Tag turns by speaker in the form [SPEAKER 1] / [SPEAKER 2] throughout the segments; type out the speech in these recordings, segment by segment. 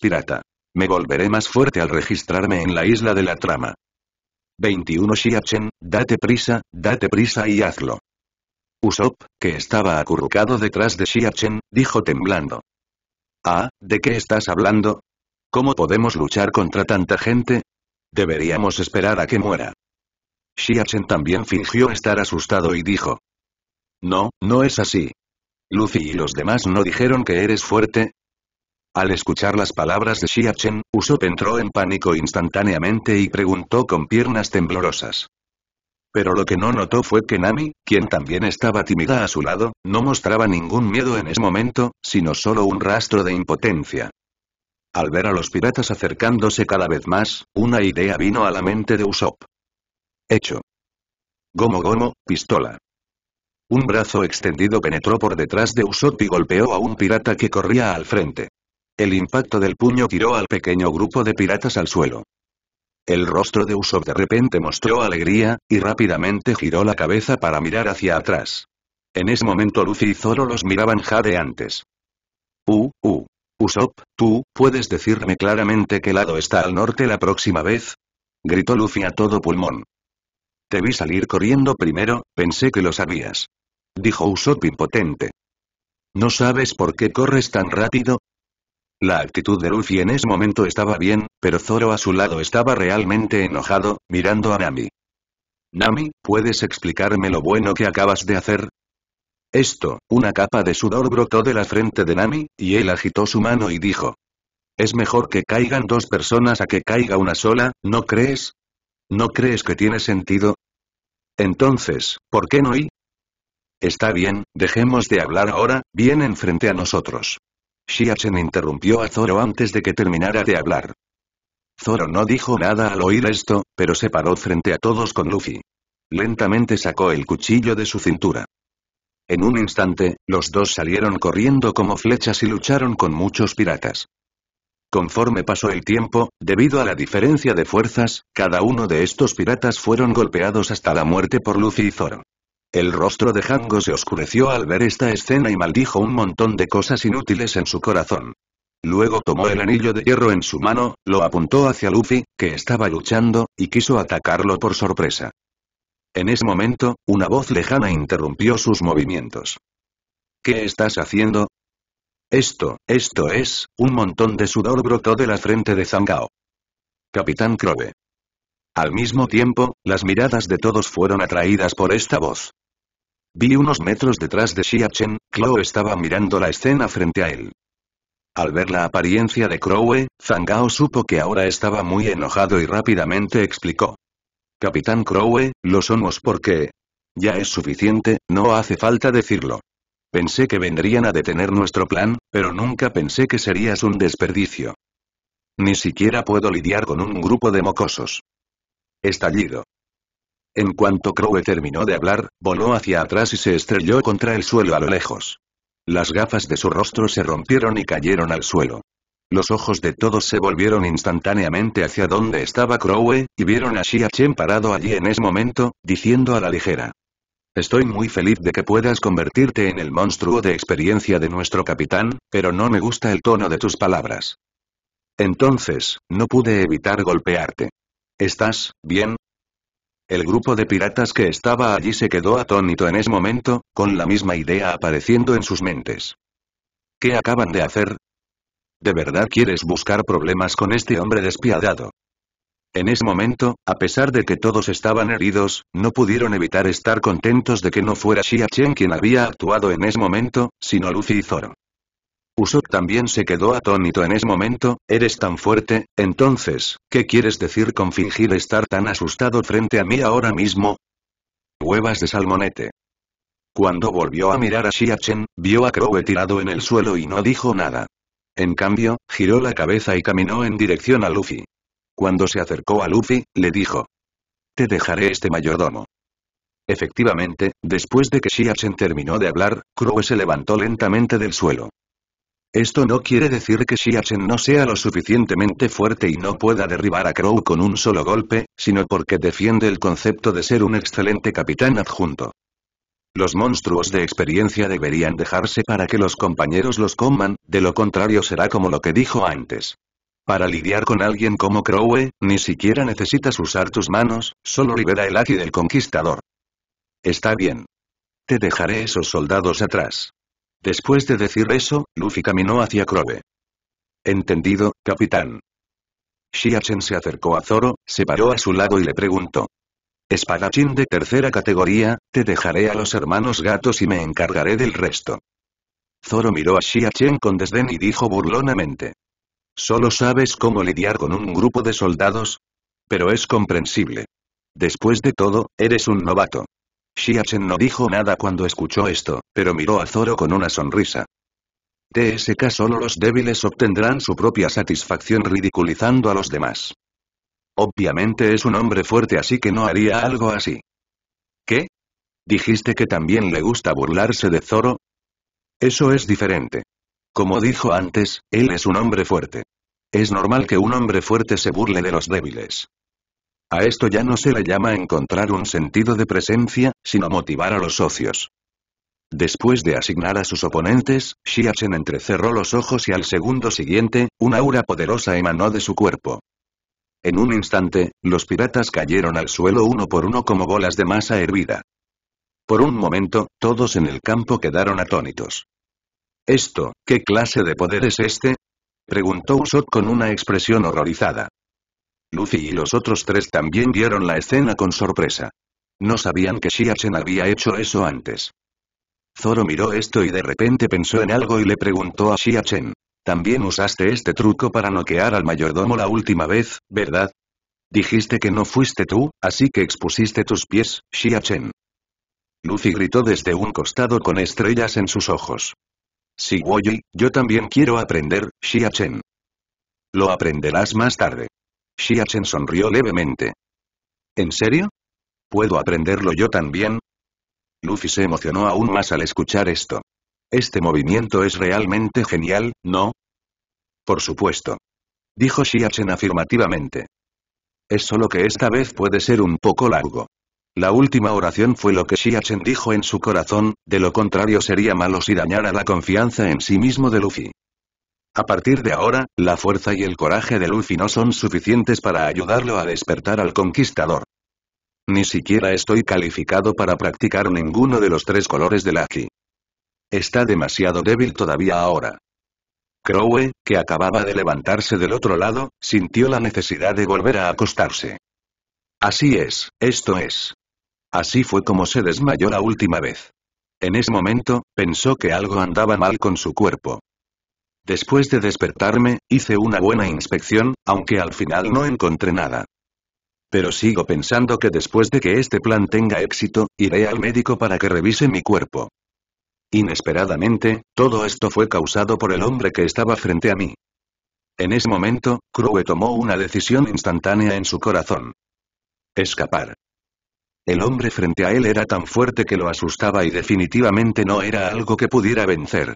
[SPEAKER 1] Pirata. Me volveré más fuerte al registrarme en la isla de la trama. 21 Xiachen, date prisa, date prisa y hazlo. Usopp, que estaba acurrucado detrás de Xiachen, dijo temblando. Ah, ¿de qué estás hablando? ¿Cómo podemos luchar contra tanta gente? Deberíamos esperar a que muera. Xiachen también fingió estar asustado y dijo. No, no es así. Lucy y los demás no dijeron que eres fuerte, al escuchar las palabras de Xiachen, Usopp entró en pánico instantáneamente y preguntó con piernas temblorosas. Pero lo que no notó fue que Nami, quien también estaba tímida a su lado, no mostraba ningún miedo en ese momento, sino solo un rastro de impotencia. Al ver a los piratas acercándose cada vez más, una idea vino a la mente de Usopp. Hecho. Gomo Gomo, pistola. Un brazo extendido penetró por detrás de Usopp y golpeó a un pirata que corría al frente. El impacto del puño tiró al pequeño grupo de piratas al suelo. El rostro de Usopp de repente mostró alegría, y rápidamente giró la cabeza para mirar hacia atrás. En ese momento Luffy y Zoro los miraban jadeantes. Uh, U. Usopp, ¿tú puedes decirme claramente qué lado está al norte la próxima vez? Gritó Luffy a todo pulmón. Te vi salir corriendo primero, pensé que lo sabías. Dijo Usopp impotente. ¿No sabes por qué corres tan rápido? La actitud de Luffy en ese momento estaba bien, pero Zoro a su lado estaba realmente enojado, mirando a Nami. Nami, ¿puedes explicarme lo bueno que acabas de hacer? Esto, una capa de sudor brotó de la frente de Nami, y él agitó su mano y dijo. Es mejor que caigan dos personas a que caiga una sola, ¿no crees? ¿No crees que tiene sentido? Entonces, ¿por qué no y? Está bien, dejemos de hablar ahora, vienen frente a nosotros. Shiachen interrumpió a Zoro antes de que terminara de hablar. Zoro no dijo nada al oír esto, pero se paró frente a todos con Luffy. Lentamente sacó el cuchillo de su cintura. En un instante, los dos salieron corriendo como flechas y lucharon con muchos piratas. Conforme pasó el tiempo, debido a la diferencia de fuerzas, cada uno de estos piratas fueron golpeados hasta la muerte por Luffy y Zoro. El rostro de Hango se oscureció al ver esta escena y maldijo un montón de cosas inútiles en su corazón. Luego tomó el anillo de hierro en su mano, lo apuntó hacia Luffy, que estaba luchando, y quiso atacarlo por sorpresa. En ese momento, una voz lejana interrumpió sus movimientos. ¿Qué estás haciendo? Esto, esto es, un montón de sudor brotó de la frente de Zangao. Capitán Crowe. Al mismo tiempo, las miradas de todos fueron atraídas por esta voz. Vi unos metros detrás de Xia Chen, Chloe estaba mirando la escena frente a él. Al ver la apariencia de Crowe, Zangao supo que ahora estaba muy enojado y rápidamente explicó. Capitán Crowe, lo somos porque... Ya es suficiente, no hace falta decirlo. Pensé que vendrían a detener nuestro plan, pero nunca pensé que serías un desperdicio. Ni siquiera puedo lidiar con un grupo de mocosos. Estallido. En cuanto Crowe terminó de hablar, voló hacia atrás y se estrelló contra el suelo a lo lejos. Las gafas de su rostro se rompieron y cayeron al suelo. Los ojos de todos se volvieron instantáneamente hacia donde estaba Crowe, y vieron a Xia parado allí en ese momento, diciendo a la ligera. Estoy muy feliz de que puedas convertirte en el monstruo de experiencia de nuestro capitán, pero no me gusta el tono de tus palabras. Entonces, no pude evitar golpearte. ¿Estás bien? El grupo de piratas que estaba allí se quedó atónito en ese momento, con la misma idea apareciendo en sus mentes. ¿Qué acaban de hacer? ¿De verdad quieres buscar problemas con este hombre despiadado? En ese momento, a pesar de que todos estaban heridos, no pudieron evitar estar contentos de que no fuera Xia Chen quien había actuado en ese momento, sino Lucy y Zoro. Usopp también se quedó atónito en ese momento, ¿eres tan fuerte, entonces, qué quieres decir con fingir estar tan asustado frente a mí ahora mismo? Huevas de salmonete. Cuando volvió a mirar a Xiachen, vio a Crowe tirado en el suelo y no dijo nada. En cambio, giró la cabeza y caminó en dirección a Luffy. Cuando se acercó a Luffy, le dijo. Te dejaré este mayordomo. Efectivamente, después de que Xiachen terminó de hablar, Crowe se levantó lentamente del suelo. Esto no quiere decir que Shiachen no sea lo suficientemente fuerte y no pueda derribar a Crow con un solo golpe, sino porque defiende el concepto de ser un excelente capitán adjunto. Los monstruos de experiencia deberían dejarse para que los compañeros los coman, de lo contrario será como lo que dijo antes. Para lidiar con alguien como Crowe, ni siquiera necesitas usar tus manos, solo libera el haki del conquistador. Está bien. Te dejaré esos soldados atrás. Después de decir eso, Luffy caminó hacia Crobe. Entendido, capitán. Xiachen se acercó a Zoro, se paró a su lado y le preguntó. Espadachín de tercera categoría, te dejaré a los hermanos gatos y me encargaré del resto. Zoro miró a Xiachen con desdén y dijo burlonamente. ¿Solo sabes cómo lidiar con un grupo de soldados? Pero es comprensible. Después de todo, eres un novato. Shiachen no dijo nada cuando escuchó esto, pero miró a Zoro con una sonrisa. TSK solo los débiles obtendrán su propia satisfacción ridiculizando a los demás. Obviamente es un hombre fuerte así que no haría algo así. ¿Qué? ¿Dijiste que también le gusta burlarse de Zoro? Eso es diferente. Como dijo antes, él es un hombre fuerte. Es normal que un hombre fuerte se burle de los débiles. A esto ya no se le llama encontrar un sentido de presencia, sino motivar a los socios. Después de asignar a sus oponentes, Xiachen entrecerró los ojos y al segundo siguiente, una aura poderosa emanó de su cuerpo. En un instante, los piratas cayeron al suelo uno por uno como bolas de masa hervida. Por un momento, todos en el campo quedaron atónitos. ¿Esto, qué clase de poder es este? preguntó Usopp con una expresión horrorizada. Luffy y los otros tres también vieron la escena con sorpresa. No sabían que Chen había hecho eso antes. Zoro miró esto y de repente pensó en algo y le preguntó a Chen. También usaste este truco para noquear al mayordomo la última vez, ¿verdad? Dijiste que no fuiste tú, así que expusiste tus pies, Chen. Luffy gritó desde un costado con estrellas en sus ojos. Si yo también quiero aprender, Shia Chen. Lo aprenderás más tarde. Shiachen sonrió levemente. ¿En serio? ¿Puedo aprenderlo yo también? Luffy se emocionó aún más al escuchar esto. Este movimiento es realmente genial, ¿no? Por supuesto. Dijo Shiachen afirmativamente. Es solo que esta vez puede ser un poco largo. La última oración fue lo que Shiachen dijo en su corazón, de lo contrario sería malo si dañara la confianza en sí mismo de Luffy. A partir de ahora, la fuerza y el coraje de Luffy no son suficientes para ayudarlo a despertar al conquistador. Ni siquiera estoy calificado para practicar ninguno de los tres colores del Aki. Está demasiado débil todavía ahora. Crowe, que acababa de levantarse del otro lado, sintió la necesidad de volver a acostarse. Así es, esto es. Así fue como se desmayó la última vez. En ese momento, pensó que algo andaba mal con su cuerpo. Después de despertarme, hice una buena inspección, aunque al final no encontré nada. Pero sigo pensando que después de que este plan tenga éxito, iré al médico para que revise mi cuerpo. Inesperadamente, todo esto fue causado por el hombre que estaba frente a mí. En ese momento, Crowe tomó una decisión instantánea en su corazón. Escapar. El hombre frente a él era tan fuerte que lo asustaba y definitivamente no era algo que pudiera vencer.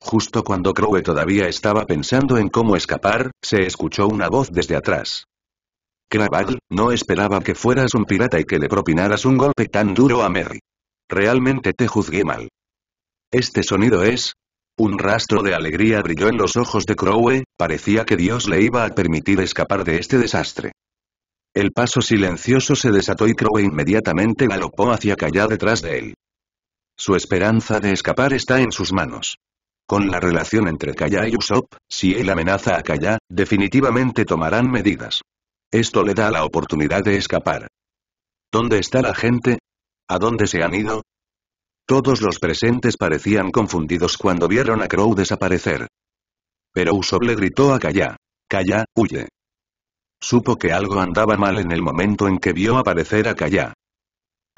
[SPEAKER 1] Justo cuando Crowe todavía estaba pensando en cómo escapar, se escuchó una voz desde atrás. Craball, no esperaba que fueras un pirata y que le propinaras un golpe tan duro a Merry. Realmente te juzgué mal. Este sonido es... Un rastro de alegría brilló en los ojos de Crowe, parecía que Dios le iba a permitir escapar de este desastre. El paso silencioso se desató y Crowe inmediatamente galopó hacia allá detrás de él. Su esperanza de escapar está en sus manos. Con la relación entre Kaya y Usopp, si él amenaza a Kaya, definitivamente tomarán medidas. Esto le da la oportunidad de escapar. ¿Dónde está la gente? ¿A dónde se han ido? Todos los presentes parecían confundidos cuando vieron a Crow desaparecer. Pero Usopp le gritó a Kaya. "Calla, huye. Supo que algo andaba mal en el momento en que vio aparecer a Kaya.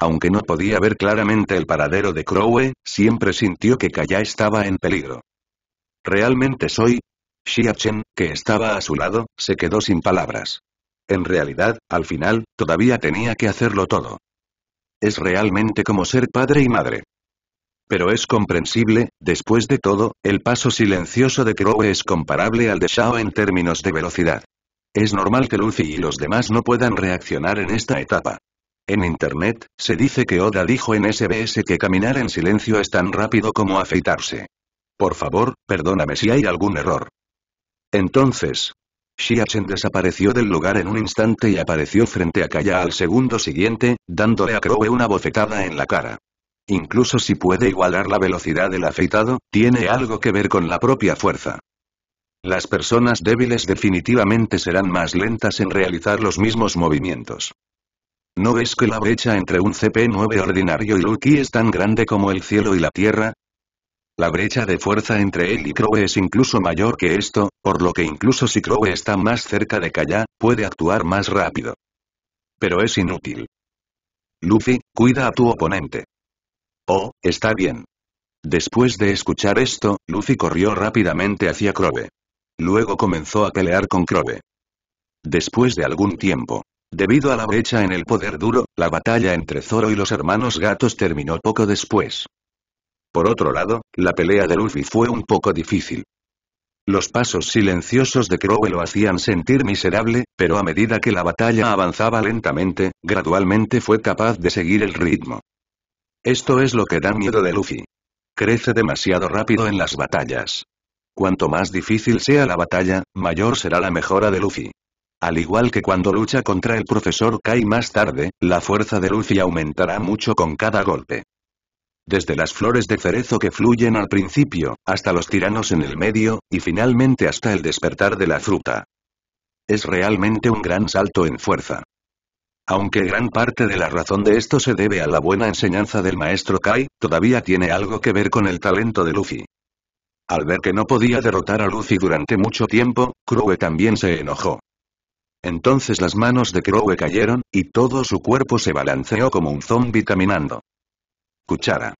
[SPEAKER 1] Aunque no podía ver claramente el paradero de Crowe, siempre sintió que Kaya estaba en peligro. ¿Realmente soy? Xia Chen, que estaba a su lado, se quedó sin palabras. En realidad, al final, todavía tenía que hacerlo todo. Es realmente como ser padre y madre. Pero es comprensible, después de todo, el paso silencioso de Crowe es comparable al de Shao en términos de velocidad. Es normal que Lucy y los demás no puedan reaccionar en esta etapa. En internet, se dice que Oda dijo en SBS que caminar en silencio es tan rápido como afeitarse. Por favor, perdóname si hay algún error. Entonces, Shiachen desapareció del lugar en un instante y apareció frente a Kaya al segundo siguiente, dándole a Crowe una bofetada en la cara. Incluso si puede igualar la velocidad del afeitado, tiene algo que ver con la propia fuerza. Las personas débiles definitivamente serán más lentas en realizar los mismos movimientos. ¿No ves que la brecha entre un CP9 ordinario y Lucky es tan grande como el cielo y la tierra? La brecha de fuerza entre él y Crowe es incluso mayor que esto, por lo que incluso si Crowe está más cerca de Kaya, puede actuar más rápido. Pero es inútil. Luffy, cuida a tu oponente. Oh, está bien. Después de escuchar esto, Luffy corrió rápidamente hacia Crowe. Luego comenzó a pelear con Crowe. Después de algún tiempo, Debido a la brecha en el poder duro, la batalla entre Zoro y los hermanos gatos terminó poco después. Por otro lado, la pelea de Luffy fue un poco difícil. Los pasos silenciosos de Crowe lo hacían sentir miserable, pero a medida que la batalla avanzaba lentamente, gradualmente fue capaz de seguir el ritmo. Esto es lo que da miedo de Luffy. Crece demasiado rápido en las batallas. Cuanto más difícil sea la batalla, mayor será la mejora de Luffy. Al igual que cuando lucha contra el profesor Kai más tarde, la fuerza de Luffy aumentará mucho con cada golpe. Desde las flores de cerezo que fluyen al principio, hasta los tiranos en el medio, y finalmente hasta el despertar de la fruta. Es realmente un gran salto en fuerza. Aunque gran parte de la razón de esto se debe a la buena enseñanza del maestro Kai, todavía tiene algo que ver con el talento de Luffy. Al ver que no podía derrotar a Luffy durante mucho tiempo, Krue también se enojó. Entonces las manos de Crowe cayeron, y todo su cuerpo se balanceó como un zombi caminando. Cuchara.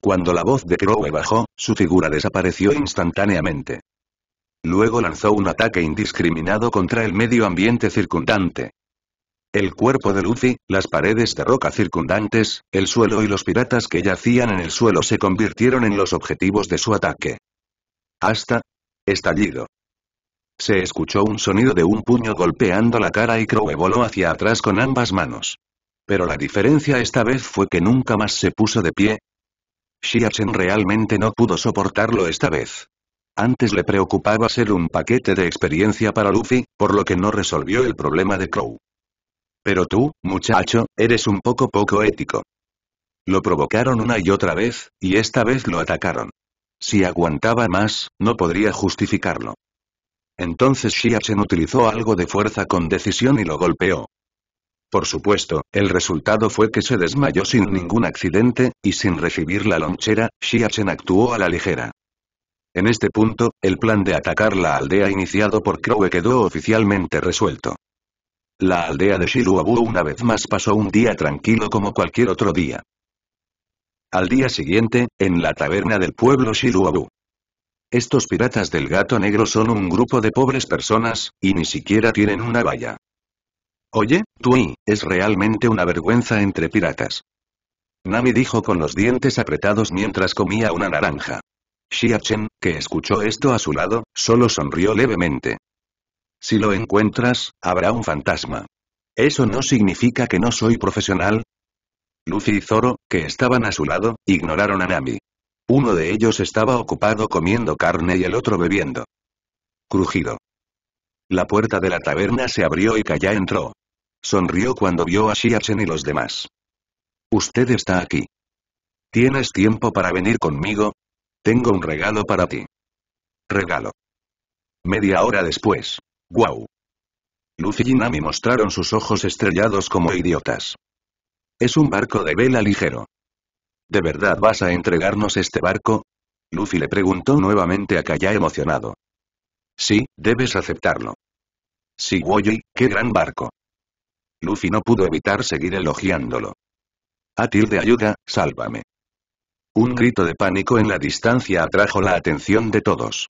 [SPEAKER 1] Cuando la voz de Crowe bajó, su figura desapareció instantáneamente. Luego lanzó un ataque indiscriminado contra el medio ambiente circundante. El cuerpo de Lucy, las paredes de roca circundantes, el suelo y los piratas que yacían en el suelo se convirtieron en los objetivos de su ataque. Hasta... estallido. Se escuchó un sonido de un puño golpeando la cara y Crowe voló hacia atrás con ambas manos. Pero la diferencia esta vez fue que nunca más se puso de pie. Shiachen realmente no pudo soportarlo esta vez. Antes le preocupaba ser un paquete de experiencia para Luffy, por lo que no resolvió el problema de Crow. Pero tú, muchacho, eres un poco poco ético. Lo provocaron una y otra vez, y esta vez lo atacaron. Si aguantaba más, no podría justificarlo. Entonces Shiachen utilizó algo de fuerza con decisión y lo golpeó. Por supuesto, el resultado fue que se desmayó sin ningún accidente, y sin recibir la lonchera, Shiachen actuó a la ligera. En este punto, el plan de atacar la aldea iniciado por Crowe quedó oficialmente resuelto. La aldea de Shiruabu una vez más pasó un día tranquilo como cualquier otro día. Al día siguiente, en la taberna del pueblo Shiruabu. Estos piratas del gato negro son un grupo de pobres personas, y ni siquiera tienen una valla. Oye, Tui, es realmente una vergüenza entre piratas. Nami dijo con los dientes apretados mientras comía una naranja. Xiachen, que escuchó esto a su lado, solo sonrió levemente. Si lo encuentras, habrá un fantasma. ¿Eso no significa que no soy profesional? Lucy y Zoro, que estaban a su lado, ignoraron a Nami. Uno de ellos estaba ocupado comiendo carne y el otro bebiendo. Crujido. La puerta de la taberna se abrió y Kaya entró. Sonrió cuando vio a Shiachen y los demás. Usted está aquí. ¿Tienes tiempo para venir conmigo? Tengo un regalo para ti. Regalo. Media hora después. ¡Guau! Lucy y Nami mostraron sus ojos estrellados como idiotas. Es un barco de vela ligero. ¿De verdad vas a entregarnos este barco? Luffy le preguntó nuevamente a Kaya emocionado. Sí, debes aceptarlo. Sí, qué gran barco. Luffy no pudo evitar seguir elogiándolo. de ayuda, sálvame. Un grito de pánico en la distancia atrajo la atención de todos.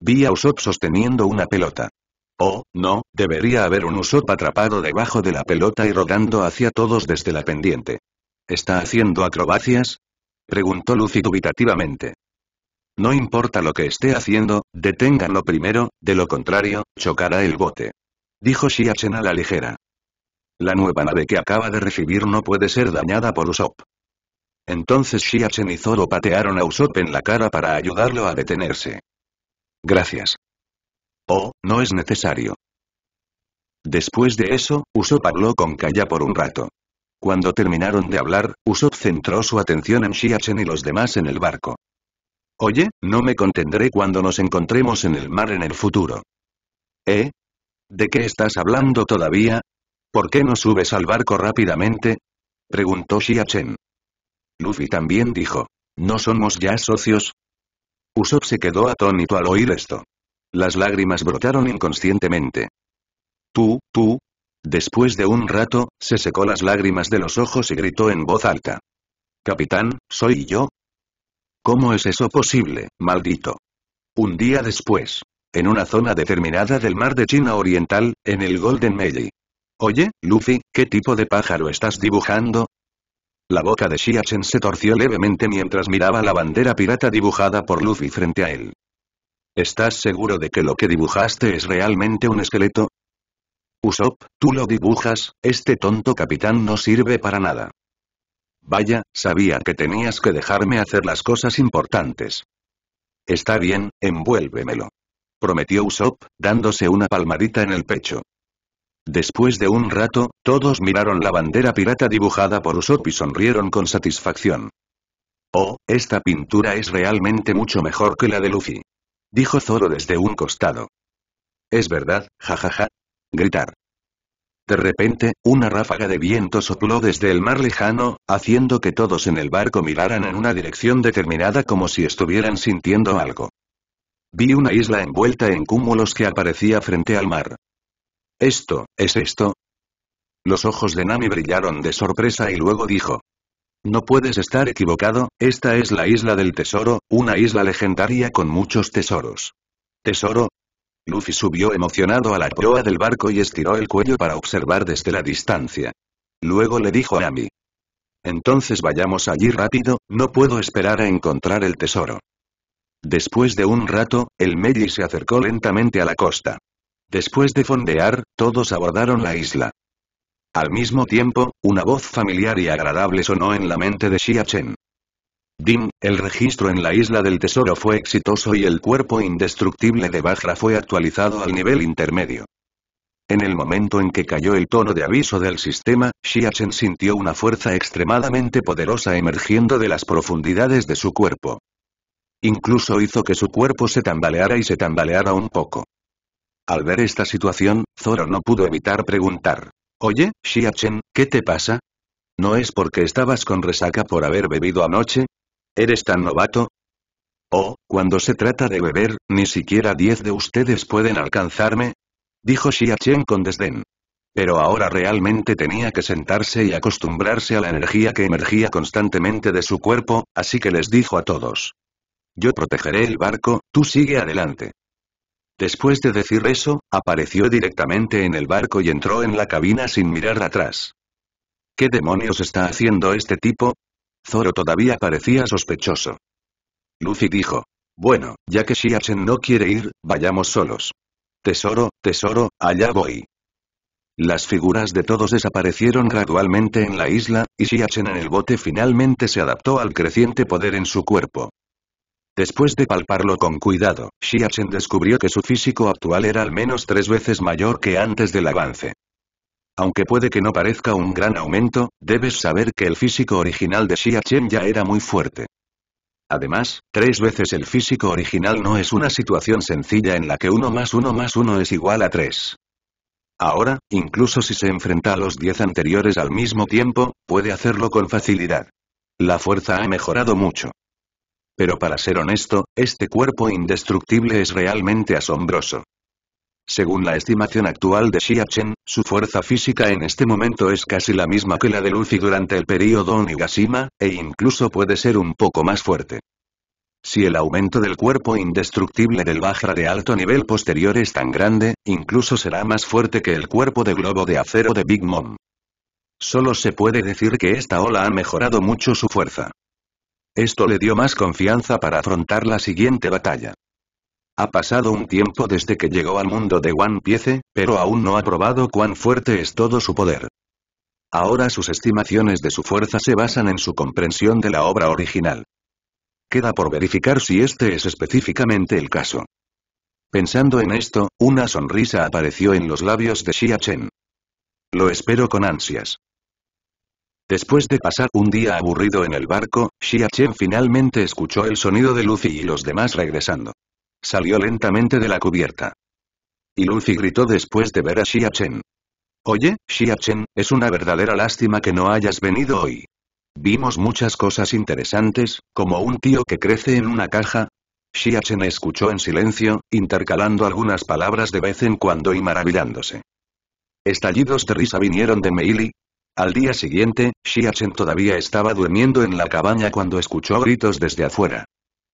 [SPEAKER 1] Vi a Usopp sosteniendo una pelota. Oh, no, debería haber un Usopp atrapado debajo de la pelota y rodando hacia todos desde la pendiente. ¿Está haciendo acrobacias? Preguntó Lucy dubitativamente. No importa lo que esté haciendo, deténganlo primero, de lo contrario, chocará el bote. Dijo Shiachen a la ligera. La nueva nave que acaba de recibir no puede ser dañada por Usopp. Entonces Shiachen y Zoro patearon a Usopp en la cara para ayudarlo a detenerse. Gracias. Oh, no es necesario. Después de eso, Usopp habló con Kaya por un rato. Cuando terminaron de hablar, Usopp centró su atención en Shiachen y los demás en el barco. Oye, no me contendré cuando nos encontremos en el mar en el futuro. ¿Eh? ¿De qué estás hablando todavía? ¿Por qué no subes al barco rápidamente? Preguntó Shiachen. Luffy también dijo. ¿No somos ya socios? Usopp se quedó atónito al oír esto. Las lágrimas brotaron inconscientemente. Tú, tú, Después de un rato, se secó las lágrimas de los ojos y gritó en voz alta. Capitán, ¿soy yo? ¿Cómo es eso posible, maldito? Un día después, en una zona determinada del mar de China Oriental, en el Golden Meiji. Oye, Luffy, ¿qué tipo de pájaro estás dibujando? La boca de Xiachen se torció levemente mientras miraba la bandera pirata dibujada por Luffy frente a él. ¿Estás seguro de que lo que dibujaste es realmente un esqueleto? Usopp, tú lo dibujas, este tonto capitán no sirve para nada. Vaya, sabía que tenías que dejarme hacer las cosas importantes. Está bien, envuélvemelo. Prometió Usopp, dándose una palmadita en el pecho. Después de un rato, todos miraron la bandera pirata dibujada por Usopp y sonrieron con satisfacción. Oh, esta pintura es realmente mucho mejor que la de Luffy. Dijo Zoro desde un costado. Es verdad, jajaja, gritar. De repente, una ráfaga de viento sopló desde el mar lejano, haciendo que todos en el barco miraran en una dirección determinada como si estuvieran sintiendo algo. Vi una isla envuelta en cúmulos que aparecía frente al mar. ¿Esto, es esto? Los ojos de Nami brillaron de sorpresa y luego dijo. No puedes estar equivocado, esta es la isla del tesoro, una isla legendaria con muchos tesoros. Tesoro, Luffy subió emocionado a la proa del barco y estiró el cuello para observar desde la distancia. Luego le dijo a Ami. Entonces vayamos allí rápido, no puedo esperar a encontrar el tesoro. Después de un rato, el Meiji se acercó lentamente a la costa. Después de fondear, todos abordaron la isla. Al mismo tiempo, una voz familiar y agradable sonó en la mente de Xia Chen. Dim, el registro en la Isla del Tesoro fue exitoso y el cuerpo indestructible de Bajra fue actualizado al nivel intermedio. En el momento en que cayó el tono de aviso del sistema, Xiachen sintió una fuerza extremadamente poderosa emergiendo de las profundidades de su cuerpo. Incluso hizo que su cuerpo se tambaleara y se tambaleara un poco. Al ver esta situación, Zoro no pudo evitar preguntar. Oye, Xiachen, ¿qué te pasa? ¿No es porque estabas con resaca por haber bebido anoche? ¿Eres tan novato? Oh, cuando se trata de beber, ni siquiera diez de ustedes pueden alcanzarme. Dijo Xia Chen con desdén. Pero ahora realmente tenía que sentarse y acostumbrarse a la energía que emergía constantemente de su cuerpo, así que les dijo a todos. Yo protegeré el barco, tú sigue adelante. Después de decir eso, apareció directamente en el barco y entró en la cabina sin mirar atrás. ¿Qué demonios está haciendo este tipo? Zoro todavía parecía sospechoso. Lucy dijo. Bueno, ya que Shiachen no quiere ir, vayamos solos. Tesoro, tesoro, allá voy. Las figuras de todos desaparecieron gradualmente en la isla, y Shiachen en el bote finalmente se adaptó al creciente poder en su cuerpo. Después de palparlo con cuidado, Shiachen descubrió que su físico actual era al menos tres veces mayor que antes del avance. Aunque puede que no parezca un gran aumento, debes saber que el físico original de Xia Chen ya era muy fuerte. Además, tres veces el físico original no es una situación sencilla en la que uno más uno más uno es igual a 3. Ahora, incluso si se enfrenta a los 10 anteriores al mismo tiempo, puede hacerlo con facilidad. La fuerza ha mejorado mucho. Pero para ser honesto, este cuerpo indestructible es realmente asombroso. Según la estimación actual de Xia Chen, su fuerza física en este momento es casi la misma que la de Lucy durante el período Onigashima, e incluso puede ser un poco más fuerte. Si el aumento del cuerpo indestructible del Bajra de alto nivel posterior es tan grande, incluso será más fuerte que el cuerpo de globo de acero de Big Mom. Solo se puede decir que esta ola ha mejorado mucho su fuerza. Esto le dio más confianza para afrontar la siguiente batalla. Ha pasado un tiempo desde que llegó al mundo de One Piece, pero aún no ha probado cuán fuerte es todo su poder. Ahora sus estimaciones de su fuerza se basan en su comprensión de la obra original. Queda por verificar si este es específicamente el caso. Pensando en esto, una sonrisa apareció en los labios de Xia Chen. Lo espero con ansias. Después de pasar un día aburrido en el barco, Xia Chen finalmente escuchó el sonido de Lucy y los demás regresando. Salió lentamente de la cubierta. Y Lucy gritó después de ver a Xia Chen. Oye, Xia Chen, es una verdadera lástima que no hayas venido hoy. Vimos muchas cosas interesantes, como un tío que crece en una caja. Xia Chen escuchó en silencio, intercalando algunas palabras de vez en cuando y maravillándose. Estallidos de risa vinieron de Meili. Al día siguiente, Xia Chen todavía estaba durmiendo en la cabaña cuando escuchó gritos desde afuera.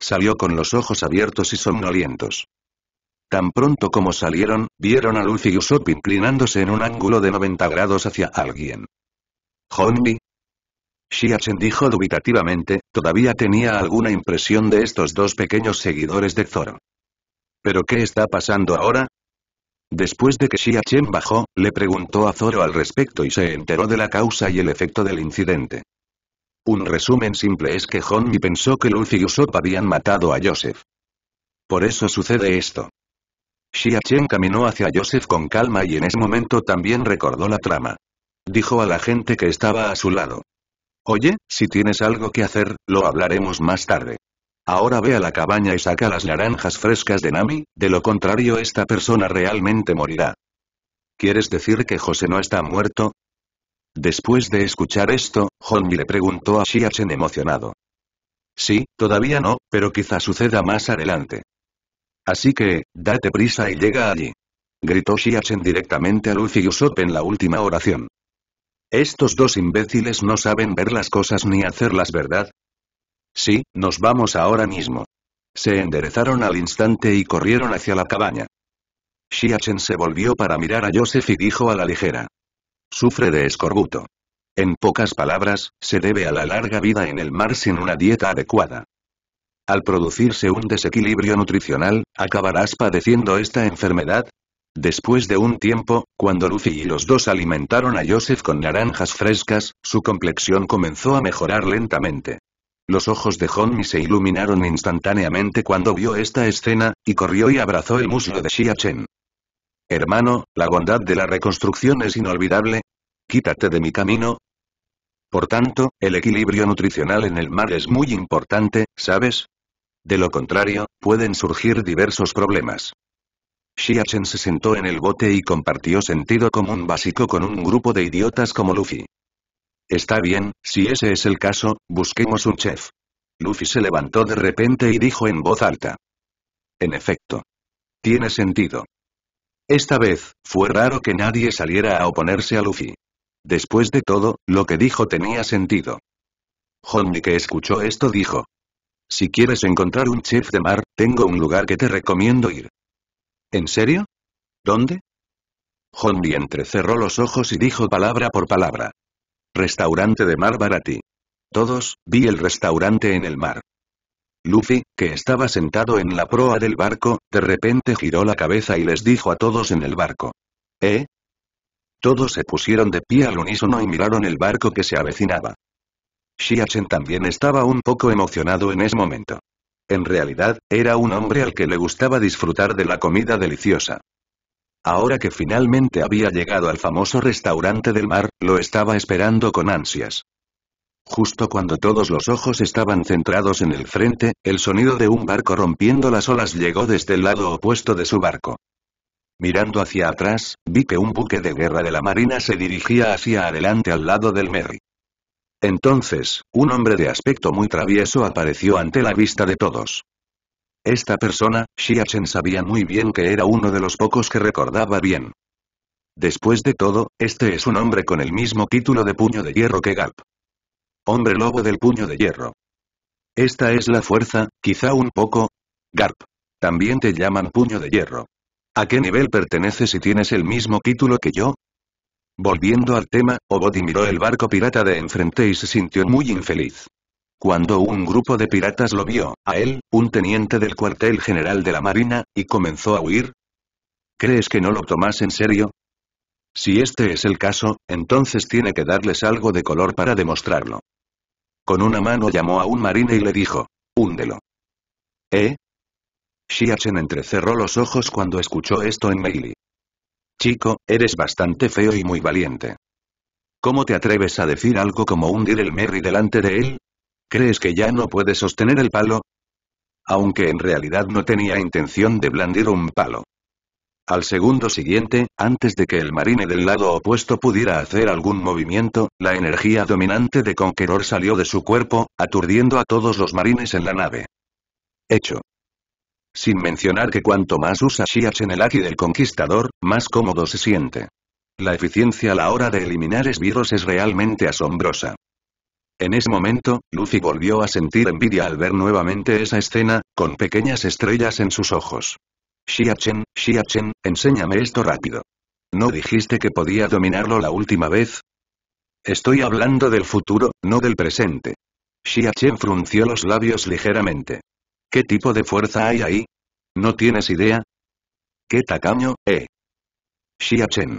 [SPEAKER 1] Salió con los ojos abiertos y somnolientos. Tan pronto como salieron, vieron a Luffy y Usopp inclinándose en un ángulo de 90 grados hacia alguien. ¿Honbi? Shiachen dijo dubitativamente, todavía tenía alguna impresión de estos dos pequeños seguidores de Zoro. ¿Pero qué está pasando ahora? Después de que Shiachen bajó, le preguntó a Zoro al respecto y se enteró de la causa y el efecto del incidente. Un resumen simple es que Honmi pensó que Luffy y Usopp habían matado a Joseph. Por eso sucede esto. Xia Chen caminó hacia Joseph con calma y en ese momento también recordó la trama. Dijo a la gente que estaba a su lado. Oye, si tienes algo que hacer, lo hablaremos más tarde. Ahora ve a la cabaña y saca las naranjas frescas de Nami, de lo contrario esta persona realmente morirá. ¿Quieres decir que José no está muerto? Después de escuchar esto, Honmi le preguntó a Xiachen emocionado. Sí, todavía no, pero quizá suceda más adelante. Así que, date prisa y llega allí. Gritó Xiachen directamente a Luffy y Usopp en la última oración. Estos dos imbéciles no saben ver las cosas ni hacerlas verdad. Sí, nos vamos ahora mismo. Se enderezaron al instante y corrieron hacia la cabaña. Xiachen se volvió para mirar a Joseph y dijo a la ligera. Sufre de escorbuto. En pocas palabras, se debe a la larga vida en el mar sin una dieta adecuada. Al producirse un desequilibrio nutricional, acabarás padeciendo esta enfermedad. Después de un tiempo, cuando Luffy y los dos alimentaron a Joseph con naranjas frescas, su complexión comenzó a mejorar lentamente. Los ojos de Honmi se iluminaron instantáneamente cuando vio esta escena, y corrió y abrazó el muslo de Xia Chen. Hermano, la bondad de la reconstrucción es inolvidable. Quítate de mi camino. Por tanto, el equilibrio nutricional en el mar es muy importante, ¿sabes? De lo contrario, pueden surgir diversos problemas. Xiachen se sentó en el bote y compartió sentido común básico con un grupo de idiotas como Luffy. Está bien, si ese es el caso, busquemos un chef. Luffy se levantó de repente y dijo en voz alta. En efecto. Tiene sentido. Esta vez, fue raro que nadie saliera a oponerse a Luffy. Después de todo, lo que dijo tenía sentido. Hondi que escuchó esto dijo. Si quieres encontrar un chef de mar, tengo un lugar que te recomiendo ir. ¿En serio? ¿Dónde? Hondi entrecerró los ojos y dijo palabra por palabra. Restaurante de mar Barati. Todos, vi el restaurante en el mar. Luffy, que estaba sentado en la proa del barco, de repente giró la cabeza y les dijo a todos en el barco. ¿Eh? Todos se pusieron de pie al unísono y miraron el barco que se avecinaba. Shiachen también estaba un poco emocionado en ese momento. En realidad, era un hombre al que le gustaba disfrutar de la comida deliciosa. Ahora que finalmente había llegado al famoso restaurante del mar, lo estaba esperando con ansias. Justo cuando todos los ojos estaban centrados en el frente, el sonido de un barco rompiendo las olas llegó desde el lado opuesto de su barco. Mirando hacia atrás, vi que un buque de guerra de la Marina se dirigía hacia adelante al lado del Merry. Entonces, un hombre de aspecto muy travieso apareció ante la vista de todos. Esta persona, Xiachen sabía muy bien que era uno de los pocos que recordaba bien. Después de todo, este es un hombre con el mismo título de puño de hierro que Garp. Hombre lobo del puño de hierro. Esta es la fuerza, quizá un poco. Garp. También te llaman puño de hierro. ¿A qué nivel perteneces si tienes el mismo título que yo? Volviendo al tema, Obodi miró el barco pirata de enfrente y se sintió muy infeliz. Cuando un grupo de piratas lo vio, a él, un teniente del cuartel general de la marina, y comenzó a huir. ¿Crees que no lo tomas en serio? Si este es el caso, entonces tiene que darles algo de color para demostrarlo. Con una mano llamó a un marine y le dijo, húndelo. ¿Eh? Xiachen entrecerró los ojos cuando escuchó esto en Meili. Chico, eres bastante feo y muy valiente. ¿Cómo te atreves a decir algo como hundir el Merry delante de él? ¿Crees que ya no puede sostener el palo? Aunque en realidad no tenía intención de blandir un palo. Al segundo siguiente, antes de que el marine del lado opuesto pudiera hacer algún movimiento, la energía dominante de Conqueror salió de su cuerpo, aturdiendo a todos los marines en la nave. Hecho. Sin mencionar que cuanto más usa Shiach en el Aki del Conquistador, más cómodo se siente. La eficiencia a la hora de eliminar esbirros es realmente asombrosa. En ese momento, Lucy volvió a sentir envidia al ver nuevamente esa escena, con pequeñas estrellas en sus ojos. Xia Chen, Chen, enséñame esto rápido. ¿No dijiste que podía dominarlo la última vez? Estoy hablando del futuro, no del presente. Xia Chen frunció los labios ligeramente. ¿Qué tipo de fuerza hay ahí? ¿No tienes idea? ¿Qué tacaño, eh? Xia Chen.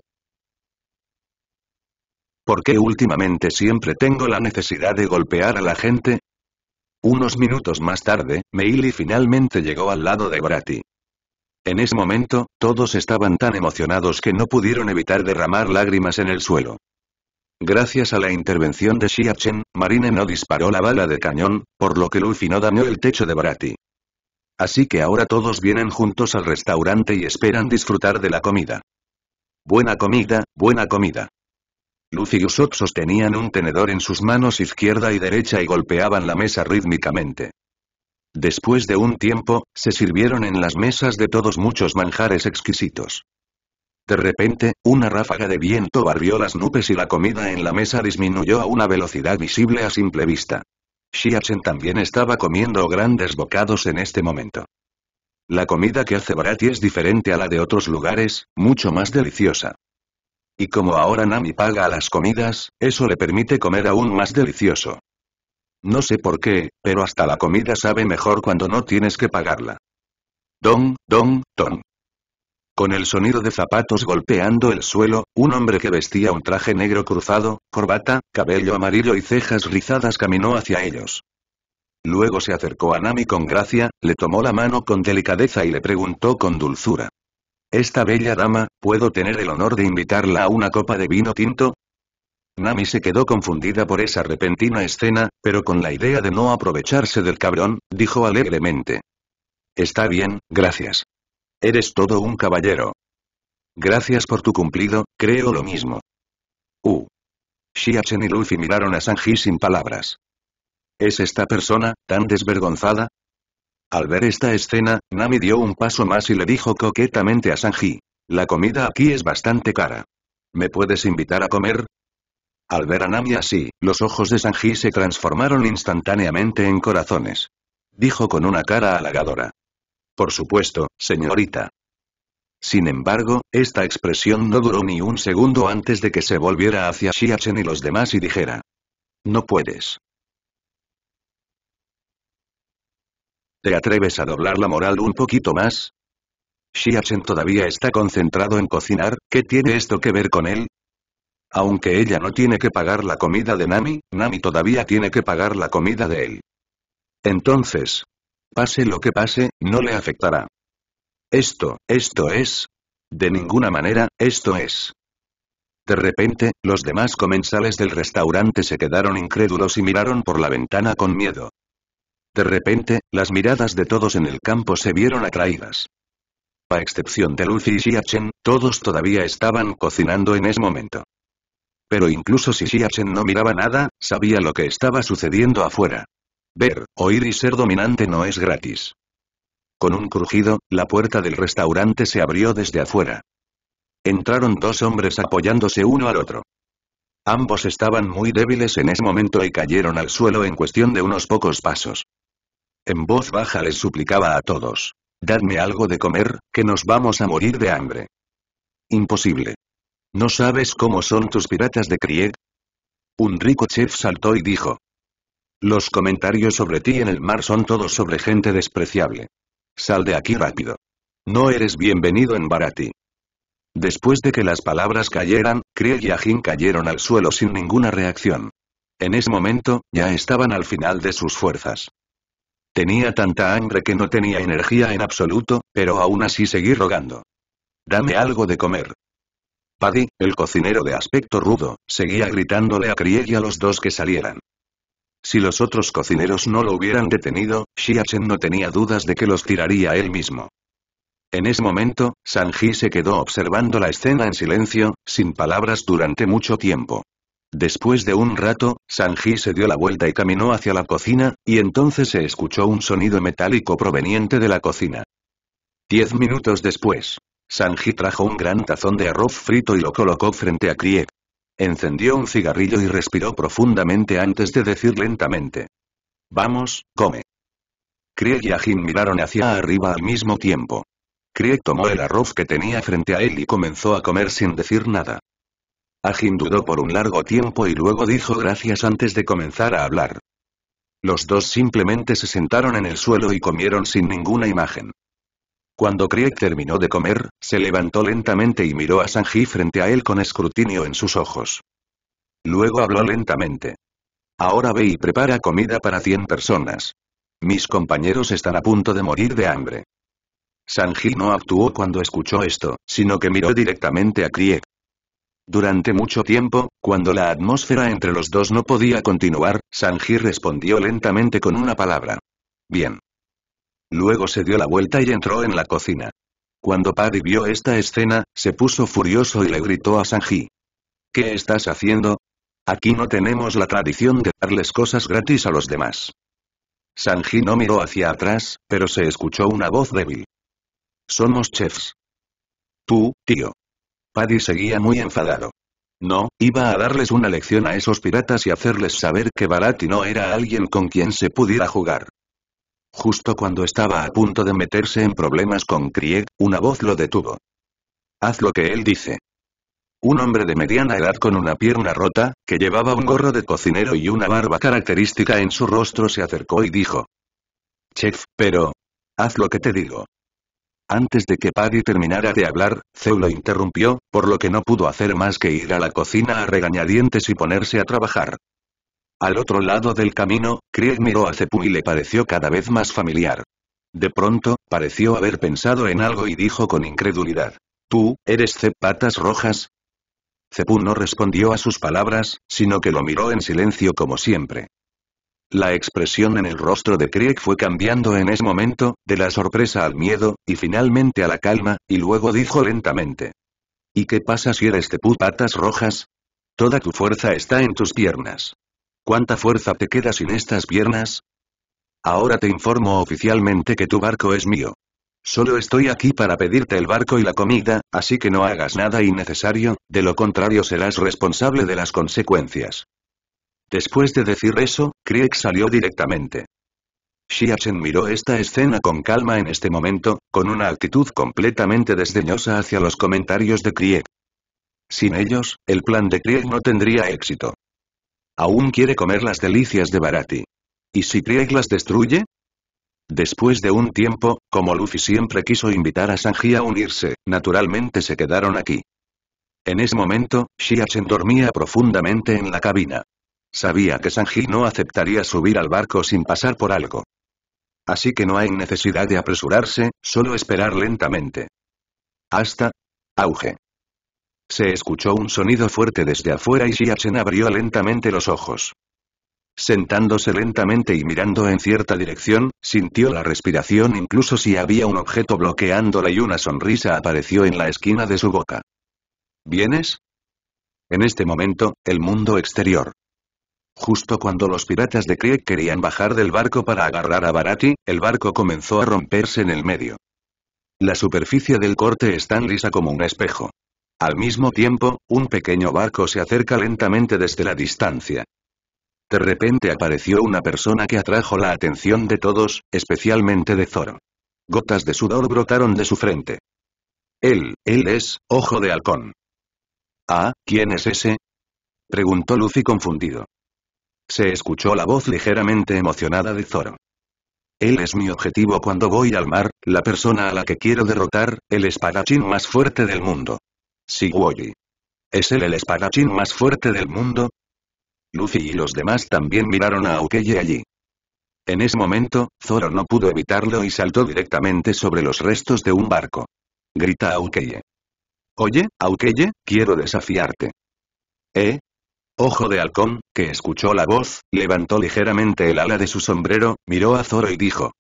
[SPEAKER 1] ¿Por qué últimamente siempre tengo la necesidad de golpear a la gente? Unos minutos más tarde, Meili finalmente llegó al lado de Brati. En ese momento, todos estaban tan emocionados que no pudieron evitar derramar lágrimas en el suelo. Gracias a la intervención de Xiachen, Marine no disparó la bala de cañón, por lo que Luffy no dañó el techo de Barati. Así que ahora todos vienen juntos al restaurante y esperan disfrutar de la comida. Buena comida, buena comida. Luffy y Usopp sostenían un tenedor en sus manos izquierda y derecha y golpeaban la mesa rítmicamente. Después de un tiempo, se sirvieron en las mesas de todos muchos manjares exquisitos. De repente, una ráfaga de viento barrió las nubes y la comida en la mesa disminuyó a una velocidad visible a simple vista. Xiachen también estaba comiendo grandes bocados en este momento. La comida que hace Barati es diferente a la de otros lugares, mucho más deliciosa. Y como ahora Nami paga las comidas, eso le permite comer aún más delicioso. No sé por qué, pero hasta la comida sabe mejor cuando no tienes que pagarla. Don, don, don. Con el sonido de zapatos golpeando el suelo, un hombre que vestía un traje negro cruzado, corbata, cabello amarillo y cejas rizadas caminó hacia ellos. Luego se acercó a Nami con gracia, le tomó la mano con delicadeza y le preguntó con dulzura. Esta bella dama, ¿puedo tener el honor de invitarla a una copa de vino tinto? Nami se quedó confundida por esa repentina escena, pero con la idea de no aprovecharse del cabrón, dijo alegremente. Está bien, gracias. Eres todo un caballero. Gracias por tu cumplido, creo lo mismo. Uh. Xiachen y Luffy miraron a Sanji sin palabras. ¿Es esta persona, tan desvergonzada? Al ver esta escena, Nami dio un paso más y le dijo coquetamente a Sanji. La comida aquí es bastante cara. ¿Me puedes invitar a comer? Al ver a Nami así, los ojos de Sanji se transformaron instantáneamente en corazones. Dijo con una cara halagadora. Por supuesto, señorita. Sin embargo, esta expresión no duró ni un segundo antes de que se volviera hacia Xiachen y los demás y dijera. No puedes. ¿Te atreves a doblar la moral un poquito más? Xiachen todavía está concentrado en cocinar, ¿qué tiene esto que ver con él? Aunque ella no tiene que pagar la comida de Nami, Nami todavía tiene que pagar la comida de él. Entonces, pase lo que pase, no le afectará. Esto, esto es... De ninguna manera, esto es... De repente, los demás comensales del restaurante se quedaron incrédulos y miraron por la ventana con miedo. De repente, las miradas de todos en el campo se vieron atraídas. A excepción de Lucy y Xiachen, todos todavía estaban cocinando en ese momento. Pero incluso si Xiachen no miraba nada, sabía lo que estaba sucediendo afuera. Ver, oír y ser dominante no es gratis. Con un crujido, la puerta del restaurante se abrió desde afuera. Entraron dos hombres apoyándose uno al otro. Ambos estaban muy débiles en ese momento y cayeron al suelo en cuestión de unos pocos pasos. En voz baja les suplicaba a todos. Dadme algo de comer, que nos vamos a morir de hambre. Imposible. ¿No sabes cómo son tus piratas de Krieg? Un rico chef saltó y dijo. Los comentarios sobre ti en el mar son todos sobre gente despreciable. Sal de aquí rápido. No eres bienvenido en Barati. Después de que las palabras cayeran, Krieg y Ajin cayeron al suelo sin ninguna reacción. En ese momento, ya estaban al final de sus fuerzas. Tenía tanta hambre que no tenía energía en absoluto, pero aún así seguí rogando. Dame algo de comer. Paddy, el cocinero de aspecto rudo, seguía gritándole a Krieg y a los dos que salieran. Si los otros cocineros no lo hubieran detenido, Xiachen no tenía dudas de que los tiraría él mismo. En ese momento, Sanji se quedó observando la escena en silencio, sin palabras durante mucho tiempo. Después de un rato, Sanji se dio la vuelta y caminó hacia la cocina, y entonces se escuchó un sonido metálico proveniente de la cocina. Diez minutos después. Sanji trajo un gran tazón de arroz frito y lo colocó frente a Krieg. Encendió un cigarrillo y respiró profundamente antes de decir lentamente. Vamos, come. Krieg y Ajin miraron hacia arriba al mismo tiempo. Krieg tomó el arroz que tenía frente a él y comenzó a comer sin decir nada. Ajin dudó por un largo tiempo y luego dijo gracias antes de comenzar a hablar. Los dos simplemente se sentaron en el suelo y comieron sin ninguna imagen. Cuando Krieg terminó de comer, se levantó lentamente y miró a Sanji frente a él con escrutinio en sus ojos. Luego habló lentamente. Ahora ve y prepara comida para 100 personas. Mis compañeros están a punto de morir de hambre. Sanji no actuó cuando escuchó esto, sino que miró directamente a Krieg. Durante mucho tiempo, cuando la atmósfera entre los dos no podía continuar, Sanji respondió lentamente con una palabra. Bien. Luego se dio la vuelta y entró en la cocina. Cuando Paddy vio esta escena, se puso furioso y le gritó a Sanji. ¿Qué estás haciendo? Aquí no tenemos la tradición de darles cosas gratis a los demás. Sanji no miró hacia atrás, pero se escuchó una voz débil. Somos chefs. Tú, tío. Paddy seguía muy enfadado. No, iba a darles una lección a esos piratas y hacerles saber que Barati no era alguien con quien se pudiera jugar. Justo cuando estaba a punto de meterse en problemas con Krieg, una voz lo detuvo. Haz lo que él dice. Un hombre de mediana edad con una pierna rota, que llevaba un gorro de cocinero y una barba característica en su rostro se acercó y dijo. Chef, pero... Haz lo que te digo. Antes de que Paddy terminara de hablar, Zeu lo interrumpió, por lo que no pudo hacer más que ir a la cocina a regañadientes y ponerse a trabajar. Al otro lado del camino, Krieg miró a Cepu y le pareció cada vez más familiar. De pronto, pareció haber pensado en algo y dijo con incredulidad. ¿Tú, eres Cepatas Patas Rojas? Cepu no respondió a sus palabras, sino que lo miró en silencio como siempre. La expresión en el rostro de Krieg fue cambiando en ese momento, de la sorpresa al miedo, y finalmente a la calma, y luego dijo lentamente. ¿Y qué pasa si eres Cepu Patas Rojas? Toda tu fuerza está en tus piernas. ¿Cuánta fuerza te queda sin estas piernas? Ahora te informo oficialmente que tu barco es mío. Solo estoy aquí para pedirte el barco y la comida, así que no hagas nada innecesario, de lo contrario serás responsable de las consecuencias. Después de decir eso, Krieg salió directamente. Xiachen miró esta escena con calma en este momento, con una actitud completamente desdeñosa hacia los comentarios de Krieg. Sin ellos, el plan de Krieg no tendría éxito. Aún quiere comer las delicias de Barati. ¿Y si Krieg las destruye? Después de un tiempo, como Luffy siempre quiso invitar a Sanji a unirse, naturalmente se quedaron aquí. En ese momento, Shiachen dormía profundamente en la cabina. Sabía que Sanji no aceptaría subir al barco sin pasar por algo. Así que no hay necesidad de apresurarse, solo esperar lentamente. Hasta. Auge. Se escuchó un sonido fuerte desde afuera y Xiachen abrió lentamente los ojos. Sentándose lentamente y mirando en cierta dirección, sintió la respiración incluso si había un objeto bloqueándola y una sonrisa apareció en la esquina de su boca. ¿Vienes? En este momento, el mundo exterior. Justo cuando los piratas de Krieg querían bajar del barco para agarrar a Barati, el barco comenzó a romperse en el medio. La superficie del corte es tan lisa como un espejo. Al mismo tiempo, un pequeño barco se acerca lentamente desde la distancia. De repente apareció una persona que atrajo la atención de todos, especialmente de Zoro. Gotas de sudor brotaron de su frente. Él, él es, Ojo de Halcón. Ah, ¿quién es ese? Preguntó Luffy confundido. Se escuchó la voz ligeramente emocionada de Zoro. Él es mi objetivo cuando voy al mar, la persona a la que quiero derrotar, el espadachín más fuerte del mundo. ¿Es él el espadachín más fuerte del mundo? Luffy y los demás también miraron a Aukeye allí. En ese momento, Zoro no pudo evitarlo y saltó directamente sobre los restos de un barco. Grita Aukeye. Oye, Aukeye, quiero desafiarte. ¿Eh? Ojo de halcón, que escuchó la voz, levantó ligeramente el ala de su sombrero, miró a Zoro y dijo.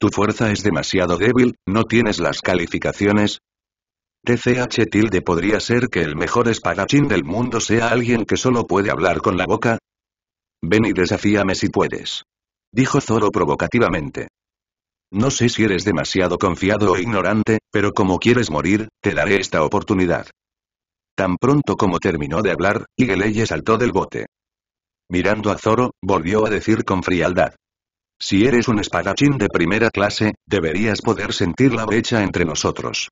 [SPEAKER 1] Tu fuerza es demasiado débil, no tienes las calificaciones, TCH tilde podría ser que el mejor espadachín del mundo sea alguien que solo puede hablar con la boca. Ven y desafíame si puedes. Dijo Zoro provocativamente. No sé si eres demasiado confiado o ignorante, pero como quieres morir, te daré esta oportunidad. Tan pronto como terminó de hablar, Igeleye saltó del bote. Mirando a Zoro, volvió a decir con frialdad. Si eres un espadachín de primera clase, deberías poder sentir la brecha entre nosotros.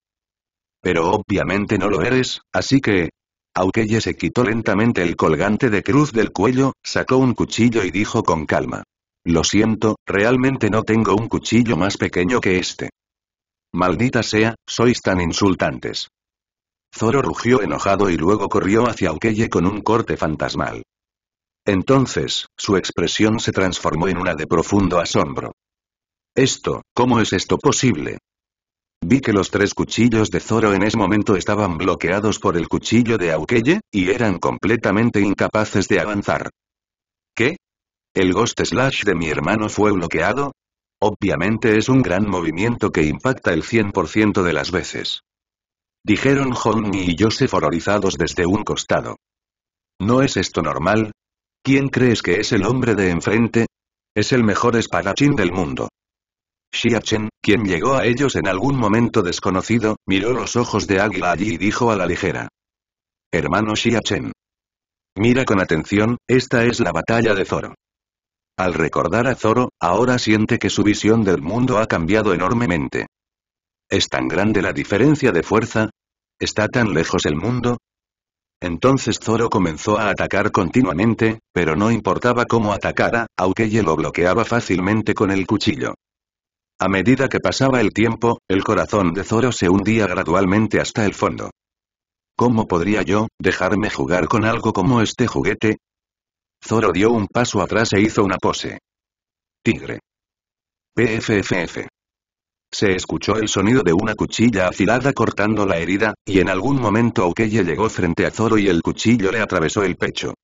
[SPEAKER 1] Pero obviamente no lo eres, así que... Aukeye se quitó lentamente el colgante de cruz del cuello, sacó un cuchillo y dijo con calma. Lo siento, realmente no tengo un cuchillo más pequeño que este. Maldita sea, sois tan insultantes. Zoro rugió enojado y luego corrió hacia Aukeye con un corte fantasmal. Entonces, su expresión se transformó en una de profundo asombro. Esto, ¿cómo es esto posible? Vi que los tres cuchillos de Zoro en ese momento estaban bloqueados por el cuchillo de Aukeye, y eran completamente incapaces de avanzar. ¿Qué? ¿El Ghost Slash de mi hermano fue bloqueado? Obviamente es un gran movimiento que impacta el 100% de las veces. Dijeron Honmi y Joseph horrorizados desde un costado. ¿No es esto normal? ¿Quién crees que es el hombre de enfrente? Es el mejor espadachín del mundo. Xia Chen, quien llegó a ellos en algún momento desconocido, miró los ojos de Águila allí y dijo a la ligera. Hermano Xiachen. Chen. Mira con atención, esta es la batalla de Zoro. Al recordar a Zoro, ahora siente que su visión del mundo ha cambiado enormemente. ¿Es tan grande la diferencia de fuerza? ¿Está tan lejos el mundo? Entonces Zoro comenzó a atacar continuamente, pero no importaba cómo atacara, aunque ella lo bloqueaba fácilmente con el cuchillo. A medida que pasaba el tiempo, el corazón de Zoro se hundía gradualmente hasta el fondo. ¿Cómo podría yo, dejarme jugar con algo como este juguete? Zoro dio un paso atrás e hizo una pose. Tigre. PFFF. Se escuchó el sonido de una cuchilla afilada cortando la herida, y en algún momento Aukeye llegó frente a Zoro y el cuchillo le atravesó el pecho.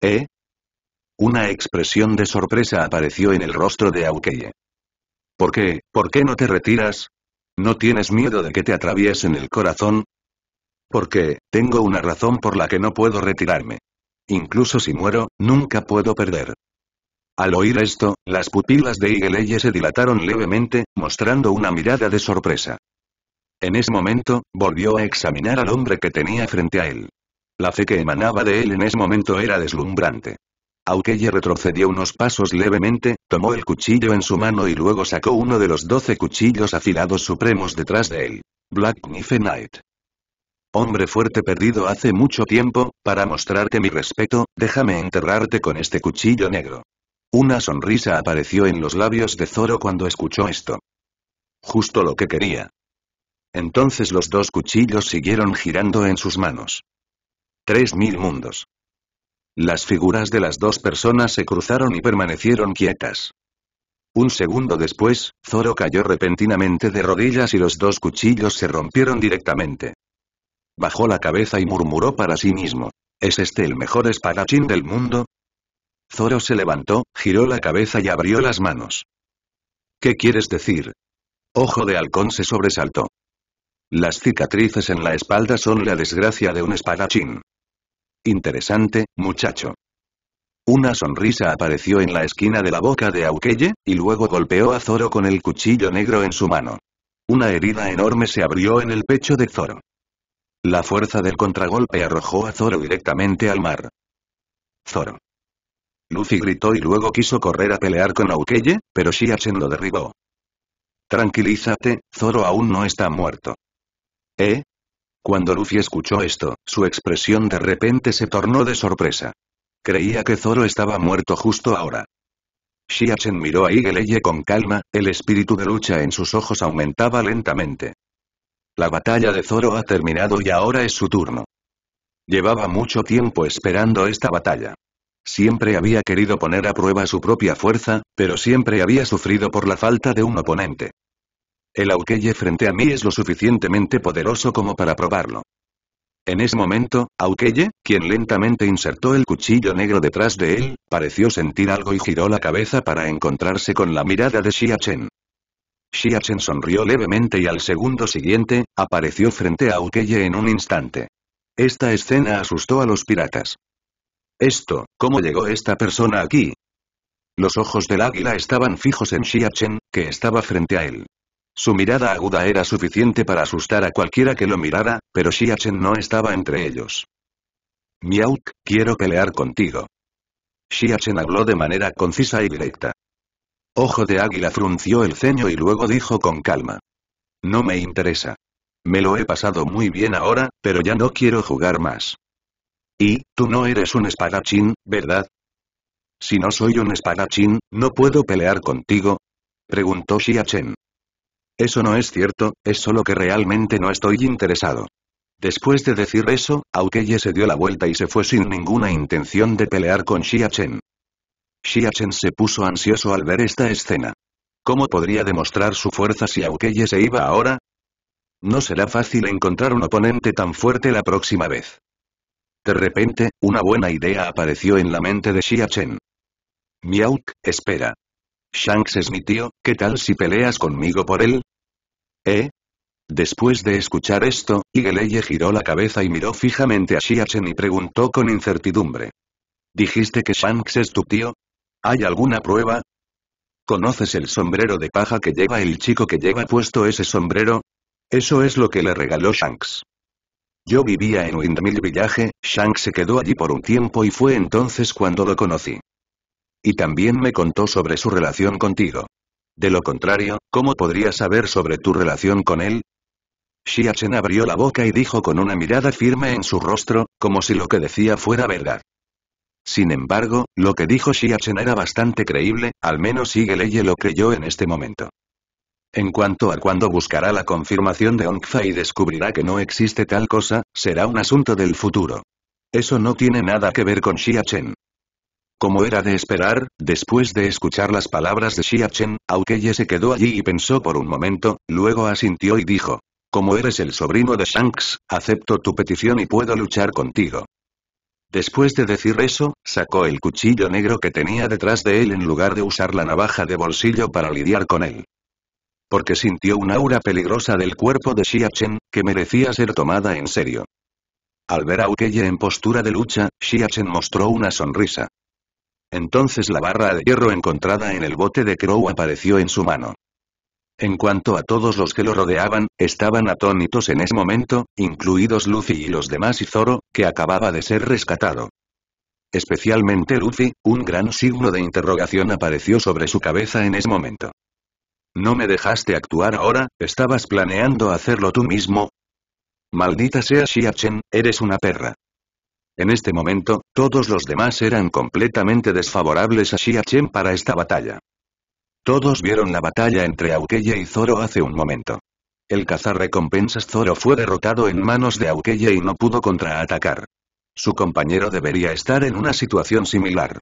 [SPEAKER 1] ¿Eh? Una expresión de sorpresa apareció en el rostro de Aukeye. ¿Por qué, por qué no te retiras? ¿No tienes miedo de que te atraviesen el corazón? Porque, tengo una razón por la que no puedo retirarme. Incluso si muero, nunca puedo perder. Al oír esto, las pupilas de Igeleye se dilataron levemente, mostrando una mirada de sorpresa. En ese momento, volvió a examinar al hombre que tenía frente a él. La fe que emanaba de él en ese momento era deslumbrante ella retrocedió unos pasos levemente, tomó el cuchillo en su mano y luego sacó uno de los doce cuchillos afilados supremos detrás de él. Black Knife Knight. Hombre fuerte perdido hace mucho tiempo, para mostrarte mi respeto, déjame enterrarte con este cuchillo negro. Una sonrisa apareció en los labios de Zoro cuando escuchó esto. Justo lo que quería. Entonces los dos cuchillos siguieron girando en sus manos. Tres mil mundos. Las figuras de las dos personas se cruzaron y permanecieron quietas. Un segundo después, Zoro cayó repentinamente de rodillas y los dos cuchillos se rompieron directamente. Bajó la cabeza y murmuró para sí mismo. ¿Es este el mejor espadachín del mundo? Zoro se levantó, giró la cabeza y abrió las manos. ¿Qué quieres decir? Ojo de halcón se sobresaltó. Las cicatrices en la espalda son la desgracia de un espadachín. Interesante, muchacho. Una sonrisa apareció en la esquina de la boca de Aukeye, y luego golpeó a Zoro con el cuchillo negro en su mano. Una herida enorme se abrió en el pecho de Zoro. La fuerza del contragolpe arrojó a Zoro directamente al mar. Zoro. Lucy gritó y luego quiso correr a pelear con Aukeye, pero Shiachen lo derribó. Tranquilízate, Zoro aún no está muerto. ¿Eh? Cuando Luffy escuchó esto, su expresión de repente se tornó de sorpresa. Creía que Zoro estaba muerto justo ahora. Shiachen miró a Igeleye con calma, el espíritu de lucha en sus ojos aumentaba lentamente. La batalla de Zoro ha terminado y ahora es su turno. Llevaba mucho tiempo esperando esta batalla. Siempre había querido poner a prueba su propia fuerza, pero siempre había sufrido por la falta de un oponente. El Aukeye frente a mí es lo suficientemente poderoso como para probarlo. En ese momento, Aukeye, quien lentamente insertó el cuchillo negro detrás de él, pareció sentir algo y giró la cabeza para encontrarse con la mirada de Xia Chen. sonrió levemente y al segundo siguiente, apareció frente a Aukeye en un instante. Esta escena asustó a los piratas. Esto, ¿cómo llegó esta persona aquí? Los ojos del águila estaban fijos en Xia Chen, que estaba frente a él. Su mirada aguda era suficiente para asustar a cualquiera que lo mirara, pero Xiachen no estaba entre ellos. Miauk, quiero pelear contigo. Xiachen habló de manera concisa y directa. Ojo de Águila frunció el ceño y luego dijo con calma. No me interesa. Me lo he pasado muy bien ahora, pero ya no quiero jugar más. Y, tú no eres un espadachín, ¿verdad? Si no soy un espadachín, ¿no puedo pelear contigo? Preguntó Xiachen. Eso no es cierto, es solo que realmente no estoy interesado. Después de decir eso, Aukeye se dio la vuelta y se fue sin ninguna intención de pelear con Xia Chen. Chen se puso ansioso al ver esta escena. ¿Cómo podría demostrar su fuerza si Aukeye se iba ahora? No será fácil encontrar un oponente tan fuerte la próxima vez. De repente, una buena idea apareció en la mente de Xia Chen. Miauk, espera. Shanks es mi tío, ¿qué tal si peleas conmigo por él? ¿Eh? Después de escuchar esto, Igeleye giró la cabeza y miró fijamente a Shiachen y preguntó con incertidumbre. ¿Dijiste que Shanks es tu tío? ¿Hay alguna prueba? ¿Conoces el sombrero de paja que lleva el chico que lleva puesto ese sombrero? Eso es lo que le regaló Shanks. Yo vivía en Windmill Village, Shanks se quedó allí por un tiempo y fue entonces cuando lo conocí y también me contó sobre su relación contigo. De lo contrario, ¿cómo podría saber sobre tu relación con él? Xiachen abrió la boca y dijo con una mirada firme en su rostro, como si lo que decía fuera verdad. Sin embargo, lo que dijo Xiachen era bastante creíble, al menos Sigue Leye lo creyó en este momento. En cuanto a cuándo buscará la confirmación de Ongfa y descubrirá que no existe tal cosa, será un asunto del futuro. Eso no tiene nada que ver con Xia como era de esperar, después de escuchar las palabras de Xiachen, Chen, Aukeye se quedó allí y pensó por un momento, luego asintió y dijo. Como eres el sobrino de Shanks, acepto tu petición y puedo luchar contigo. Después de decir eso, sacó el cuchillo negro que tenía detrás de él en lugar de usar la navaja de bolsillo para lidiar con él. Porque sintió un aura peligrosa del cuerpo de Xiachen, que merecía ser tomada en serio. Al ver a Aukeye en postura de lucha, Xia Chen mostró una sonrisa. Entonces la barra de hierro encontrada en el bote de Crow apareció en su mano. En cuanto a todos los que lo rodeaban, estaban atónitos en ese momento, incluidos Luffy y los demás y Zoro, que acababa de ser rescatado. Especialmente Luffy, un gran signo de interrogación apareció sobre su cabeza en ese momento. ¿No me dejaste actuar ahora? ¿Estabas planeando hacerlo tú mismo? Maldita sea Shiachen, eres una perra. En este momento, todos los demás eran completamente desfavorables a Xia Chen para esta batalla. Todos vieron la batalla entre Aukeye y Zoro hace un momento. El cazarrecompensas Zoro fue derrotado en manos de Aukeye y no pudo contraatacar. Su compañero debería estar en una situación similar.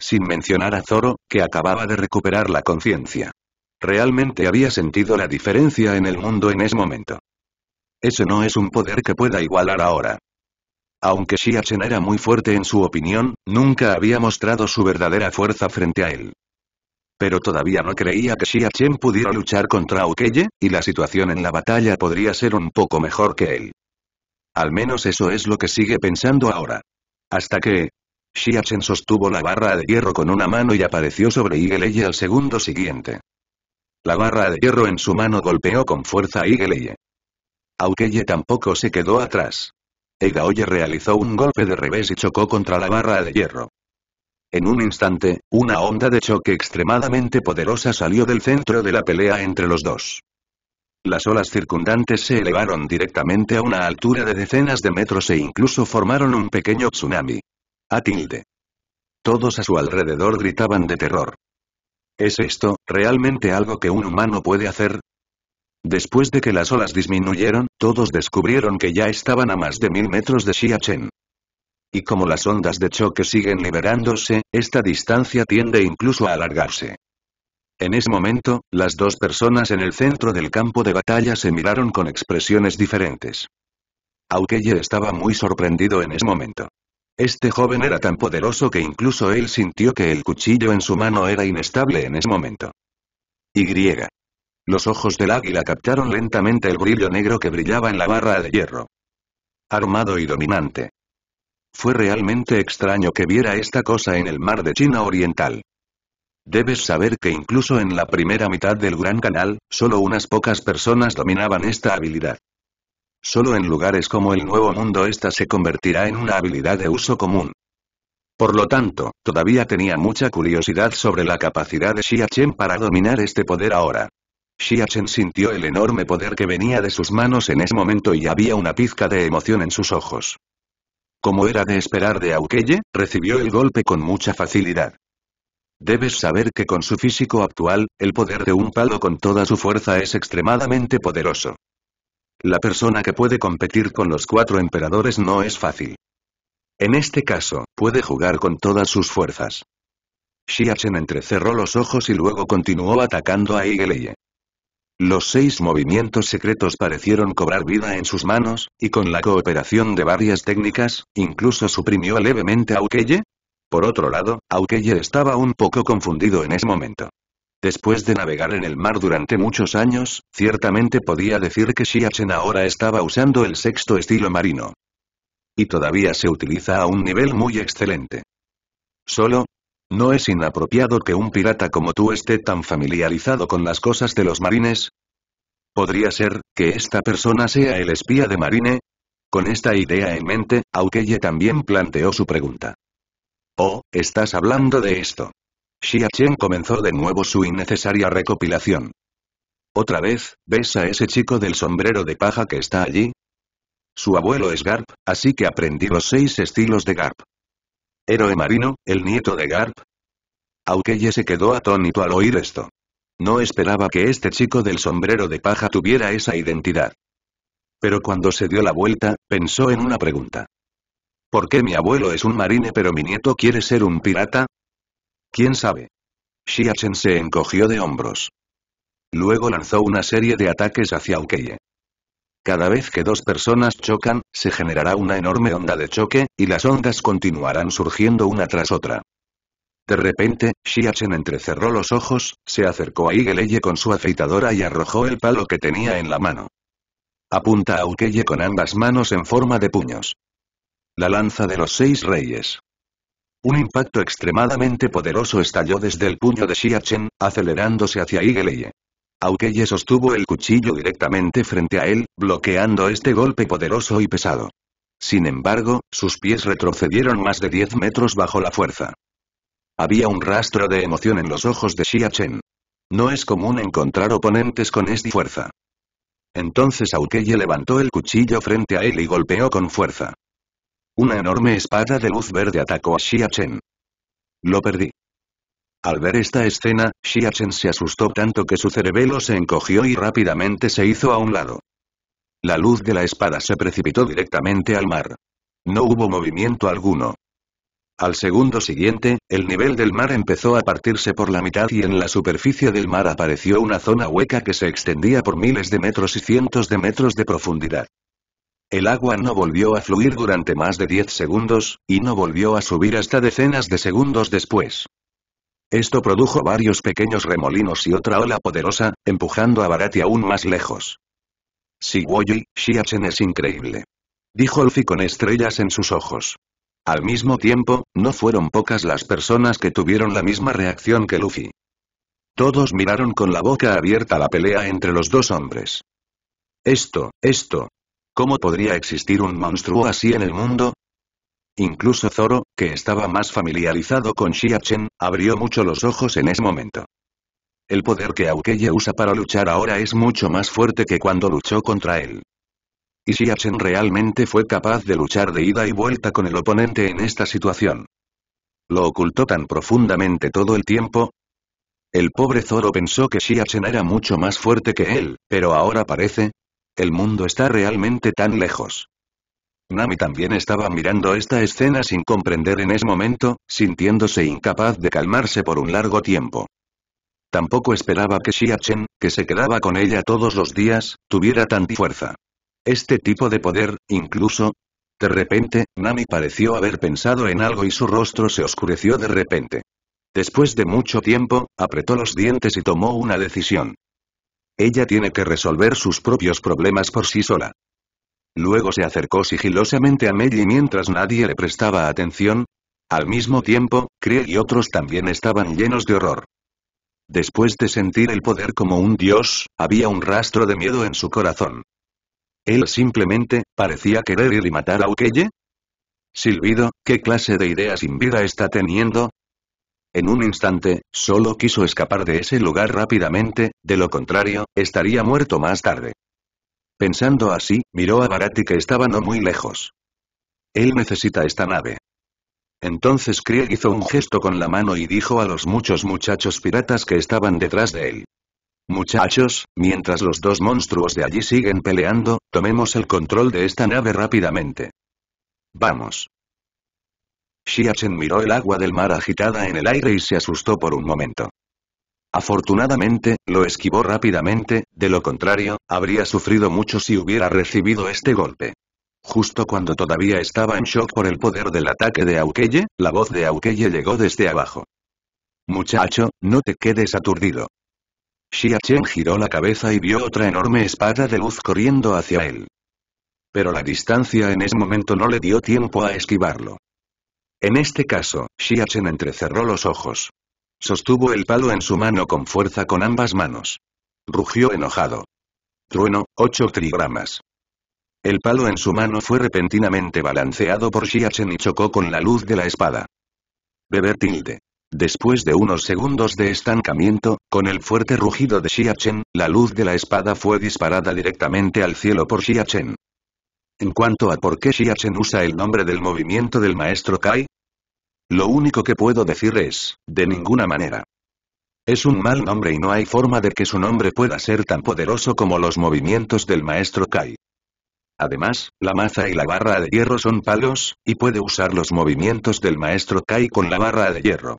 [SPEAKER 1] Sin mencionar a Zoro, que acababa de recuperar la conciencia. Realmente había sentido la diferencia en el mundo en ese momento. Eso no es un poder que pueda igualar ahora. Aunque Xiachen era muy fuerte en su opinión, nunca había mostrado su verdadera fuerza frente a él. Pero todavía no creía que Xiachen pudiera luchar contra Aukeye, y la situación en la batalla podría ser un poco mejor que él. Al menos eso es lo que sigue pensando ahora. Hasta que... Xiachen sostuvo la barra de hierro con una mano y apareció sobre Igeleye al segundo siguiente. La barra de hierro en su mano golpeó con fuerza a Igeleye. Aukeye tampoco se quedó atrás. Egaoye realizó un golpe de revés y chocó contra la barra de hierro. En un instante, una onda de choque extremadamente poderosa salió del centro de la pelea entre los dos. Las olas circundantes se elevaron directamente a una altura de decenas de metros e incluso formaron un pequeño tsunami. Atilde. Todos a su alrededor gritaban de terror. ¿Es esto, realmente algo que un humano puede hacer? Después de que las olas disminuyeron, todos descubrieron que ya estaban a más de mil metros de Xiachen. Y como las ondas de choque siguen liberándose, esta distancia tiende incluso a alargarse. En ese momento, las dos personas en el centro del campo de batalla se miraron con expresiones diferentes. Aukeye estaba muy sorprendido en ese momento. Este joven era tan poderoso que incluso él sintió que el cuchillo en su mano era inestable en ese momento. Y. Los ojos del águila captaron lentamente el brillo negro que brillaba en la barra de hierro. Armado y dominante. Fue realmente extraño que viera esta cosa en el mar de China Oriental. Debes saber que incluso en la primera mitad del Gran Canal, solo unas pocas personas dominaban esta habilidad. Solo en lugares como el Nuevo Mundo esta se convertirá en una habilidad de uso común. Por lo tanto, todavía tenía mucha curiosidad sobre la capacidad de Xia para dominar este poder ahora. Xiachen sintió el enorme poder que venía de sus manos en ese momento y había una pizca de emoción en sus ojos. Como era de esperar de Aukeye, recibió el golpe con mucha facilidad. Debes saber que con su físico actual, el poder de un palo con toda su fuerza es extremadamente poderoso. La persona que puede competir con los cuatro emperadores no es fácil. En este caso, puede jugar con todas sus fuerzas. Xiachen entrecerró los ojos y luego continuó atacando a Igeleye. Los seis movimientos secretos parecieron cobrar vida en sus manos, y con la cooperación de varias técnicas, incluso suprimió levemente a Ukeye? Por otro lado, Aukeye estaba un poco confundido en ese momento. Después de navegar en el mar durante muchos años, ciertamente podía decir que Shiachen ahora estaba usando el sexto estilo marino. Y todavía se utiliza a un nivel muy excelente. Solo, no es inapropiado que un pirata como tú esté tan familiarizado con las cosas de los marines. ¿Podría ser, que esta persona sea el espía de Marine? Con esta idea en mente, Aukeye también planteó su pregunta. Oh, estás hablando de esto. Xia comenzó de nuevo su innecesaria recopilación. Otra vez, ¿ves a ese chico del sombrero de paja que está allí? Su abuelo es Garp, así que aprendí los seis estilos de Garp. Héroe marino, el nieto de Garp. Aukeye se quedó atónito al oír esto. No esperaba que este chico del sombrero de paja tuviera esa identidad. Pero cuando se dio la vuelta, pensó en una pregunta. ¿Por qué mi abuelo es un marine pero mi nieto quiere ser un pirata? ¿Quién sabe? Shiachen se encogió de hombros. Luego lanzó una serie de ataques hacia Aukeye. Cada vez que dos personas chocan, se generará una enorme onda de choque, y las ondas continuarán surgiendo una tras otra. De repente, Xiachen entrecerró los ojos, se acercó a Igeleye con su afeitadora y arrojó el palo que tenía en la mano. Apunta a Ukeye con ambas manos en forma de puños. La lanza de los seis reyes. Un impacto extremadamente poderoso estalló desde el puño de Xiachen, acelerándose hacia Igeleye. Aukeye sostuvo el cuchillo directamente frente a él, bloqueando este golpe poderoso y pesado. Sin embargo, sus pies retrocedieron más de 10 metros bajo la fuerza. Había un rastro de emoción en los ojos de Xia Chen. No es común encontrar oponentes con esta fuerza. Entonces Aukeye levantó el cuchillo frente a él y golpeó con fuerza. Una enorme espada de luz verde atacó a Xia Chen. Lo perdí. Al ver esta escena, Xiachen se asustó tanto que su cerebelo se encogió y rápidamente se hizo a un lado. La luz de la espada se precipitó directamente al mar. No hubo movimiento alguno. Al segundo siguiente, el nivel del mar empezó a partirse por la mitad y en la superficie del mar apareció una zona hueca que se extendía por miles de metros y cientos de metros de profundidad. El agua no volvió a fluir durante más de 10 segundos, y no volvió a subir hasta decenas de segundos después. Esto produjo varios pequeños remolinos y otra ola poderosa, empujando a Barati aún más lejos. Si Woyi, Shiachen es increíble. Dijo Luffy con estrellas en sus ojos. Al mismo tiempo, no fueron pocas las personas que tuvieron la misma reacción que Luffy. Todos miraron con la boca abierta la pelea entre los dos hombres. Esto, esto. ¿Cómo podría existir un monstruo así en el mundo? Incluso Zoro, que estaba más familiarizado con Xiachen, abrió mucho los ojos en ese momento. El poder que Aukeye usa para luchar ahora es mucho más fuerte que cuando luchó contra él. Y Xiachen realmente fue capaz de luchar de ida y vuelta con el oponente en esta situación. ¿Lo ocultó tan profundamente todo el tiempo? El pobre Zoro pensó que Xiachen era mucho más fuerte que él, pero ahora parece... El mundo está realmente tan lejos. Nami también estaba mirando esta escena sin comprender en ese momento, sintiéndose incapaz de calmarse por un largo tiempo. Tampoco esperaba que Xia Chen, que se quedaba con ella todos los días, tuviera tanta fuerza. Este tipo de poder, incluso... De repente, Nami pareció haber pensado en algo y su rostro se oscureció de repente. Después de mucho tiempo, apretó los dientes y tomó una decisión. Ella tiene que resolver sus propios problemas por sí sola. Luego se acercó sigilosamente a Melly mientras nadie le prestaba atención. Al mismo tiempo, Krie y otros también estaban llenos de horror. Después de sentir el poder como un dios, había un rastro de miedo en su corazón. Él simplemente, parecía querer ir y matar a Ukeye. Silvido, ¿qué clase de idea sin vida está teniendo? En un instante, solo quiso escapar de ese lugar rápidamente, de lo contrario, estaría muerto más tarde. Pensando así, miró a Barati que estaba no muy lejos. Él necesita esta nave. Entonces Krieg hizo un gesto con la mano y dijo a los muchos muchachos piratas que estaban detrás de él. Muchachos, mientras los dos monstruos de allí siguen peleando, tomemos el control de esta nave rápidamente. Vamos. Xiachen miró el agua del mar agitada en el aire y se asustó por un momento. Afortunadamente, lo esquivó rápidamente, de lo contrario, habría sufrido mucho si hubiera recibido este golpe. Justo cuando todavía estaba en shock por el poder del ataque de Aukeye, la voz de Aukeye llegó desde abajo. Muchacho, no te quedes aturdido. Xia giró la cabeza y vio otra enorme espada de luz corriendo hacia él. Pero la distancia en ese momento no le dio tiempo a esquivarlo. En este caso, Xia entrecerró los ojos. Sostuvo el palo en su mano con fuerza con ambas manos. Rugió enojado. Trueno, 8 trigramas. El palo en su mano fue repentinamente balanceado por Xiachen y chocó con la luz de la espada. Beber tilde. Después de unos segundos de estancamiento, con el fuerte rugido de Xiachen, la luz de la espada fue disparada directamente al cielo por Xiachen. En cuanto a por qué Xiachen usa el nombre del movimiento del maestro Kai, lo único que puedo decir es, de ninguna manera. Es un mal nombre y no hay forma de que su nombre pueda ser tan poderoso como los movimientos del maestro Kai. Además, la maza y la barra de hierro son palos, y puede usar los movimientos del maestro Kai con la barra de hierro.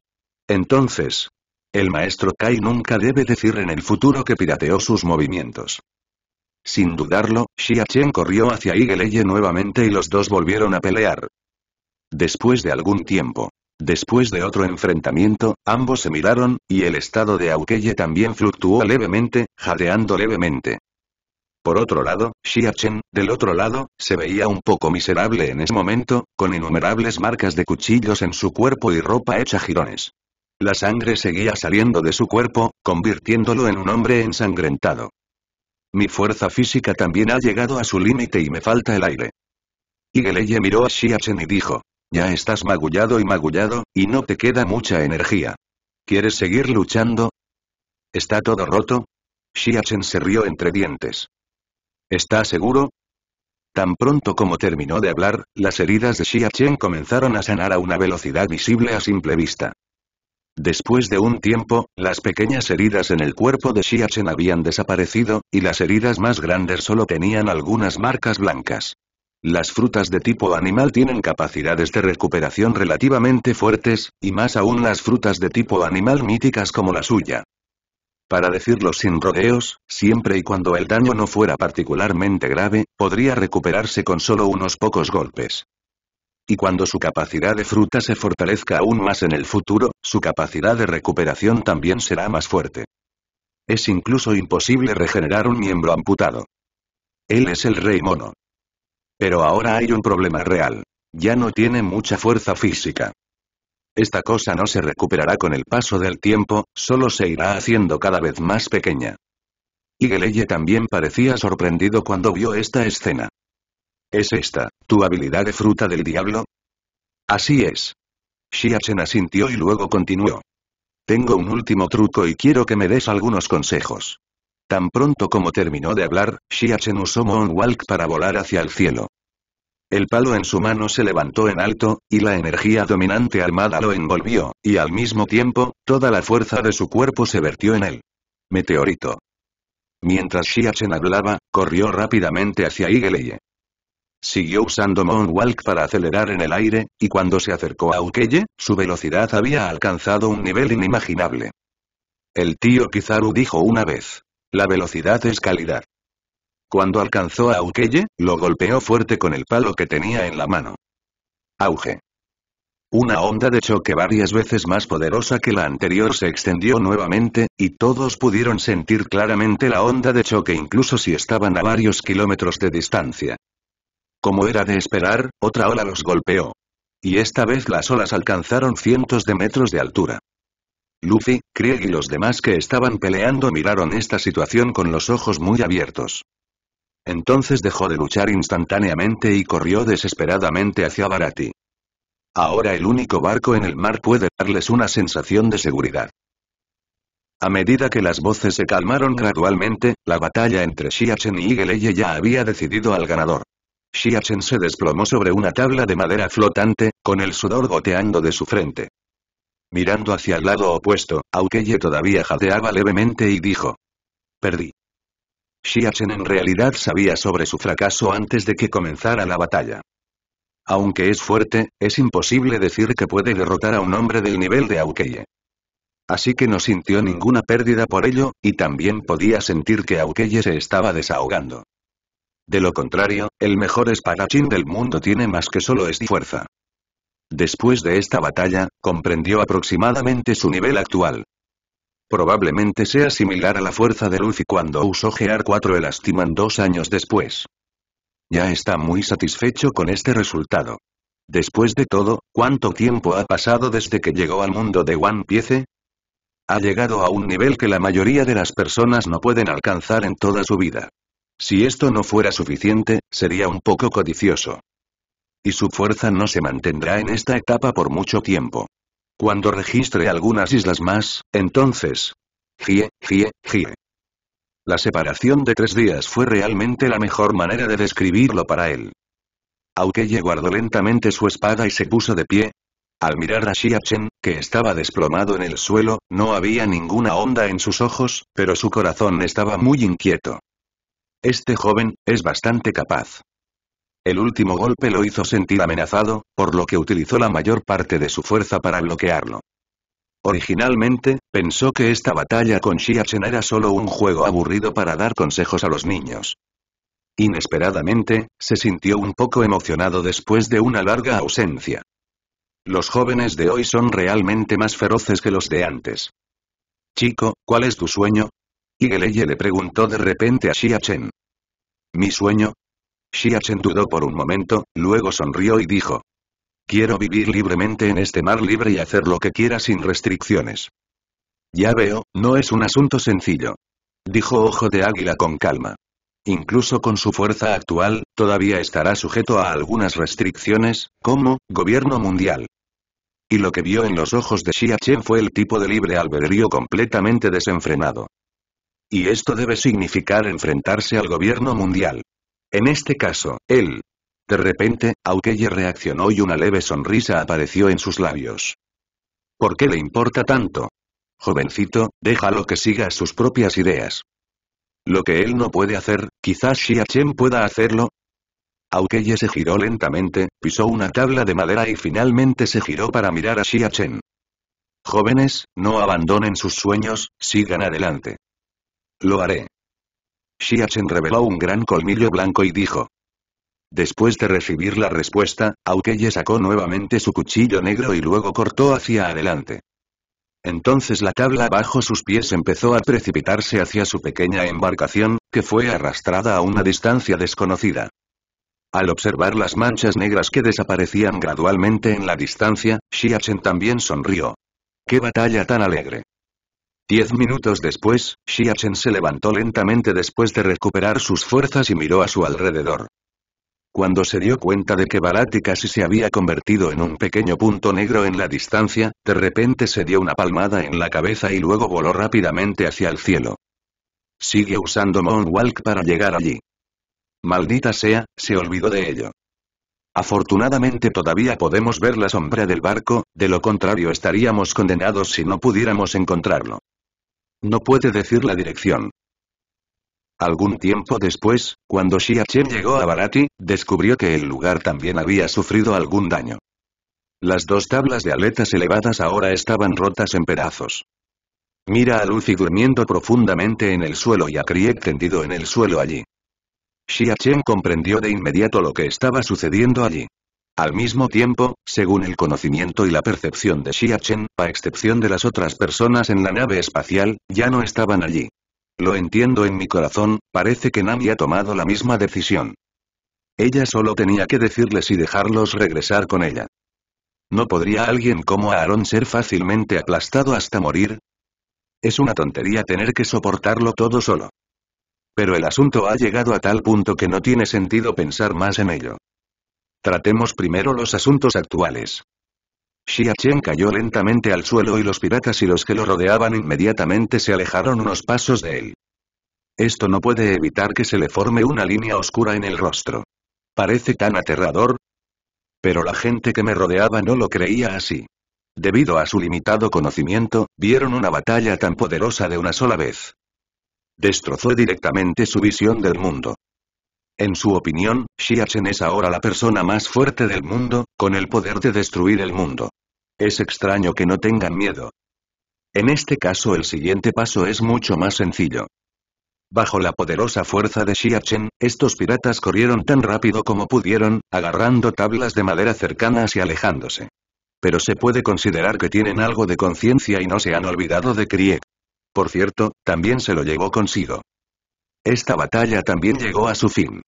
[SPEAKER 1] Entonces, el maestro Kai nunca debe decir en el futuro que pirateó sus movimientos. Sin dudarlo, Xia Chen corrió hacia Igeleye nuevamente y los dos volvieron a pelear. Después de algún tiempo, Después de otro enfrentamiento, ambos se miraron, y el estado de Aukeye también fluctuó levemente, jadeando levemente. Por otro lado, Xiachen, del otro lado, se veía un poco miserable en ese momento, con innumerables marcas de cuchillos en su cuerpo y ropa hecha jirones. La sangre seguía saliendo de su cuerpo, convirtiéndolo en un hombre ensangrentado. Mi fuerza física también ha llegado a su límite y me falta el aire. Igeleye miró a Xiachen y dijo, ya estás magullado y magullado, y no te queda mucha energía. ¿Quieres seguir luchando? ¿Está todo roto? Xiachen se rió entre dientes. ¿Está seguro? Tan pronto como terminó de hablar, las heridas de Xiachen comenzaron a sanar a una velocidad visible a simple vista. Después de un tiempo, las pequeñas heridas en el cuerpo de Xiachen habían desaparecido, y las heridas más grandes solo tenían algunas marcas blancas. Las frutas de tipo animal tienen capacidades de recuperación relativamente fuertes, y más aún las frutas de tipo animal míticas como la suya. Para decirlo sin rodeos, siempre y cuando el daño no fuera particularmente grave, podría recuperarse con solo unos pocos golpes. Y cuando su capacidad de fruta se fortalezca aún más en el futuro, su capacidad de recuperación también será más fuerte. Es incluso imposible regenerar un miembro amputado. Él es el rey mono. Pero ahora hay un problema real. Ya no tiene mucha fuerza física. Esta cosa no se recuperará con el paso del tiempo, solo se irá haciendo cada vez más pequeña. Y Geleye también parecía sorprendido cuando vio esta escena. ¿Es esta, tu habilidad de fruta del diablo? Así es. Shiachen asintió y luego continuó. Tengo un último truco y quiero que me des algunos consejos. Tan pronto como terminó de hablar, Shiachen usó Moonwalk para volar hacia el cielo. El palo en su mano se levantó en alto, y la energía dominante armada lo envolvió, y al mismo tiempo, toda la fuerza de su cuerpo se vertió en él. Meteorito. Mientras Shiachen hablaba, corrió rápidamente hacia Igeleye. Siguió usando Moonwalk para acelerar en el aire, y cuando se acercó a Ukeye, su velocidad había alcanzado un nivel inimaginable. El tío Kizaru dijo una vez. La velocidad es calidad. Cuando alcanzó a Aukeye, lo golpeó fuerte con el palo que tenía en la mano. Auge. Una onda de choque varias veces más poderosa que la anterior se extendió nuevamente, y todos pudieron sentir claramente la onda de choque incluso si estaban a varios kilómetros de distancia. Como era de esperar, otra ola los golpeó. Y esta vez las olas alcanzaron cientos de metros de altura. Luffy, Krieg y los demás que estaban peleando miraron esta situación con los ojos muy abiertos. Entonces dejó de luchar instantáneamente y corrió desesperadamente hacia Barati. Ahora el único barco en el mar puede darles una sensación de seguridad. A medida que las voces se calmaron gradualmente, la batalla entre Xiachen y Igeleye ya había decidido al ganador. Xiachen se desplomó sobre una tabla de madera flotante, con el sudor goteando de su frente. Mirando hacia el lado opuesto, Aukeye todavía jadeaba levemente y dijo. Perdí. Xiachen en realidad sabía sobre su fracaso antes de que comenzara la batalla. Aunque es fuerte, es imposible decir que puede derrotar a un hombre del nivel de Aukeye. Así que no sintió ninguna pérdida por ello, y también podía sentir que Aukeye se estaba desahogando. De lo contrario, el mejor espadachín del mundo tiene más que solo es fuerza. Después de esta batalla, comprendió aproximadamente su nivel actual. Probablemente sea similar a la fuerza de Luffy cuando usó Gear 4 Elastiman dos años después. Ya está muy satisfecho con este resultado. Después de todo, ¿cuánto tiempo ha pasado desde que llegó al mundo de One Piece? Ha llegado a un nivel que la mayoría de las personas no pueden alcanzar en toda su vida. Si esto no fuera suficiente, sería un poco codicioso. Y su fuerza no se mantendrá en esta etapa por mucho tiempo. Cuando registre algunas islas más, entonces... Gie, gie, gie. La separación de tres días fue realmente la mejor manera de describirlo para él. Aukeye guardó lentamente su espada y se puso de pie. Al mirar a Xiachen, que estaba desplomado en el suelo, no había ninguna onda en sus ojos, pero su corazón estaba muy inquieto. Este joven, es bastante capaz. El último golpe lo hizo sentir amenazado, por lo que utilizó la mayor parte de su fuerza para bloquearlo. Originalmente, pensó que esta batalla con Chen era solo un juego aburrido para dar consejos a los niños. Inesperadamente, se sintió un poco emocionado después de una larga ausencia. Los jóvenes de hoy son realmente más feroces que los de antes. Chico, ¿cuál es tu sueño? Igeleye le preguntó de repente a Xiachen. Mi sueño, Xiachen dudó por un momento, luego sonrió y dijo. Quiero vivir libremente en este mar libre y hacer lo que quiera sin restricciones. Ya veo, no es un asunto sencillo. Dijo Ojo de Águila con calma. Incluso con su fuerza actual, todavía estará sujeto a algunas restricciones, como, gobierno mundial. Y lo que vio en los ojos de Xiachen fue el tipo de libre albedrío completamente desenfrenado. Y esto debe significar enfrentarse al gobierno mundial. En este caso, él. De repente, Aukeye reaccionó y una leve sonrisa apareció en sus labios. ¿Por qué le importa tanto? Jovencito, déjalo que siga sus propias ideas. Lo que él no puede hacer, quizás Chen pueda hacerlo. Aukeye se giró lentamente, pisó una tabla de madera y finalmente se giró para mirar a Chen. Jóvenes, no abandonen sus sueños, sigan adelante. Lo haré. Xiachen reveló un gran colmillo blanco y dijo. Después de recibir la respuesta, Aukeye sacó nuevamente su cuchillo negro y luego cortó hacia adelante. Entonces la tabla bajo sus pies empezó a precipitarse hacia su pequeña embarcación, que fue arrastrada a una distancia desconocida. Al observar las manchas negras que desaparecían gradualmente en la distancia, Xiachen también sonrió. ¡Qué batalla tan alegre! Diez minutos después, Xiachen se levantó lentamente después de recuperar sus fuerzas y miró a su alrededor. Cuando se dio cuenta de que Barati casi se había convertido en un pequeño punto negro en la distancia, de repente se dio una palmada en la cabeza y luego voló rápidamente hacia el cielo. Sigue usando Moonwalk para llegar allí. Maldita sea, se olvidó de ello. Afortunadamente todavía podemos ver la sombra del barco, de lo contrario estaríamos condenados si no pudiéramos encontrarlo. No puede decir la dirección. Algún tiempo después, cuando Xia llegó a Barati, descubrió que el lugar también había sufrido algún daño. Las dos tablas de aletas elevadas ahora estaban rotas en pedazos. Mira a Luffy durmiendo profundamente en el suelo y a Krieg tendido en el suelo allí. Xia Chen comprendió de inmediato lo que estaba sucediendo allí. Al mismo tiempo, según el conocimiento y la percepción de Xia Chen, a excepción de las otras personas en la nave espacial, ya no estaban allí. Lo entiendo en mi corazón, parece que Nami ha tomado la misma decisión. Ella solo tenía que decirles y dejarlos regresar con ella. ¿No podría alguien como Aaron ser fácilmente aplastado hasta morir? Es una tontería tener que soportarlo todo solo. Pero el asunto ha llegado a tal punto que no tiene sentido pensar más en ello. Tratemos primero los asuntos actuales. Xia cayó lentamente al suelo y los piratas y los que lo rodeaban inmediatamente se alejaron unos pasos de él. Esto no puede evitar que se le forme una línea oscura en el rostro. Parece tan aterrador. Pero la gente que me rodeaba no lo creía así. Debido a su limitado conocimiento, vieron una batalla tan poderosa de una sola vez. Destrozó directamente su visión del mundo. En su opinión, Xiachen es ahora la persona más fuerte del mundo, con el poder de destruir el mundo. Es extraño que no tengan miedo. En este caso el siguiente paso es mucho más sencillo. Bajo la poderosa fuerza de Xiachen, estos piratas corrieron tan rápido como pudieron, agarrando tablas de madera cercanas y alejándose. Pero se puede considerar que tienen algo de conciencia y no se han olvidado de Krieg. Por cierto, también se lo llevó consigo. Esta batalla también llegó a su fin.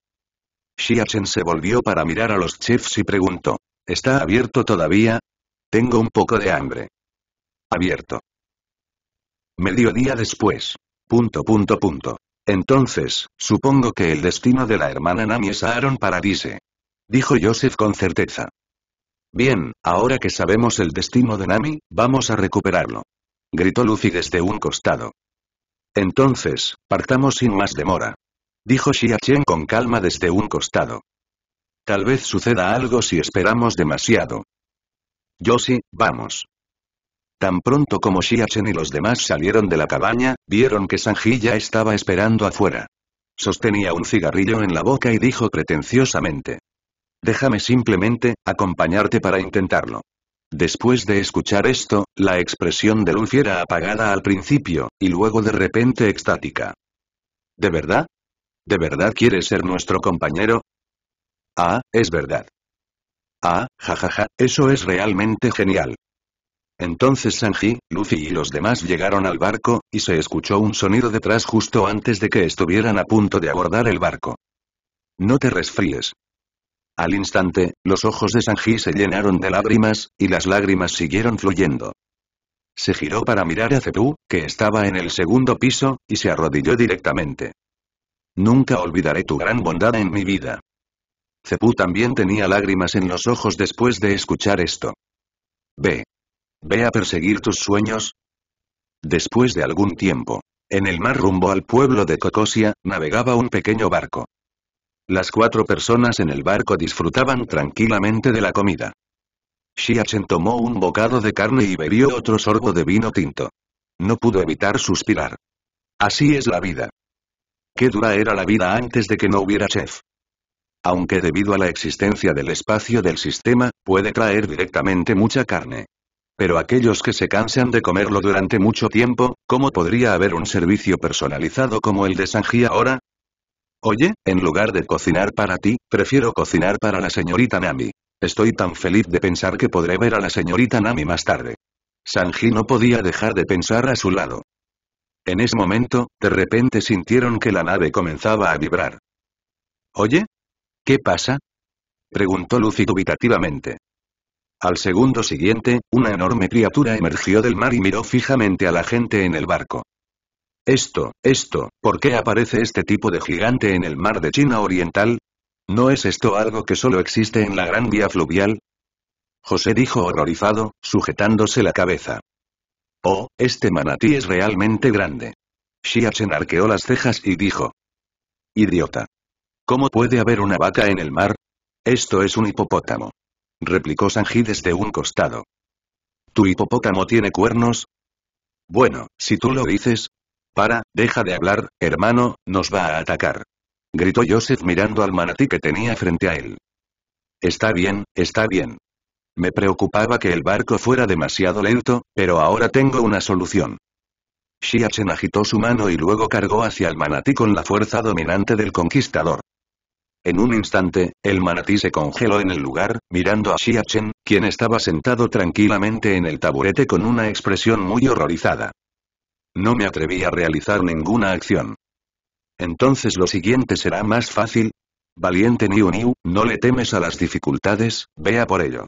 [SPEAKER 1] Xiachen se volvió para mirar a los chefs y preguntó. ¿Está abierto todavía? Tengo un poco de hambre. Abierto. Mediodía después. Punto punto punto. Entonces, supongo que el destino de la hermana Nami es Aaron Paradise. Dijo Joseph con certeza. Bien, ahora que sabemos el destino de Nami, vamos a recuperarlo gritó Lucy desde un costado. Entonces, partamos sin más demora. Dijo Xia con calma desde un costado. Tal vez suceda algo si esperamos demasiado. Yoshi, vamos. Tan pronto como Shiachen y los demás salieron de la cabaña, vieron que Sanji ya estaba esperando afuera. Sostenía un cigarrillo en la boca y dijo pretenciosamente. Déjame simplemente, acompañarte para intentarlo. Después de escuchar esto, la expresión de Luffy era apagada al principio, y luego de repente extática. ¿De verdad? ¿De verdad quieres ser nuestro compañero? Ah, es verdad. Ah, jajaja, eso es realmente genial. Entonces Sanji, Luffy y los demás llegaron al barco, y se escuchó un sonido detrás justo antes de que estuvieran a punto de abordar el barco. No te resfríes. Al instante, los ojos de Sanji se llenaron de lágrimas, y las lágrimas siguieron fluyendo. Se giró para mirar a Cepu, que estaba en el segundo piso, y se arrodilló directamente. Nunca olvidaré tu gran bondad en mi vida. Cepú también tenía lágrimas en los ojos después de escuchar esto. Ve. Ve a perseguir tus sueños. Después de algún tiempo, en el mar rumbo al pueblo de Cocosia, navegaba un pequeño barco. Las cuatro personas en el barco disfrutaban tranquilamente de la comida. Xiachen tomó un bocado de carne y bebió otro sorbo de vino tinto. No pudo evitar suspirar. Así es la vida. Qué dura era la vida antes de que no hubiera chef. Aunque debido a la existencia del espacio del sistema, puede traer directamente mucha carne. Pero aquellos que se cansan de comerlo durante mucho tiempo, ¿cómo podría haber un servicio personalizado como el de Sanji ahora? Oye, en lugar de cocinar para ti, prefiero cocinar para la señorita Nami. Estoy tan feliz de pensar que podré ver a la señorita Nami más tarde. Sanji no podía dejar de pensar a su lado. En ese momento, de repente sintieron que la nave comenzaba a vibrar. ¿Oye? ¿Qué pasa? Preguntó Lucy dubitativamente. Al segundo siguiente, una enorme criatura emergió del mar y miró fijamente a la gente en el barco. Esto, esto, ¿por qué aparece este tipo de gigante en el mar de China Oriental? ¿No es esto algo que solo existe en la gran vía fluvial? José dijo horrorizado, sujetándose la cabeza. Oh, este manatí es realmente grande. Xiachen arqueó las cejas y dijo. Idiota. ¿Cómo puede haber una vaca en el mar? Esto es un hipopótamo. Replicó Sanji desde un costado. ¿Tu hipopótamo tiene cuernos? Bueno, si tú lo dices, para, deja de hablar, hermano, nos va a atacar. Gritó Joseph mirando al manatí que tenía frente a él. Está bien, está bien. Me preocupaba que el barco fuera demasiado lento, pero ahora tengo una solución. Shiachen agitó su mano y luego cargó hacia el manatí con la fuerza dominante del conquistador. En un instante, el manatí se congeló en el lugar, mirando a Shiachen, quien estaba sentado tranquilamente en el taburete con una expresión muy horrorizada. No me atreví a realizar ninguna acción. Entonces lo siguiente será más fácil. Valiente Niu Niu, no le temes a las dificultades, vea por ello.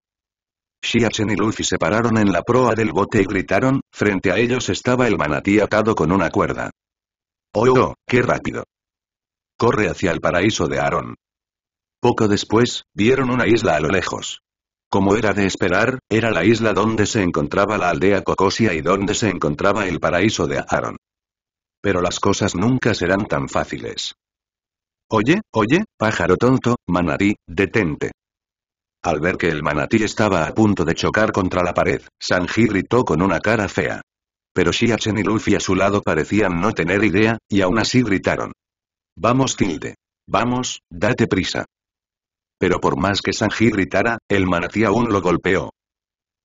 [SPEAKER 1] Xiachen y Luffy se pararon en la proa del bote y gritaron, frente a ellos estaba el manatí atado con una cuerda. ¡Oh, oh, oh qué rápido! Corre hacia el paraíso de Aarón. Poco después, vieron una isla a lo lejos. Como era de esperar, era la isla donde se encontraba la aldea Cocosia y donde se encontraba el paraíso de Aaron. Pero las cosas nunca serán tan fáciles. Oye, oye, pájaro tonto, manatí, detente. Al ver que el manatí estaba a punto de chocar contra la pared, Sanji gritó con una cara fea. Pero Shiachen y Luffy a su lado parecían no tener idea, y aún así gritaron. Vamos tilde. Vamos, date prisa. Pero por más que Sanji gritara, el manatí aún lo golpeó.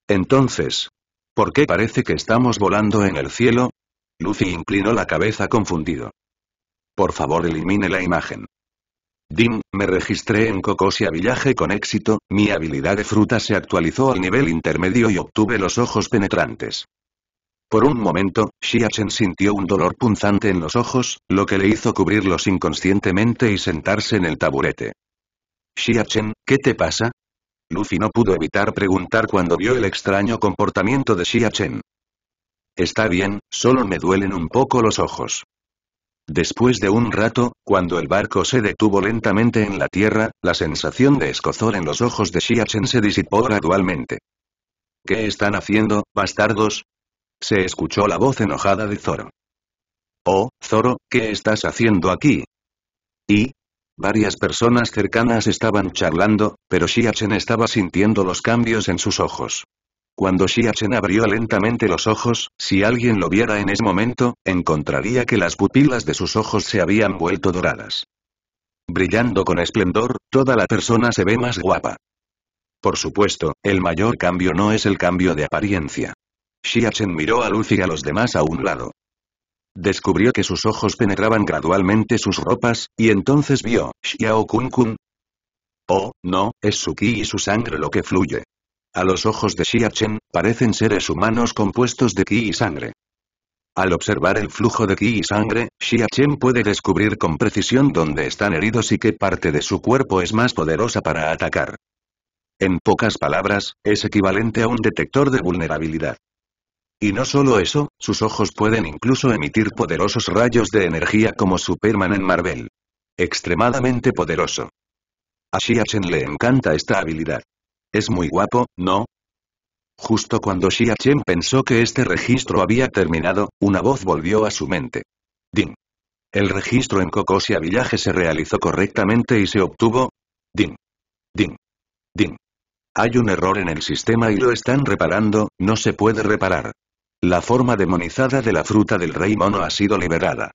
[SPEAKER 1] Entonces, ¿por qué parece que estamos volando en el cielo? Lucy inclinó la cabeza confundido. Por favor elimine la imagen. Dim, me registré en Cocosia Villaje con éxito, mi habilidad de fruta se actualizó al nivel intermedio y obtuve los ojos penetrantes. Por un momento, Chen sintió un dolor punzante en los ojos, lo que le hizo cubrirlos inconscientemente y sentarse en el taburete. Xiachen, Chen, ¿qué te pasa? Luffy no pudo evitar preguntar cuando vio el extraño comportamiento de Xia Chen. Está bien, solo me duelen un poco los ojos. Después de un rato, cuando el barco se detuvo lentamente en la tierra, la sensación de escozor en los ojos de Xia Chen se disipó gradualmente. ¿Qué están haciendo, bastardos? Se escuchó la voz enojada de Zoro. Oh, Zoro, ¿qué estás haciendo aquí? Y, Varias personas cercanas estaban charlando, pero Xiachen estaba sintiendo los cambios en sus ojos. Cuando Xiachen abrió lentamente los ojos, si alguien lo viera en ese momento, encontraría que las pupilas de sus ojos se habían vuelto doradas. Brillando con esplendor, toda la persona se ve más guapa. Por supuesto, el mayor cambio no es el cambio de apariencia. Xiachen miró a Luz y a los demás a un lado. Descubrió que sus ojos penetraban gradualmente sus ropas, y entonces vio, Xiao Kun Kun. Oh, no, es su ki y su sangre lo que fluye. A los ojos de Xia Chen, parecen seres humanos compuestos de ki y sangre. Al observar el flujo de ki y sangre, Xia Chen puede descubrir con precisión dónde están heridos y qué parte de su cuerpo es más poderosa para atacar. En pocas palabras, es equivalente a un detector de vulnerabilidad. Y no solo eso, sus ojos pueden incluso emitir poderosos rayos de energía como Superman en Marvel. Extremadamente poderoso. A Shia-Chen le encanta esta habilidad. Es muy guapo, ¿no? Justo cuando Xiachen chen pensó que este registro había terminado, una voz volvió a su mente. Ding. El registro en Cocosia Village se realizó correctamente y se obtuvo. Ding. Ding. Ding. Hay un error en el sistema y lo están reparando, no se puede reparar. La forma demonizada de la fruta del rey mono ha sido liberada.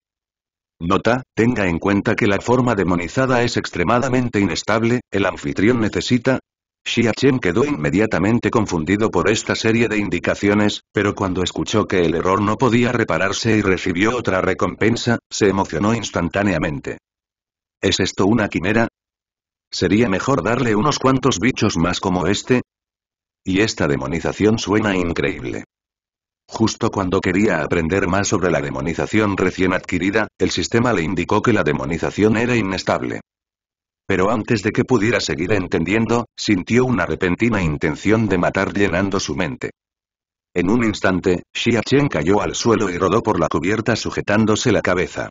[SPEAKER 1] Nota, tenga en cuenta que la forma demonizada es extremadamente inestable, el anfitrión necesita... Chen quedó inmediatamente confundido por esta serie de indicaciones, pero cuando escuchó que el error no podía repararse y recibió otra recompensa, se emocionó instantáneamente. ¿Es esto una quimera? ¿Sería mejor darle unos cuantos bichos más como este? Y esta demonización suena increíble. Justo cuando quería aprender más sobre la demonización recién adquirida, el sistema le indicó que la demonización era inestable. Pero antes de que pudiera seguir entendiendo, sintió una repentina intención de matar llenando su mente. En un instante, Xia Chen cayó al suelo y rodó por la cubierta sujetándose la cabeza.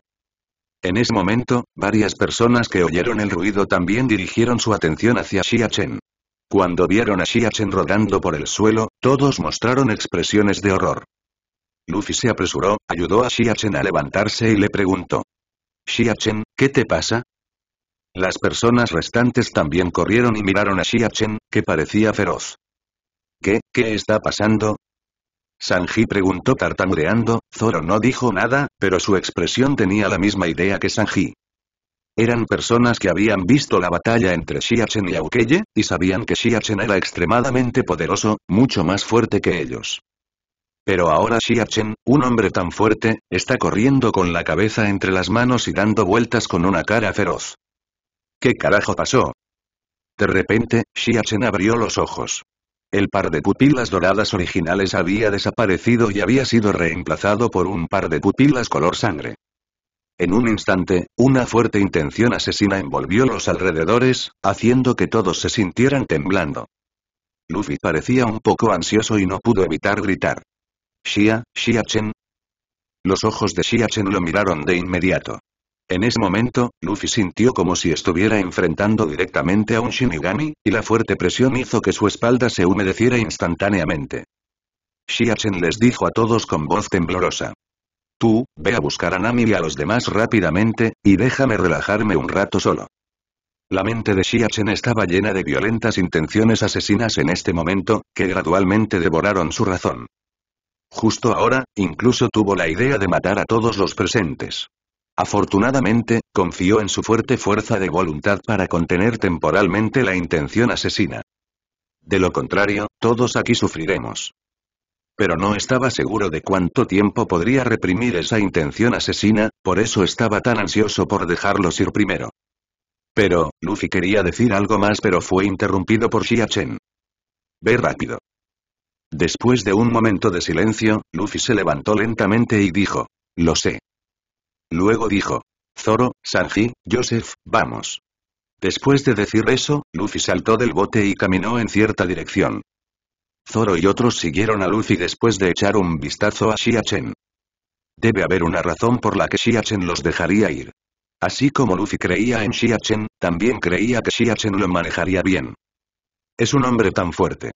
[SPEAKER 1] En ese momento, varias personas que oyeron el ruido también dirigieron su atención hacia Xia Chen. Cuando vieron a Xiachen rodando por el suelo, todos mostraron expresiones de horror. Luffy se apresuró, ayudó a Xiachen a levantarse y le preguntó. "Xiachen, ¿qué te pasa? Las personas restantes también corrieron y miraron a Xiachen, que parecía feroz. ¿Qué, qué está pasando? Sanji preguntó tartamudeando, Zoro no dijo nada, pero su expresión tenía la misma idea que Sanji. Eran personas que habían visto la batalla entre Xiachen y Aukeye, y sabían que Xiachen era extremadamente poderoso, mucho más fuerte que ellos. Pero ahora Xiachen, un hombre tan fuerte, está corriendo con la cabeza entre las manos y dando vueltas con una cara feroz. ¿Qué carajo pasó? De repente, Xiachen abrió los ojos. El par de pupilas doradas originales había desaparecido y había sido reemplazado por un par de pupilas color sangre. En un instante, una fuerte intención asesina envolvió los alrededores, haciendo que todos se sintieran temblando. Luffy parecía un poco ansioso y no pudo evitar gritar. Shia, Shia Chen. Los ojos de Shia Chen lo miraron de inmediato. En ese momento, Luffy sintió como si estuviera enfrentando directamente a un Shinigami, y la fuerte presión hizo que su espalda se humedeciera instantáneamente. Shia Chen les dijo a todos con voz temblorosa. Tú, ve a buscar a Nami y a los demás rápidamente, y déjame relajarme un rato solo. La mente de Xiachen estaba llena de violentas intenciones asesinas en este momento, que gradualmente devoraron su razón. Justo ahora, incluso tuvo la idea de matar a todos los presentes. Afortunadamente, confió en su fuerte fuerza de voluntad para contener temporalmente la intención asesina. De lo contrario, todos aquí sufriremos pero no estaba seguro de cuánto tiempo podría reprimir esa intención asesina, por eso estaba tan ansioso por dejarlos ir primero. Pero, Luffy quería decir algo más pero fue interrumpido por Xia Chen. Ve rápido. Después de un momento de silencio, Luffy se levantó lentamente y dijo, lo sé. Luego dijo, Zoro, Sanji, Joseph, vamos. Después de decir eso, Luffy saltó del bote y caminó en cierta dirección. Zoro y otros siguieron a Luffy después de echar un vistazo a Xia Chen. Debe haber una razón por la que Xiachen los dejaría ir. Así como Luffy creía en Xia Chen, también creía que Xia Chen lo manejaría bien. Es un hombre tan fuerte.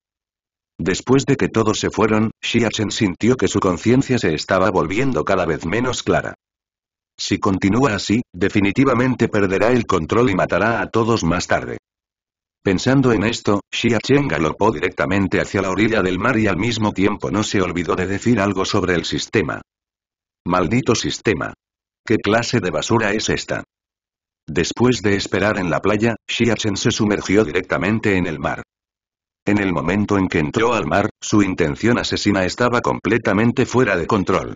[SPEAKER 1] Después de que todos se fueron, Xia Chen sintió que su conciencia se estaba volviendo cada vez menos clara. Si continúa así, definitivamente perderá el control y matará a todos más tarde. Pensando en esto, Xia Chen galopó directamente hacia la orilla del mar y al mismo tiempo no se olvidó de decir algo sobre el sistema. Maldito sistema. ¿Qué clase de basura es esta? Después de esperar en la playa, Xia se sumergió directamente en el mar. En el momento en que entró al mar, su intención asesina estaba completamente fuera de control.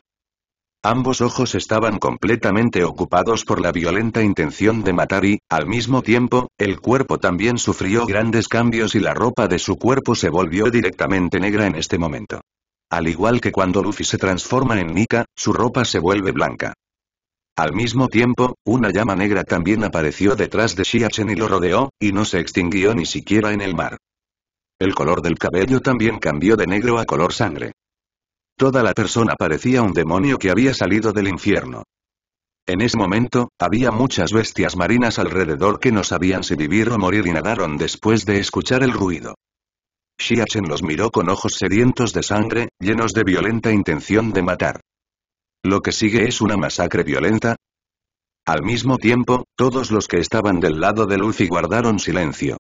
[SPEAKER 1] Ambos ojos estaban completamente ocupados por la violenta intención de matar y, al mismo tiempo, el cuerpo también sufrió grandes cambios y la ropa de su cuerpo se volvió directamente negra en este momento. Al igual que cuando Luffy se transforma en Mika, su ropa se vuelve blanca. Al mismo tiempo, una llama negra también apareció detrás de Shiachen y lo rodeó, y no se extinguió ni siquiera en el mar. El color del cabello también cambió de negro a color sangre. Toda la persona parecía un demonio que había salido del infierno. En ese momento, había muchas bestias marinas alrededor que no sabían si vivir o morir y nadaron después de escuchar el ruido. Xiachen los miró con ojos sedientos de sangre, llenos de violenta intención de matar. ¿Lo que sigue es una masacre violenta? Al mismo tiempo, todos los que estaban del lado de Luffy guardaron silencio.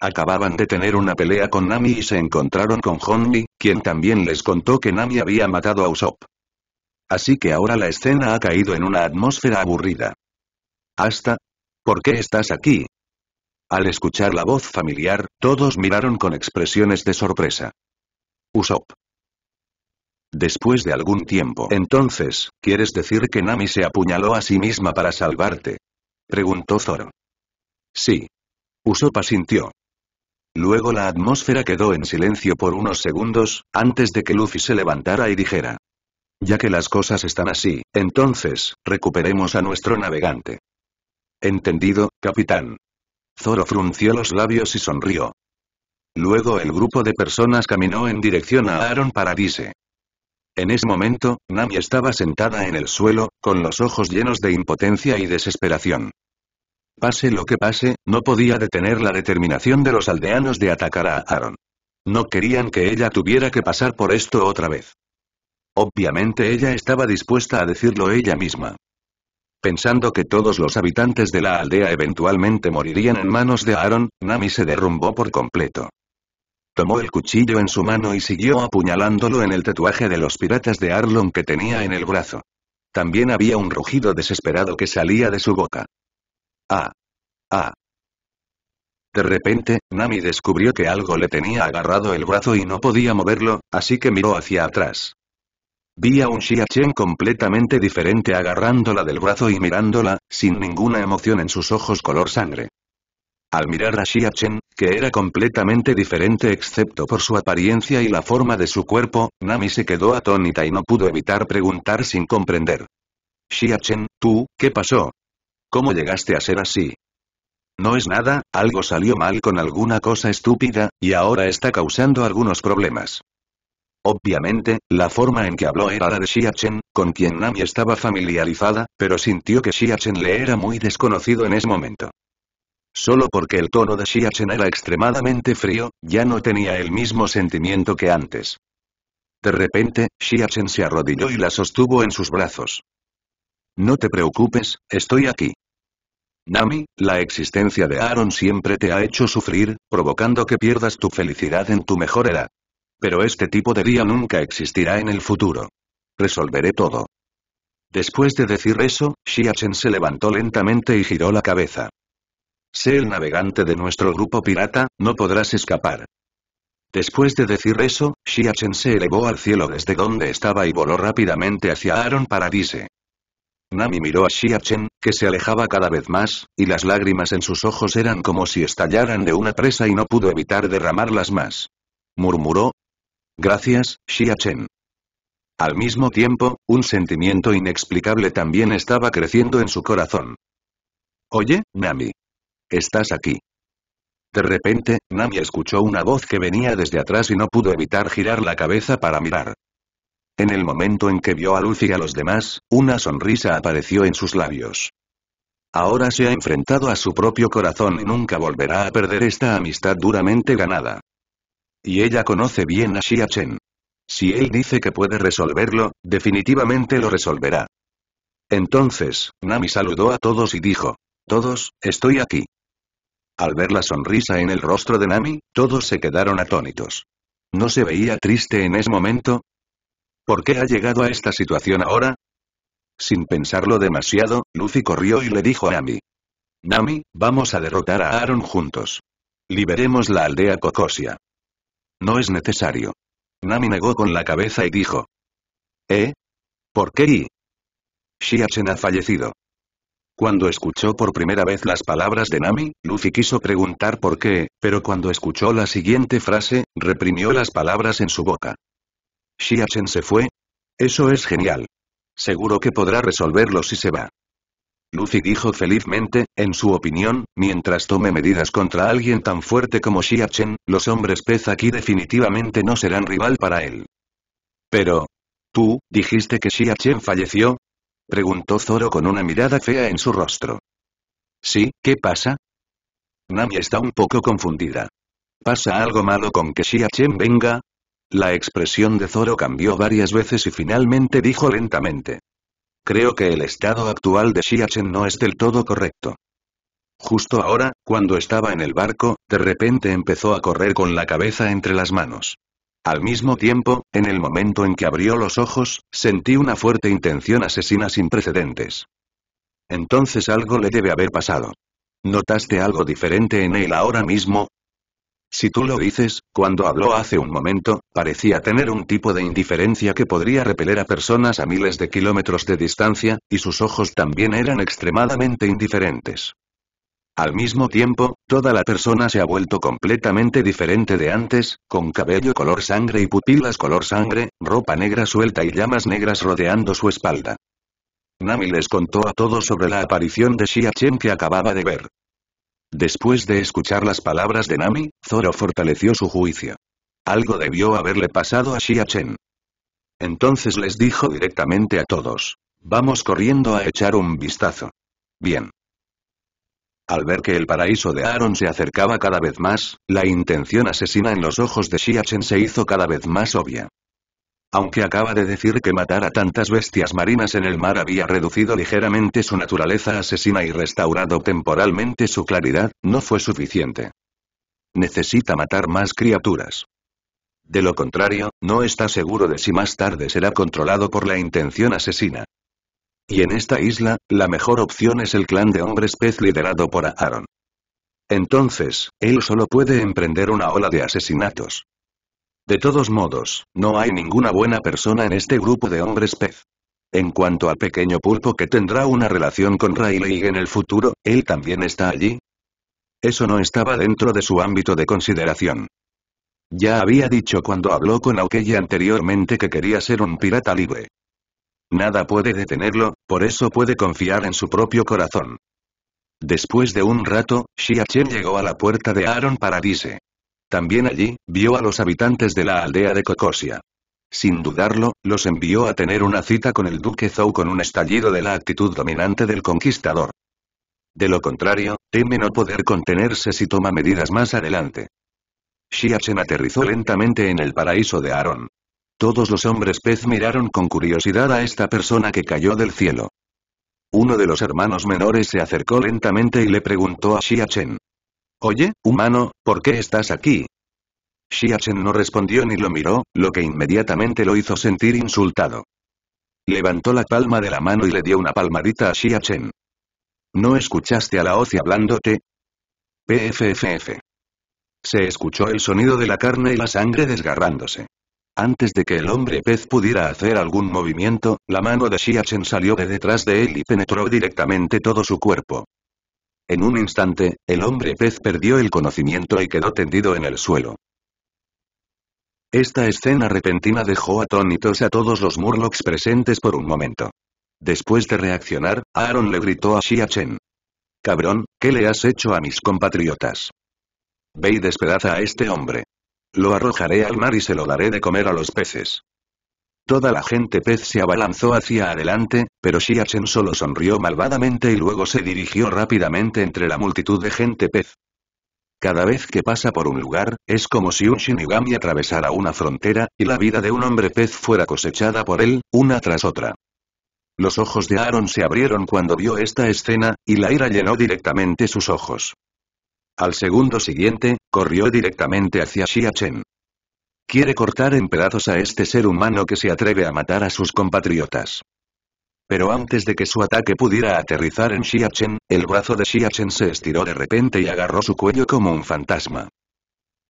[SPEAKER 1] Acababan de tener una pelea con Nami y se encontraron con Honmi, quien también les contó que Nami había matado a Usopp. Así que ahora la escena ha caído en una atmósfera aburrida. Hasta. ¿Por qué estás aquí? Al escuchar la voz familiar, todos miraron con expresiones de sorpresa. Usopp. Después de algún tiempo. Entonces, ¿quieres decir que Nami se apuñaló a sí misma para salvarte? Preguntó Zoro. Sí. Usopp asintió. Luego la atmósfera quedó en silencio por unos segundos, antes de que Luffy se levantara y dijera. Ya que las cosas están así, entonces, recuperemos a nuestro navegante. Entendido, capitán. Zoro frunció los labios y sonrió. Luego el grupo de personas caminó en dirección a Aaron Paradise. En ese momento, Nami estaba sentada en el suelo, con los ojos llenos de impotencia y desesperación. Pase lo que pase, no podía detener la determinación de los aldeanos de atacar a Aaron. No querían que ella tuviera que pasar por esto otra vez. Obviamente ella estaba dispuesta a decirlo ella misma. Pensando que todos los habitantes de la aldea eventualmente morirían en manos de Aaron, Nami se derrumbó por completo. Tomó el cuchillo en su mano y siguió apuñalándolo en el tatuaje de los piratas de Arlon que tenía en el brazo. También había un rugido desesperado que salía de su boca. Ah. De repente, Nami descubrió que algo le tenía agarrado el brazo y no podía moverlo, así que miró hacia atrás. Vi a un Xiachen completamente diferente agarrándola del brazo y mirándola, sin ninguna emoción en sus ojos color sangre. Al mirar a Xiachen, que era completamente diferente excepto por su apariencia y la forma de su cuerpo, Nami se quedó atónita y no pudo evitar preguntar sin comprender. Xiachen, ¿tú, qué pasó? ¿Cómo llegaste a ser así? No es nada, algo salió mal con alguna cosa estúpida, y ahora está causando algunos problemas. Obviamente, la forma en que habló era la de Xiachen, con quien Nami estaba familiarizada, pero sintió que Xiachen le era muy desconocido en ese momento. Solo porque el tono de Xiachen era extremadamente frío, ya no tenía el mismo sentimiento que antes. De repente, Xiachen se arrodilló y la sostuvo en sus brazos. No te preocupes, estoy aquí. Nami, la existencia de Aaron siempre te ha hecho sufrir, provocando que pierdas tu felicidad en tu mejor edad. Pero este tipo de día nunca existirá en el futuro. Resolveré todo. Después de decir eso, Xiachen se levantó lentamente y giró la cabeza. Sé el navegante de nuestro grupo pirata, no podrás escapar. Después de decir eso, Xiachen se elevó al cielo desde donde estaba y voló rápidamente hacia Aaron Paradise. Nami miró a Xia Chen, que se alejaba cada vez más, y las lágrimas en sus ojos eran como si estallaran de una presa y no pudo evitar derramarlas más. Murmuró. Gracias, Xia Chen. Al mismo tiempo, un sentimiento inexplicable también estaba creciendo en su corazón. Oye, Nami. Estás aquí. De repente, Nami escuchó una voz que venía desde atrás y no pudo evitar girar la cabeza para mirar. En el momento en que vio a Luz y a los demás, una sonrisa apareció en sus labios. Ahora se ha enfrentado a su propio corazón y nunca volverá a perder esta amistad duramente ganada. Y ella conoce bien a Xia Chen. Si él dice que puede resolverlo, definitivamente lo resolverá. Entonces, Nami saludó a todos y dijo, «Todos, estoy aquí». Al ver la sonrisa en el rostro de Nami, todos se quedaron atónitos. No se veía triste en ese momento, ¿Por qué ha llegado a esta situación ahora? Sin pensarlo demasiado, Luffy corrió y le dijo a Nami. Nami, vamos a derrotar a Aaron juntos. Liberemos la aldea Cocosia. No es necesario. Nami negó con la cabeza y dijo. ¿Eh? ¿Por qué y? Shiachen ha fallecido. Cuando escuchó por primera vez las palabras de Nami, Luffy quiso preguntar por qué, pero cuando escuchó la siguiente frase, reprimió las palabras en su boca. Xiachen se fue. Eso es genial. Seguro que podrá resolverlo si se va. Lucy dijo felizmente, en su opinión, mientras tome medidas contra alguien tan fuerte como Xiachen, los hombres pez aquí definitivamente no serán rival para él. Pero... ¿Tú, dijiste que Xia falleció? Preguntó Zoro con una mirada fea en su rostro. Sí, ¿qué pasa? Nami está un poco confundida. ¿Pasa algo malo con que Xia Chen venga? La expresión de Zoro cambió varias veces y finalmente dijo lentamente. Creo que el estado actual de Shiachen no es del todo correcto. Justo ahora, cuando estaba en el barco, de repente empezó a correr con la cabeza entre las manos. Al mismo tiempo, en el momento en que abrió los ojos, sentí una fuerte intención asesina sin precedentes. Entonces algo le debe haber pasado. ¿Notaste algo diferente en él ahora mismo? Si tú lo dices, cuando habló hace un momento, parecía tener un tipo de indiferencia que podría repeler a personas a miles de kilómetros de distancia, y sus ojos también eran extremadamente indiferentes. Al mismo tiempo, toda la persona se ha vuelto completamente diferente de antes, con cabello color sangre y pupilas color sangre, ropa negra suelta y llamas negras rodeando su espalda. Nami les contó a todos sobre la aparición de Shia Chen que acababa de ver. Después de escuchar las palabras de Nami, Zoro fortaleció su juicio. Algo debió haberle pasado a Shia Chen. Entonces les dijo directamente a todos. Vamos corriendo a echar un vistazo. Bien. Al ver que el paraíso de Aaron se acercaba cada vez más, la intención asesina en los ojos de Shia Chen se hizo cada vez más obvia. Aunque acaba de decir que matar a tantas bestias marinas en el mar había reducido ligeramente su naturaleza asesina y restaurado temporalmente su claridad, no fue suficiente. Necesita matar más criaturas. De lo contrario, no está seguro de si más tarde será controlado por la intención asesina. Y en esta isla, la mejor opción es el clan de hombres pez liderado por Aaron. Entonces, él solo puede emprender una ola de asesinatos. De todos modos, no hay ninguna buena persona en este grupo de hombres pez. En cuanto al pequeño pulpo que tendrá una relación con Riley en el futuro, ¿él también está allí? Eso no estaba dentro de su ámbito de consideración. Ya había dicho cuando habló con Aukeye anteriormente que quería ser un pirata libre. Nada puede detenerlo, por eso puede confiar en su propio corazón. Después de un rato, Xiachen llegó a la puerta de Aaron Paradise. También allí, vio a los habitantes de la aldea de Cocosia. Sin dudarlo, los envió a tener una cita con el duque Zhou con un estallido de la actitud dominante del conquistador. De lo contrario, teme no poder contenerse si toma medidas más adelante. Xiachen aterrizó lentamente en el paraíso de Aarón. Todos los hombres pez miraron con curiosidad a esta persona que cayó del cielo. Uno de los hermanos menores se acercó lentamente y le preguntó a Xiachen. Oye, humano, ¿por qué estás aquí? Xiachen no respondió ni lo miró, lo que inmediatamente lo hizo sentir insultado. Levantó la palma de la mano y le dio una palmadita a Xiachen. ¿No escuchaste a la hoz hablándote? PFFF. Se escuchó el sonido de la carne y la sangre desgarrándose. Antes de que el hombre pez pudiera hacer algún movimiento, la mano de Xiachen salió de detrás de él y penetró directamente todo su cuerpo. En un instante, el hombre pez perdió el conocimiento y quedó tendido en el suelo. Esta escena repentina dejó atónitos a todos los Murlocs presentes por un momento. Después de reaccionar, Aaron le gritó a Xia Chen. Cabrón, ¿qué le has hecho a mis compatriotas? Ve y despedaza a este hombre. Lo arrojaré al mar y se lo daré de comer a los peces. Toda la gente pez se abalanzó hacia adelante, pero Xiachen solo sonrió malvadamente y luego se dirigió rápidamente entre la multitud de gente pez. Cada vez que pasa por un lugar, es como si un Shinigami atravesara una frontera, y la vida de un hombre pez fuera cosechada por él, una tras otra. Los ojos de Aaron se abrieron cuando vio esta escena, y la ira llenó directamente sus ojos. Al segundo siguiente, corrió directamente hacia Xiachen. Quiere cortar en pedazos a este ser humano que se atreve a matar a sus compatriotas. Pero antes de que su ataque pudiera aterrizar en Xiachen, el brazo de Xiachen se estiró de repente y agarró su cuello como un fantasma.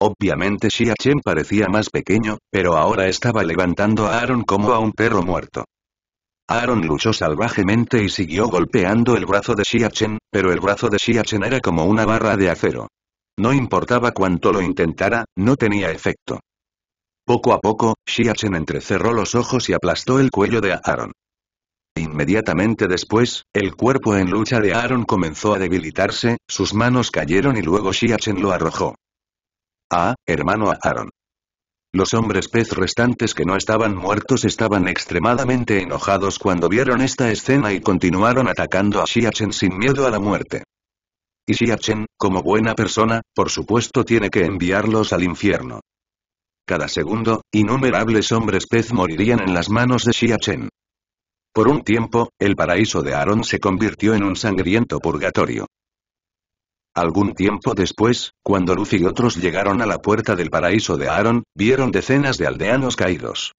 [SPEAKER 1] Obviamente Xiachen parecía más pequeño, pero ahora estaba levantando a Aaron como a un perro muerto. Aaron luchó salvajemente y siguió golpeando el brazo de Xiachen, pero el brazo de Xiachen era como una barra de acero. No importaba cuánto lo intentara, no tenía efecto. Poco a poco, Xiachen entrecerró los ojos y aplastó el cuello de Aaron. Inmediatamente después, el cuerpo en lucha de Aaron comenzó a debilitarse, sus manos cayeron y luego Xiachen lo arrojó. Ah, hermano Aaron. Los hombres pez restantes que no estaban muertos estaban extremadamente enojados cuando vieron esta escena y continuaron atacando a Xiachen sin miedo a la muerte. Y Xiachen, como buena persona, por supuesto tiene que enviarlos al infierno. Cada segundo, innumerables hombres pez morirían en las manos de Xia Por un tiempo, el paraíso de Aarón se convirtió en un sangriento purgatorio. Algún tiempo después, cuando Luffy y otros llegaron a la puerta del paraíso de Aarón, vieron decenas de aldeanos caídos.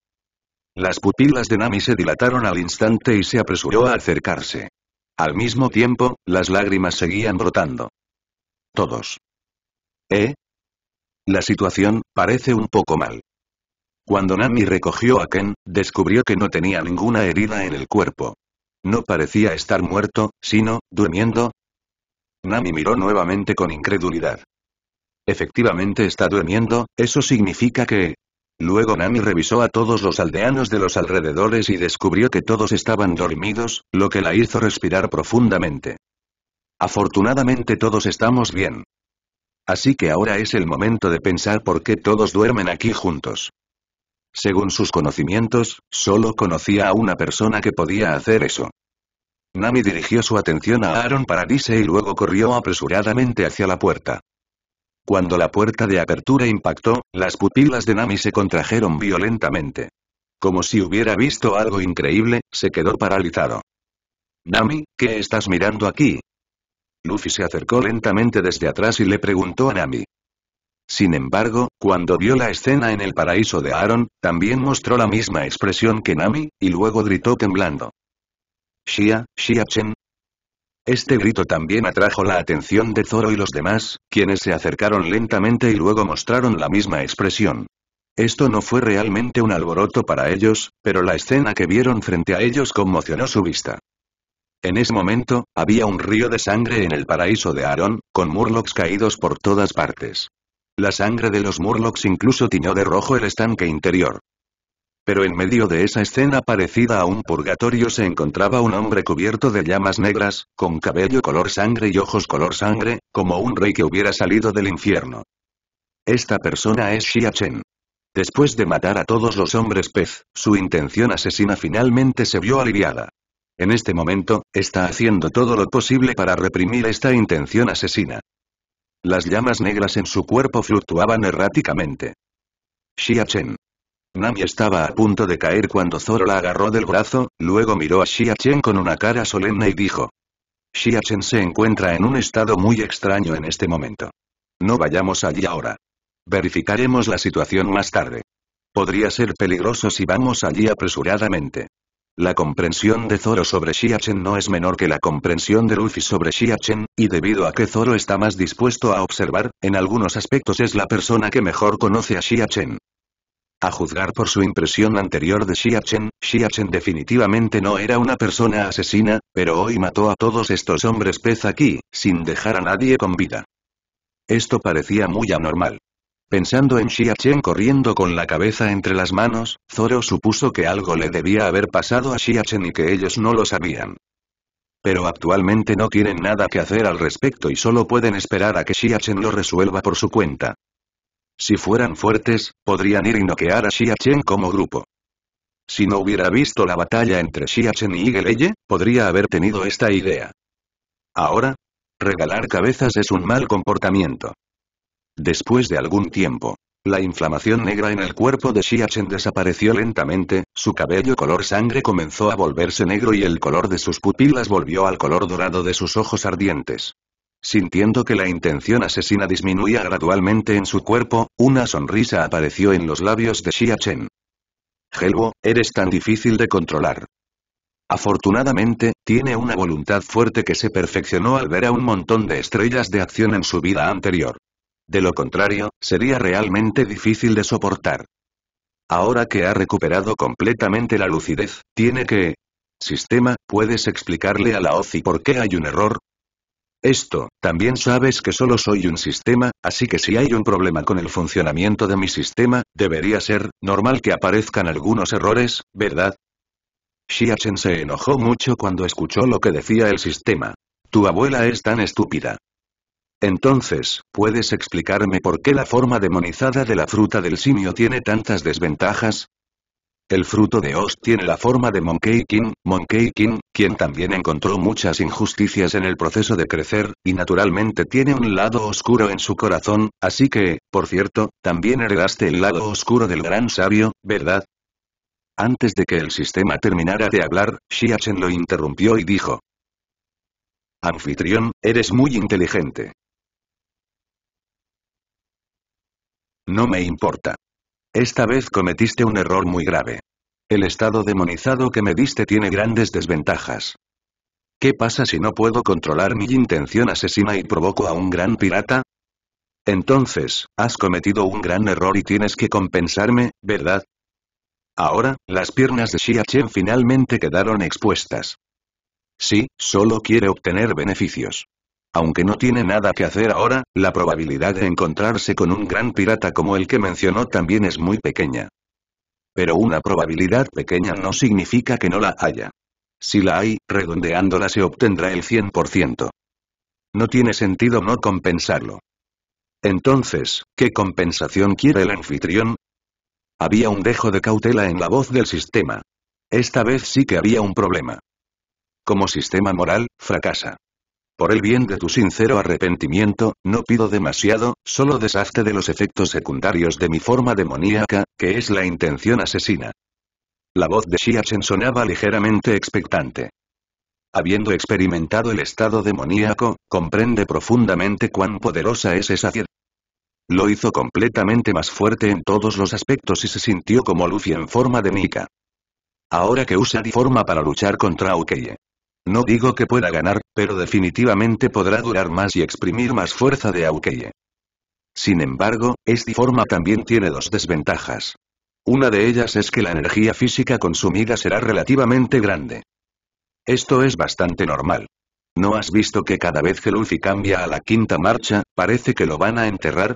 [SPEAKER 1] Las pupilas de Nami se dilataron al instante y se apresuró a acercarse. Al mismo tiempo, las lágrimas seguían brotando. Todos. ¿Eh? La situación, parece un poco mal. Cuando Nami recogió a Ken, descubrió que no tenía ninguna herida en el cuerpo. No parecía estar muerto, sino, durmiendo. Nami miró nuevamente con incredulidad. Efectivamente está durmiendo, eso significa que... Luego Nami revisó a todos los aldeanos de los alrededores y descubrió que todos estaban dormidos, lo que la hizo respirar profundamente. Afortunadamente todos estamos bien. Así que ahora es el momento de pensar por qué todos duermen aquí juntos. Según sus conocimientos, solo conocía a una persona que podía hacer eso. Nami dirigió su atención a Aaron Paradise y luego corrió apresuradamente hacia la puerta. Cuando la puerta de apertura impactó, las pupilas de Nami se contrajeron violentamente. Como si hubiera visto algo increíble, se quedó paralizado. Nami, ¿qué estás mirando aquí? Luffy se acercó lentamente desde atrás y le preguntó a Nami. Sin embargo, cuando vio la escena en el paraíso de Aaron, también mostró la misma expresión que Nami, y luego gritó temblando. Shia, Shia Chen. Este grito también atrajo la atención de Zoro y los demás, quienes se acercaron lentamente y luego mostraron la misma expresión. Esto no fue realmente un alboroto para ellos, pero la escena que vieron frente a ellos conmocionó su vista. En ese momento, había un río de sangre en el paraíso de Aarón, con murlocs caídos por todas partes. La sangre de los murlocs incluso tiñó de rojo el estanque interior. Pero en medio de esa escena parecida a un purgatorio se encontraba un hombre cubierto de llamas negras, con cabello color sangre y ojos color sangre, como un rey que hubiera salido del infierno. Esta persona es Xia Después de matar a todos los hombres pez, su intención asesina finalmente se vio aliviada. En este momento, está haciendo todo lo posible para reprimir esta intención asesina. Las llamas negras en su cuerpo fluctuaban erráticamente. Xia Chen. Nami estaba a punto de caer cuando Zoro la agarró del brazo, luego miró a Xia Chen con una cara solemne y dijo. Xia Chen se encuentra en un estado muy extraño en este momento. No vayamos allí ahora. Verificaremos la situación más tarde. Podría ser peligroso si vamos allí apresuradamente. La comprensión de Zoro sobre Shiachen no es menor que la comprensión de Luffy sobre Shiachen, y debido a que Zoro está más dispuesto a observar, en algunos aspectos es la persona que mejor conoce a Shiachen. A juzgar por su impresión anterior de Shiachen, Shiachen definitivamente no era una persona asesina, pero hoy mató a todos estos hombres pez aquí, sin dejar a nadie con vida. Esto parecía muy anormal. Pensando en Xia corriendo con la cabeza entre las manos, Zoro supuso que algo le debía haber pasado a Xia y que ellos no lo sabían. Pero actualmente no tienen nada que hacer al respecto y solo pueden esperar a que Xia lo resuelva por su cuenta. Si fueran fuertes, podrían ir y noquear a Xia como grupo. Si no hubiera visto la batalla entre Xia y Igeleye, podría haber tenido esta idea. Ahora, regalar cabezas es un mal comportamiento. Después de algún tiempo, la inflamación negra en el cuerpo de Xiachen desapareció lentamente, su cabello color sangre comenzó a volverse negro y el color de sus pupilas volvió al color dorado de sus ojos ardientes. Sintiendo que la intención asesina disminuía gradualmente en su cuerpo, una sonrisa apareció en los labios de Xiachen. Helbo, eres tan difícil de controlar. Afortunadamente, tiene una voluntad fuerte que se perfeccionó al ver a un montón de estrellas de acción en su vida anterior. De lo contrario, sería realmente difícil de soportar. Ahora que ha recuperado completamente la lucidez, tiene que... Sistema, ¿puedes explicarle a la OCI por qué hay un error? Esto, también sabes que solo soy un sistema, así que si hay un problema con el funcionamiento de mi sistema, debería ser, normal que aparezcan algunos errores, ¿verdad? Xiachen se enojó mucho cuando escuchó lo que decía el sistema. Tu abuela es tan estúpida. Entonces, ¿puedes explicarme por qué la forma demonizada de la fruta del simio tiene tantas desventajas? El fruto de Oz tiene la forma de Monkey King, Monkey King, quien también encontró muchas injusticias en el proceso de crecer, y naturalmente tiene un lado oscuro en su corazón, así que, por cierto, también heredaste el lado oscuro del gran sabio, ¿verdad? Antes de que el sistema terminara de hablar, Xiachen lo interrumpió y dijo. Anfitrión, eres muy inteligente. No me importa. Esta vez cometiste un error muy grave. El estado demonizado que me diste tiene grandes desventajas. ¿Qué pasa si no puedo controlar mi intención asesina y provoco a un gran pirata? Entonces, has cometido un gran error y tienes que compensarme, ¿verdad? Ahora, las piernas de Xia Chen finalmente quedaron expuestas. Sí, solo quiere obtener beneficios. Aunque no tiene nada que hacer ahora, la probabilidad de encontrarse con un gran pirata como el que mencionó también es muy pequeña. Pero una probabilidad pequeña no significa que no la haya. Si la hay, redondeándola se obtendrá el 100%. No tiene sentido no compensarlo. Entonces, ¿qué compensación quiere el anfitrión? Había un dejo de cautela en la voz del sistema. Esta vez sí que había un problema. Como sistema moral, fracasa. Por el bien de tu sincero arrepentimiento, no pido demasiado, solo deshazte de los efectos secundarios de mi forma demoníaca, que es la intención asesina. La voz de Shiachen sonaba ligeramente expectante. Habiendo experimentado el estado demoníaco, comprende profundamente cuán poderosa es esa cierta. Lo hizo completamente más fuerte en todos los aspectos y se sintió como Luffy en forma de Mika. Ahora que usa di forma para luchar contra Aokeye. No digo que pueda ganar, pero definitivamente podrá durar más y exprimir más fuerza de Aukeye. Sin embargo, esta forma también tiene dos desventajas. Una de ellas es que la energía física consumida será relativamente grande. Esto es bastante normal. ¿No has visto que cada vez que Luffy cambia a la quinta marcha, parece que lo van a enterrar?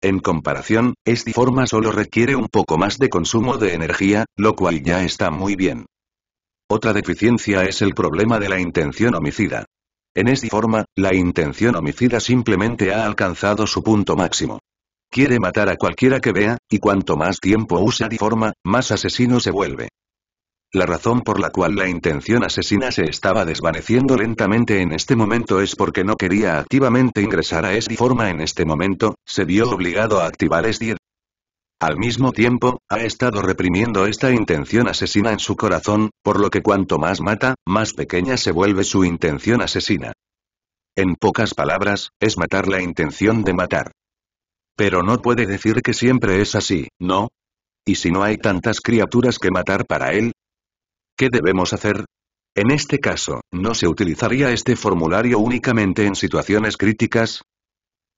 [SPEAKER 1] En comparación, esta forma solo requiere un poco más de consumo de energía, lo cual ya está muy bien. Otra deficiencia es el problema de la intención homicida. En esta forma, la intención homicida simplemente ha alcanzado su punto máximo. Quiere matar a cualquiera que vea, y cuanto más tiempo usa de forma, más asesino se vuelve. La razón por la cual la intención asesina se estaba desvaneciendo lentamente en este momento es porque no quería activamente ingresar a esta forma en este momento, se vio obligado a activar SD. Al mismo tiempo, ha estado reprimiendo esta intención asesina en su corazón, por lo que cuanto más mata, más pequeña se vuelve su intención asesina. En pocas palabras, es matar la intención de matar. Pero no puede decir que siempre es así, ¿no? ¿Y si no hay tantas criaturas que matar para él? ¿Qué debemos hacer? En este caso, ¿no se utilizaría este formulario únicamente en situaciones críticas?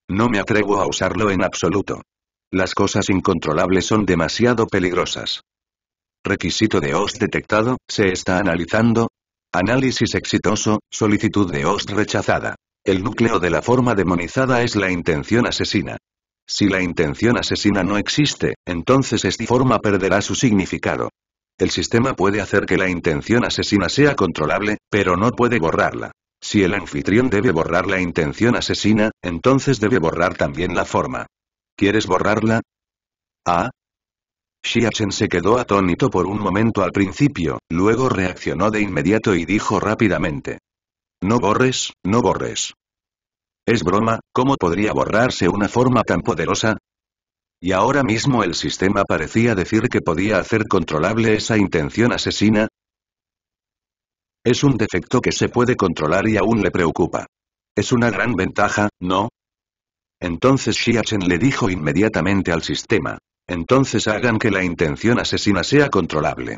[SPEAKER 1] No me atrevo a usarlo en absoluto. Las cosas incontrolables son demasiado peligrosas. Requisito de host detectado, se está analizando. Análisis exitoso, solicitud de host rechazada. El núcleo de la forma demonizada es la intención asesina. Si la intención asesina no existe, entonces esta forma perderá su significado. El sistema puede hacer que la intención asesina sea controlable, pero no puede borrarla. Si el anfitrión debe borrar la intención asesina, entonces debe borrar también la forma. ¿Quieres borrarla? Ah. Xiachen se quedó atónito por un momento al principio, luego reaccionó de inmediato y dijo rápidamente. No borres, no borres. Es broma, ¿cómo podría borrarse una forma tan poderosa? Y ahora mismo el sistema parecía decir que podía hacer controlable esa intención asesina. Es un defecto que se puede controlar y aún le preocupa. Es una gran ventaja, ¿no? Entonces Xiachen le dijo inmediatamente al sistema. Entonces hagan que la intención asesina sea controlable.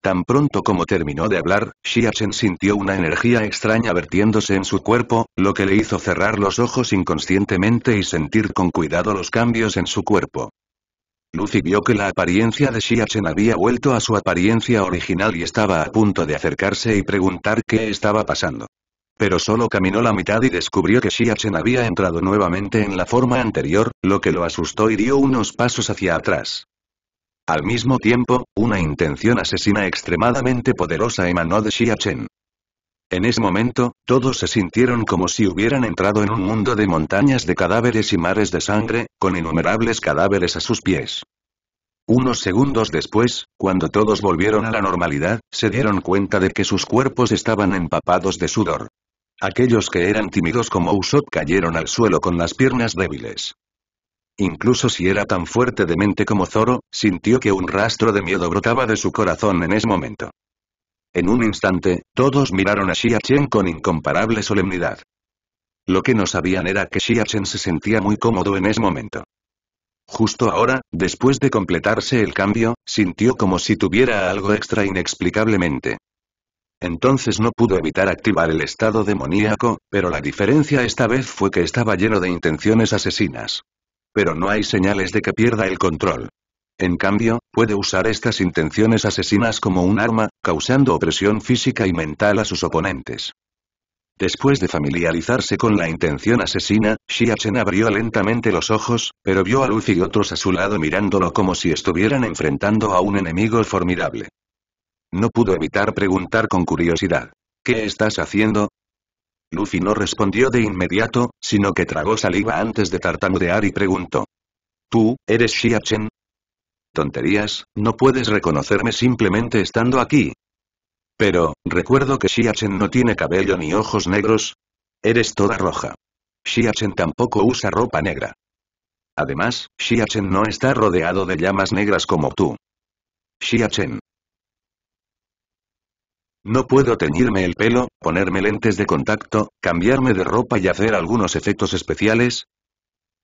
[SPEAKER 1] Tan pronto como terminó de hablar, Xiachen sintió una energía extraña vertiéndose en su cuerpo, lo que le hizo cerrar los ojos inconscientemente y sentir con cuidado los cambios en su cuerpo. Lucy vio que la apariencia de Xiachen había vuelto a su apariencia original y estaba a punto de acercarse y preguntar qué estaba pasando. Pero solo caminó la mitad y descubrió que Chen había entrado nuevamente en la forma anterior, lo que lo asustó y dio unos pasos hacia atrás. Al mismo tiempo, una intención asesina extremadamente poderosa emanó de Chen. En ese momento, todos se sintieron como si hubieran entrado en un mundo de montañas de cadáveres y mares de sangre, con innumerables cadáveres a sus pies. Unos segundos después, cuando todos volvieron a la normalidad, se dieron cuenta de que sus cuerpos estaban empapados de sudor. Aquellos que eran tímidos como Usopp cayeron al suelo con las piernas débiles. Incluso si era tan fuerte de mente como Zoro, sintió que un rastro de miedo brotaba de su corazón en ese momento. En un instante, todos miraron a Xia Chen con incomparable solemnidad. Lo que no sabían era que Xiachen Chen se sentía muy cómodo en ese momento. Justo ahora, después de completarse el cambio, sintió como si tuviera algo extra inexplicablemente entonces no pudo evitar activar el estado demoníaco, pero la diferencia esta vez fue que estaba lleno de intenciones asesinas. Pero no hay señales de que pierda el control. En cambio, puede usar estas intenciones asesinas como un arma, causando opresión física y mental a sus oponentes. Después de familiarizarse con la intención asesina, Xiachen abrió lentamente los ojos, pero vio a Luz y otros a su lado mirándolo como si estuvieran enfrentando a un enemigo formidable. No pudo evitar preguntar con curiosidad. ¿Qué estás haciendo? Luffy no respondió de inmediato, sino que tragó saliva antes de tartamudear y preguntó. ¿Tú, eres Shiachen? Tonterías, no puedes reconocerme simplemente estando aquí. Pero, recuerdo que Shiachen no tiene cabello ni ojos negros. Eres toda roja. Shiachen tampoco usa ropa negra. Además, Shiachen no está rodeado de llamas negras como tú. Shiachen, no puedo teñirme el pelo, ponerme lentes de contacto, cambiarme de ropa y hacer algunos efectos especiales.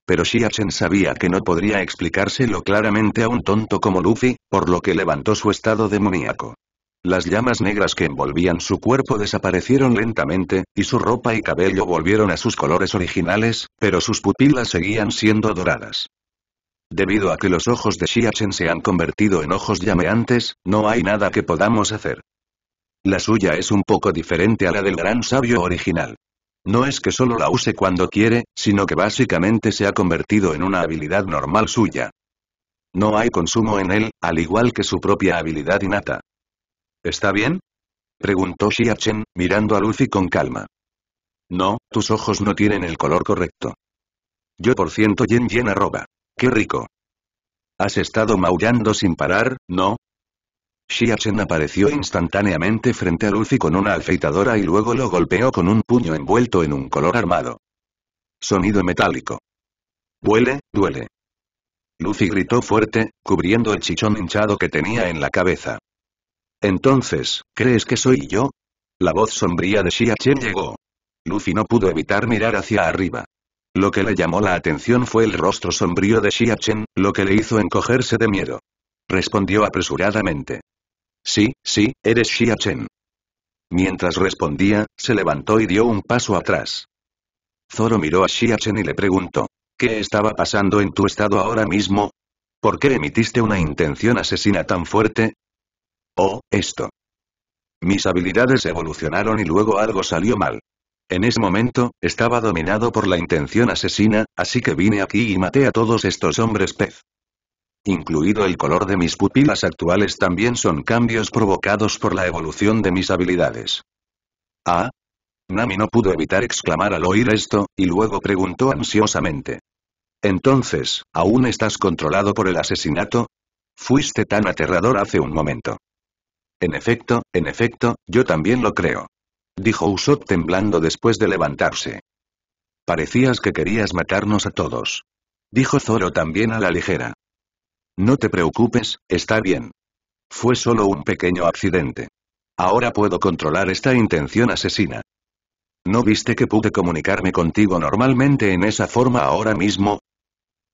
[SPEAKER 1] Pero Chen sabía que no podría explicárselo claramente a un tonto como Luffy, por lo que levantó su estado demoníaco. Las llamas negras que envolvían su cuerpo desaparecieron lentamente, y su ropa y cabello volvieron a sus colores originales, pero sus pupilas seguían siendo doradas. Debido a que los ojos de Chen se han convertido en ojos llameantes, no hay nada que podamos hacer. La suya es un poco diferente a la del gran sabio original. No es que solo la use cuando quiere, sino que básicamente se ha convertido en una habilidad normal suya. No hay consumo en él, al igual que su propia habilidad innata. ¿Está bien? Preguntó Xiachen, mirando a Luffy con calma. No, tus ojos no tienen el color correcto. Yo por ciento yen yen arroba. ¡Qué rico! Has estado maullando sin parar, ¿no? Xia Chen apareció instantáneamente frente a Luffy con una afeitadora y luego lo golpeó con un puño envuelto en un color armado. Sonido metálico. Duele, duele. Luffy gritó fuerte, cubriendo el chichón hinchado que tenía en la cabeza. Entonces, ¿crees que soy yo? La voz sombría de Xia Chen llegó. Luffy no pudo evitar mirar hacia arriba. Lo que le llamó la atención fue el rostro sombrío de Xia Chen, lo que le hizo encogerse de miedo. Respondió apresuradamente. Sí, sí, eres Xiachen. Chen. Mientras respondía, se levantó y dio un paso atrás. Zoro miró a Xiachen Chen y le preguntó, ¿qué estaba pasando en tu estado ahora mismo? ¿Por qué emitiste una intención asesina tan fuerte? Oh, esto. Mis habilidades evolucionaron y luego algo salió mal. En ese momento, estaba dominado por la intención asesina, así que vine aquí y maté a todos estos hombres pez incluido el color de mis pupilas actuales también son cambios provocados por la evolución de mis habilidades. Ah. Nami no pudo evitar exclamar al oír esto, y luego preguntó ansiosamente. Entonces, ¿aún estás controlado por el asesinato? Fuiste tan aterrador hace un momento. En efecto, en efecto, yo también lo creo. Dijo Usopp temblando después de levantarse. Parecías que querías matarnos a todos. Dijo Zoro también a la ligera. No te preocupes, está bien. Fue solo un pequeño accidente. Ahora puedo controlar esta intención asesina. ¿No viste que pude comunicarme contigo normalmente en esa forma ahora mismo?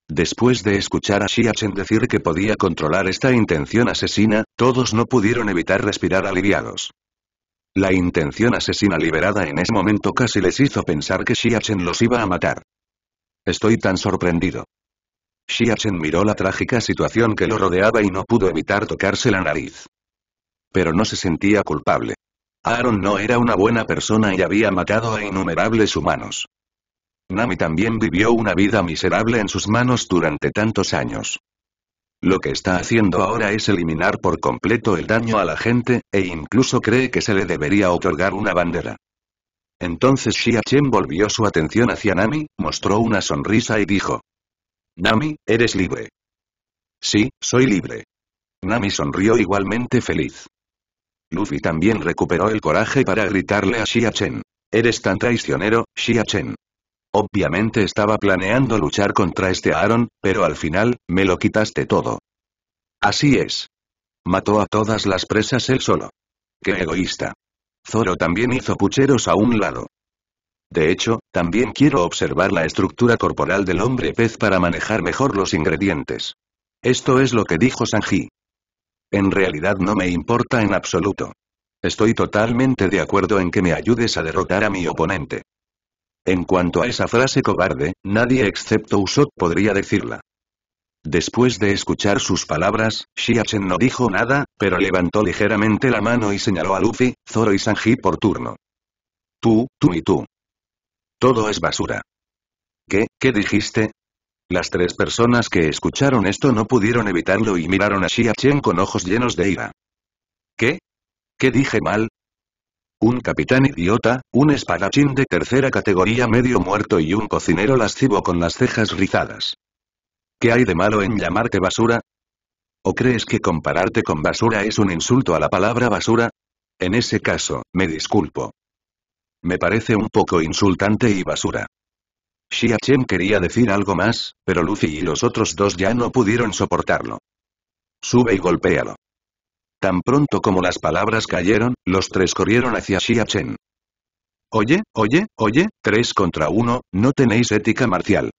[SPEAKER 1] Después de escuchar a Xiachen decir que podía controlar esta intención asesina, todos no pudieron evitar respirar aliviados. La intención asesina liberada en ese momento casi les hizo pensar que Xiachen los iba a matar. Estoy tan sorprendido. Shiachen miró la trágica situación que lo rodeaba y no pudo evitar tocarse la nariz. Pero no se sentía culpable. Aaron no era una buena persona y había matado a innumerables humanos. Nami también vivió una vida miserable en sus manos durante tantos años. Lo que está haciendo ahora es eliminar por completo el daño a la gente, e incluso cree que se le debería otorgar una bandera. Entonces Shiachen volvió su atención hacia Nami, mostró una sonrisa y dijo, Nami, eres libre. Sí, soy libre. Nami sonrió igualmente feliz. Luffy también recuperó el coraje para gritarle a Shia Chen. Eres tan traicionero, Shia Chen. Obviamente estaba planeando luchar contra este Aaron, pero al final, me lo quitaste todo. Así es. Mató a todas las presas él solo. ¡Qué egoísta! Zoro también hizo pucheros a un lado. De hecho, también quiero observar la estructura corporal del hombre pez para manejar mejor los ingredientes. Esto es lo que dijo Sanji. En realidad no me importa en absoluto. Estoy totalmente de acuerdo en que me ayudes a derrotar a mi oponente. En cuanto a esa frase cobarde, nadie excepto Usopp podría decirla. Después de escuchar sus palabras, Shiachen no dijo nada, pero levantó ligeramente la mano y señaló a Luffy, Zoro y Sanji por turno. Tú, tú y tú. Todo es basura. ¿Qué, qué dijiste? Las tres personas que escucharon esto no pudieron evitarlo y miraron a Xia con ojos llenos de ira. ¿Qué? ¿Qué dije mal? Un capitán idiota, un espadachín de tercera categoría medio muerto y un cocinero lascivo con las cejas rizadas. ¿Qué hay de malo en llamarte basura? ¿O crees que compararte con basura es un insulto a la palabra basura? En ese caso, me disculpo. Me parece un poco insultante y basura. Xia Chen quería decir algo más, pero Lucy y los otros dos ya no pudieron soportarlo. Sube y golpéalo. Tan pronto como las palabras cayeron, los tres corrieron hacia Xia Chen. Oye, oye, oye, tres contra uno, no tenéis ética marcial.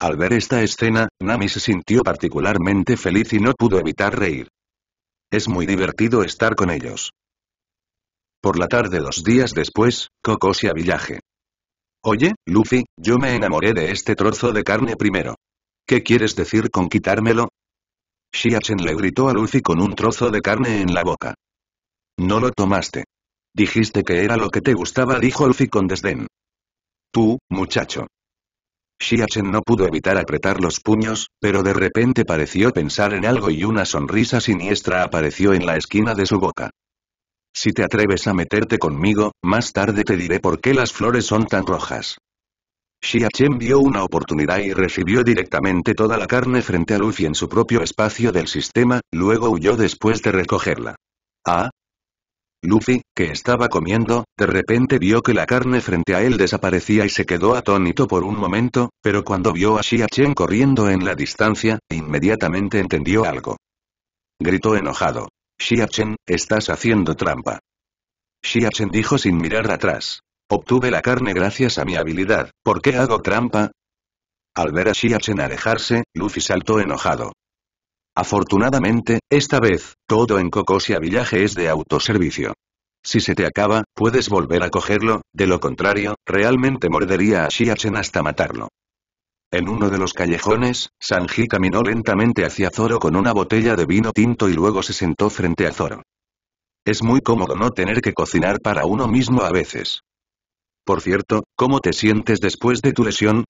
[SPEAKER 1] Al ver esta escena, Nami se sintió particularmente feliz y no pudo evitar reír. Es muy divertido estar con ellos. Por la tarde dos días después, se Villaje. Oye, Luffy, yo me enamoré de este trozo de carne primero. ¿Qué quieres decir con quitármelo? Shiachen le gritó a Luffy con un trozo de carne en la boca. No lo tomaste. Dijiste que era lo que te gustaba, dijo Luffy con desdén. Tú, muchacho. Shiachen no pudo evitar apretar los puños, pero de repente pareció pensar en algo y una sonrisa siniestra apareció en la esquina de su boca. Si te atreves a meterte conmigo, más tarde te diré por qué las flores son tan rojas. Xia vio una oportunidad y recibió directamente toda la carne frente a Luffy en su propio espacio del sistema, luego huyó después de recogerla. ¿Ah? Luffy, que estaba comiendo, de repente vio que la carne frente a él desaparecía y se quedó atónito por un momento, pero cuando vio a Xia corriendo en la distancia, inmediatamente entendió algo. Gritó enojado. Xiachen, estás haciendo trampa. Xiachen dijo sin mirar atrás. Obtuve la carne gracias a mi habilidad, ¿por qué hago trampa? Al ver a Xiachen alejarse, Luffy saltó enojado. Afortunadamente, esta vez, todo en Cocosia Village es de autoservicio. Si se te acaba, puedes volver a cogerlo, de lo contrario, realmente mordería a Xiachen hasta matarlo. En uno de los callejones, Sanji caminó lentamente hacia Zoro con una botella de vino tinto y luego se sentó frente a Zoro. Es muy cómodo no tener que cocinar para uno mismo a veces. Por cierto, ¿cómo te sientes después de tu lesión?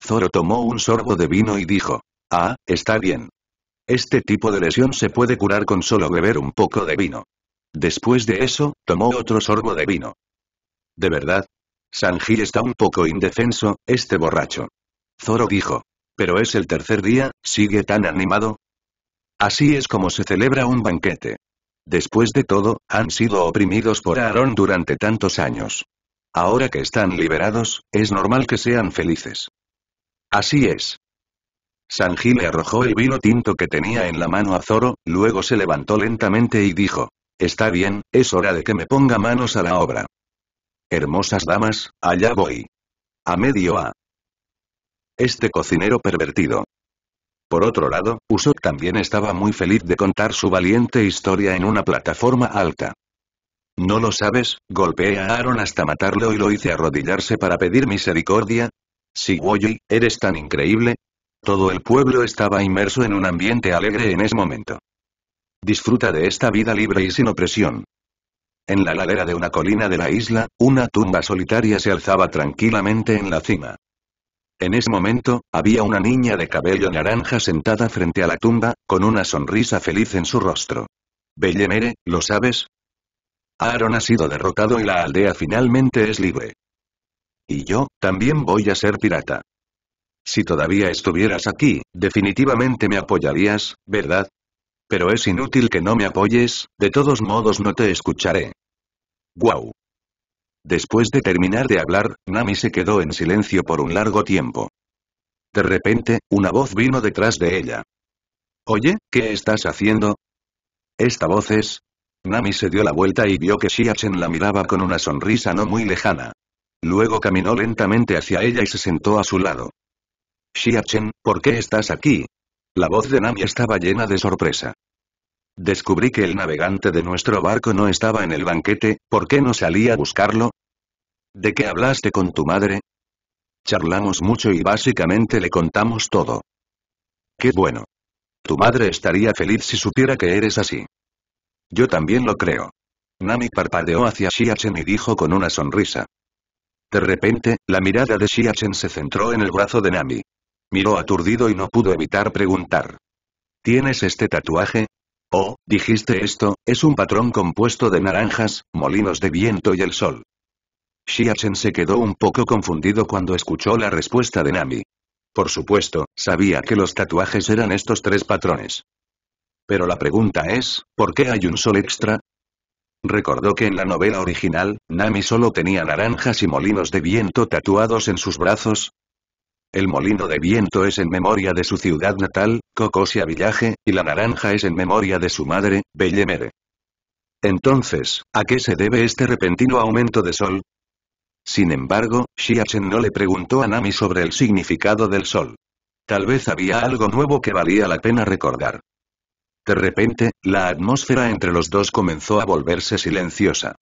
[SPEAKER 1] Zoro tomó un sorbo de vino y dijo, ah, está bien. Este tipo de lesión se puede curar con solo beber un poco de vino. Después de eso, tomó otro sorbo de vino. ¿De verdad? Sanji está un poco indefenso, este borracho. Zoro dijo. Pero es el tercer día, ¿sigue tan animado? Así es como se celebra un banquete. Después de todo, han sido oprimidos por Aarón durante tantos años. Ahora que están liberados, es normal que sean felices. Así es. Sanji le arrojó el vino tinto que tenía en la mano a Zoro, luego se levantó lentamente y dijo, Está bien, es hora de que me ponga manos a la obra. Hermosas damas, allá voy. A medio A. Este cocinero pervertido. Por otro lado, Usopp también estaba muy feliz de contar su valiente historia en una plataforma alta. ¿No lo sabes? Golpeé a Aaron hasta matarlo y lo hice arrodillarse para pedir misericordia. Si Woyi, eres tan increíble. Todo el pueblo estaba inmerso en un ambiente alegre en ese momento. Disfruta de esta vida libre y sin opresión. En la ladera de una colina de la isla, una tumba solitaria se alzaba tranquilamente en la cima. En ese momento, había una niña de cabello naranja sentada frente a la tumba, con una sonrisa feliz en su rostro. Bellemere, ¿lo sabes? Aaron ha sido derrotado y la aldea finalmente es libre. Y yo, también voy a ser pirata. Si todavía estuvieras aquí, definitivamente me apoyarías, ¿verdad? Pero es inútil que no me apoyes, de todos modos no te escucharé. ¡Guau! Después de terminar de hablar, Nami se quedó en silencio por un largo tiempo. De repente, una voz vino detrás de ella. Oye, ¿qué estás haciendo? Esta voz es... Nami se dio la vuelta y vio que Xiachen la miraba con una sonrisa no muy lejana. Luego caminó lentamente hacia ella y se sentó a su lado. Xiachen, ¿por qué estás aquí? La voz de Nami estaba llena de sorpresa. Descubrí que el navegante de nuestro barco no estaba en el banquete, ¿por qué no salí a buscarlo? ¿De qué hablaste con tu madre? Charlamos mucho y básicamente le contamos todo. Qué bueno. Tu madre estaría feliz si supiera que eres así. Yo también lo creo. Nami parpadeó hacia Shiachen y dijo con una sonrisa. De repente, la mirada de Shiachen se centró en el brazo de Nami. Miró aturdido y no pudo evitar preguntar. ¿Tienes este tatuaje? Oh, dijiste esto, es un patrón compuesto de naranjas, molinos de viento y el sol. Xiachen se quedó un poco confundido cuando escuchó la respuesta de Nami. Por supuesto, sabía que los tatuajes eran estos tres patrones. Pero la pregunta es, ¿por qué hay un sol extra? Recordó que en la novela original, Nami solo tenía naranjas y molinos de viento tatuados en sus brazos, el molino de viento es en memoria de su ciudad natal, Cocosia Villaje, y la naranja es en memoria de su madre, Bellemere. Entonces, ¿a qué se debe este repentino aumento de sol? Sin embargo, Xiachen no le preguntó a Nami sobre el significado del sol. Tal vez había algo nuevo que valía la pena recordar. De repente, la atmósfera entre los dos comenzó a volverse silenciosa.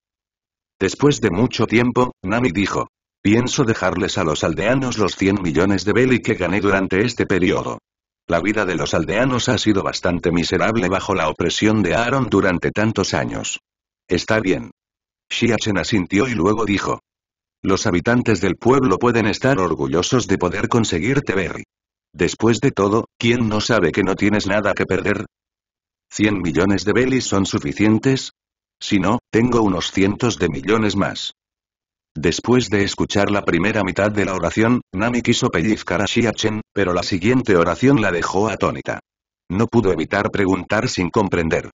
[SPEAKER 1] Después de mucho tiempo, Nami dijo, Pienso dejarles a los aldeanos los 100 millones de beli que gané durante este periodo. La vida de los aldeanos ha sido bastante miserable bajo la opresión de Aaron durante tantos años. Está bien. Shiachen asintió y luego dijo. Los habitantes del pueblo pueden estar orgullosos de poder conseguirte Berry. Después de todo, ¿quién no sabe que no tienes nada que perder? ¿100 millones de belis son suficientes? Si no, tengo unos cientos de millones más. Después de escuchar la primera mitad de la oración, Nami quiso pellizcar a Xiachen, pero la siguiente oración la dejó atónita. No pudo evitar preguntar sin comprender.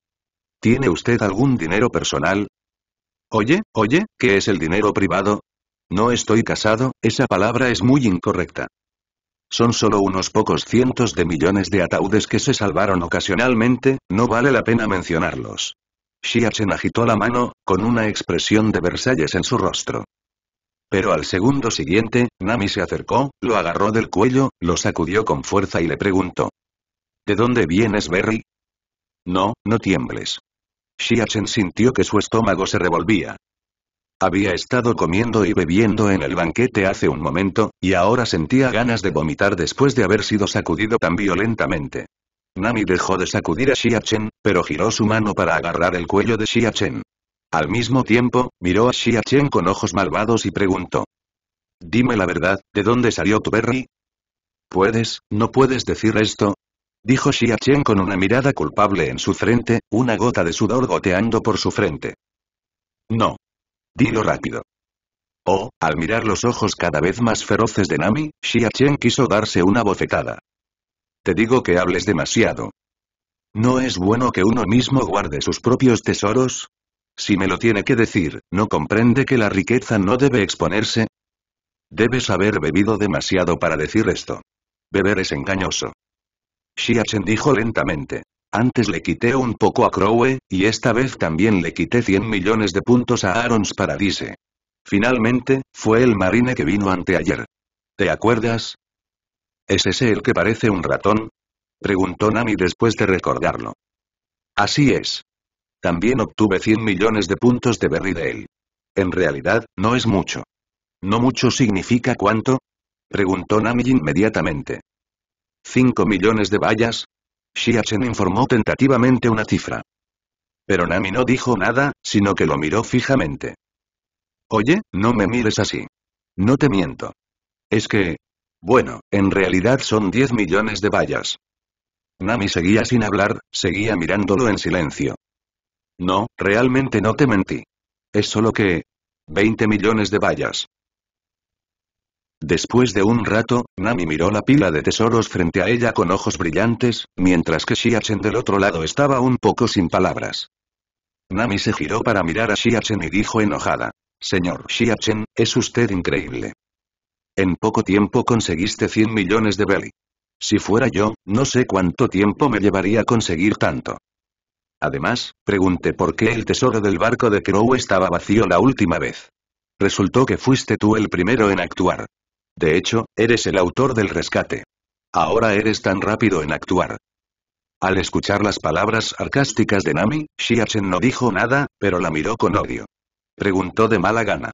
[SPEAKER 1] ¿Tiene usted algún dinero personal? Oye, oye, ¿qué es el dinero privado? No estoy casado, esa palabra es muy incorrecta. Son solo unos pocos cientos de millones de ataúdes que se salvaron ocasionalmente, no vale la pena mencionarlos. Xiachen agitó la mano, con una expresión de Versalles en su rostro. Pero al segundo siguiente, Nami se acercó, lo agarró del cuello, lo sacudió con fuerza y le preguntó. ¿De dónde vienes Berry? No, no tiembles. Shiachen sintió que su estómago se revolvía. Había estado comiendo y bebiendo en el banquete hace un momento, y ahora sentía ganas de vomitar después de haber sido sacudido tan violentamente. Nami dejó de sacudir a Shiachen, Chen, pero giró su mano para agarrar el cuello de Shiachen. Chen. Al mismo tiempo, miró a Xia con ojos malvados y preguntó. Dime la verdad, ¿de dónde salió tu berry? ¿Puedes, no puedes decir esto? Dijo Xia con una mirada culpable en su frente, una gota de sudor goteando por su frente. No. Dilo rápido. Oh, al mirar los ojos cada vez más feroces de Nami, Xia quiso darse una bofetada. Te digo que hables demasiado. ¿No es bueno que uno mismo guarde sus propios tesoros? Si me lo tiene que decir, ¿no comprende que la riqueza no debe exponerse? Debes haber bebido demasiado para decir esto. Beber es engañoso. Xiachen dijo lentamente. Antes le quité un poco a Crowe, y esta vez también le quité 100 millones de puntos a Aaron's Paradise. Finalmente, fue el marine que vino anteayer. ¿Te acuerdas? ¿Es ese el que parece un ratón? Preguntó Nami después de recordarlo. Así es. También obtuve 100 millones de puntos de Berry de En realidad, no es mucho. ¿No mucho significa cuánto? Preguntó Nami inmediatamente. ¿Cinco millones de vallas? Shiachen informó tentativamente una cifra. Pero Nami no dijo nada, sino que lo miró fijamente. Oye, no me mires así. No te miento. Es que... Bueno, en realidad son 10 millones de vallas. Nami seguía sin hablar, seguía mirándolo en silencio. No, realmente no te mentí. Es solo que... 20 millones de vallas. Después de un rato, Nami miró la pila de tesoros frente a ella con ojos brillantes, mientras que Xiachen del otro lado estaba un poco sin palabras. Nami se giró para mirar a Xiachen y dijo enojada. Señor Xiachen, es usted increíble. En poco tiempo conseguiste 100 millones de belly. Si fuera yo, no sé cuánto tiempo me llevaría conseguir tanto. Además, pregunté por qué el tesoro del barco de Crow estaba vacío la última vez. Resultó que fuiste tú el primero en actuar. De hecho, eres el autor del rescate. Ahora eres tan rápido en actuar. Al escuchar las palabras sarcásticas de Nami, Shiachen no dijo nada, pero la miró con odio. Preguntó de mala gana.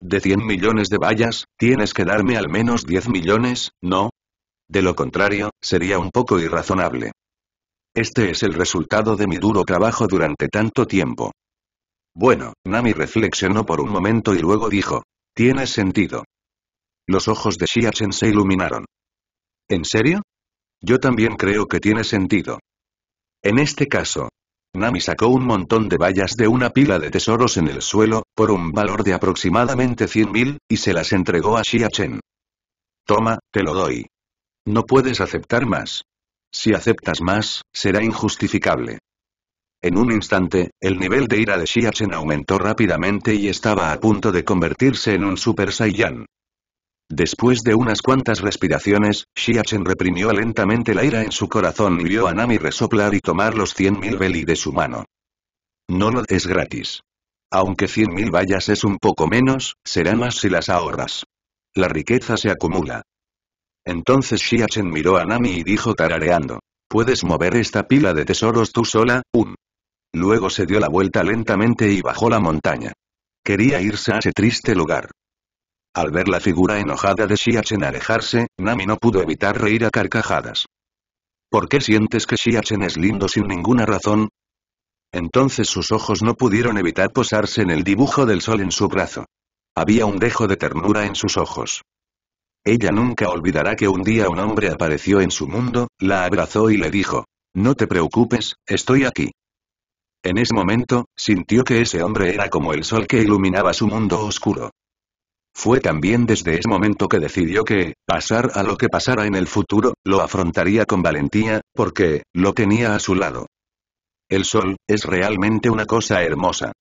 [SPEAKER 1] De 100 millones de vallas, tienes que darme al menos 10 millones, ¿no? De lo contrario, sería un poco irrazonable. Este es el resultado de mi duro trabajo durante tanto tiempo. Bueno, Nami reflexionó por un momento y luego dijo. Tiene sentido. Los ojos de Xiachen se iluminaron. ¿En serio? Yo también creo que tiene sentido. En este caso, Nami sacó un montón de vallas de una pila de tesoros en el suelo, por un valor de aproximadamente 100.000, y se las entregó a Xiachen. Chen. Toma, te lo doy. No puedes aceptar más. Si aceptas más, será injustificable. En un instante, el nivel de ira de Chen aumentó rápidamente y estaba a punto de convertirse en un Super Saiyan. Después de unas cuantas respiraciones, Chen reprimió lentamente la ira en su corazón y vio a Nami resoplar y tomar los 100.000 beli de su mano. No lo es gratis. Aunque 100.000 vallas es un poco menos, será más si las ahorras. La riqueza se acumula. Entonces Shiachen miró a Nami y dijo tarareando. Puedes mover esta pila de tesoros tú sola, Un. Luego se dio la vuelta lentamente y bajó la montaña. Quería irse a ese triste lugar. Al ver la figura enojada de Shiachen alejarse, Nami no pudo evitar reír a carcajadas. ¿Por qué sientes que Shiachen es lindo sin ninguna razón? Entonces sus ojos no pudieron evitar posarse en el dibujo del sol en su brazo. Había un dejo de ternura en sus ojos. Ella nunca olvidará que un día un hombre apareció en su mundo, la abrazó y le dijo, no te preocupes, estoy aquí. En ese momento, sintió que ese hombre era como el sol que iluminaba su mundo oscuro. Fue también desde ese momento que decidió que, pasar a lo que pasara en el futuro, lo afrontaría con valentía, porque, lo tenía a su lado. El sol, es realmente una cosa hermosa.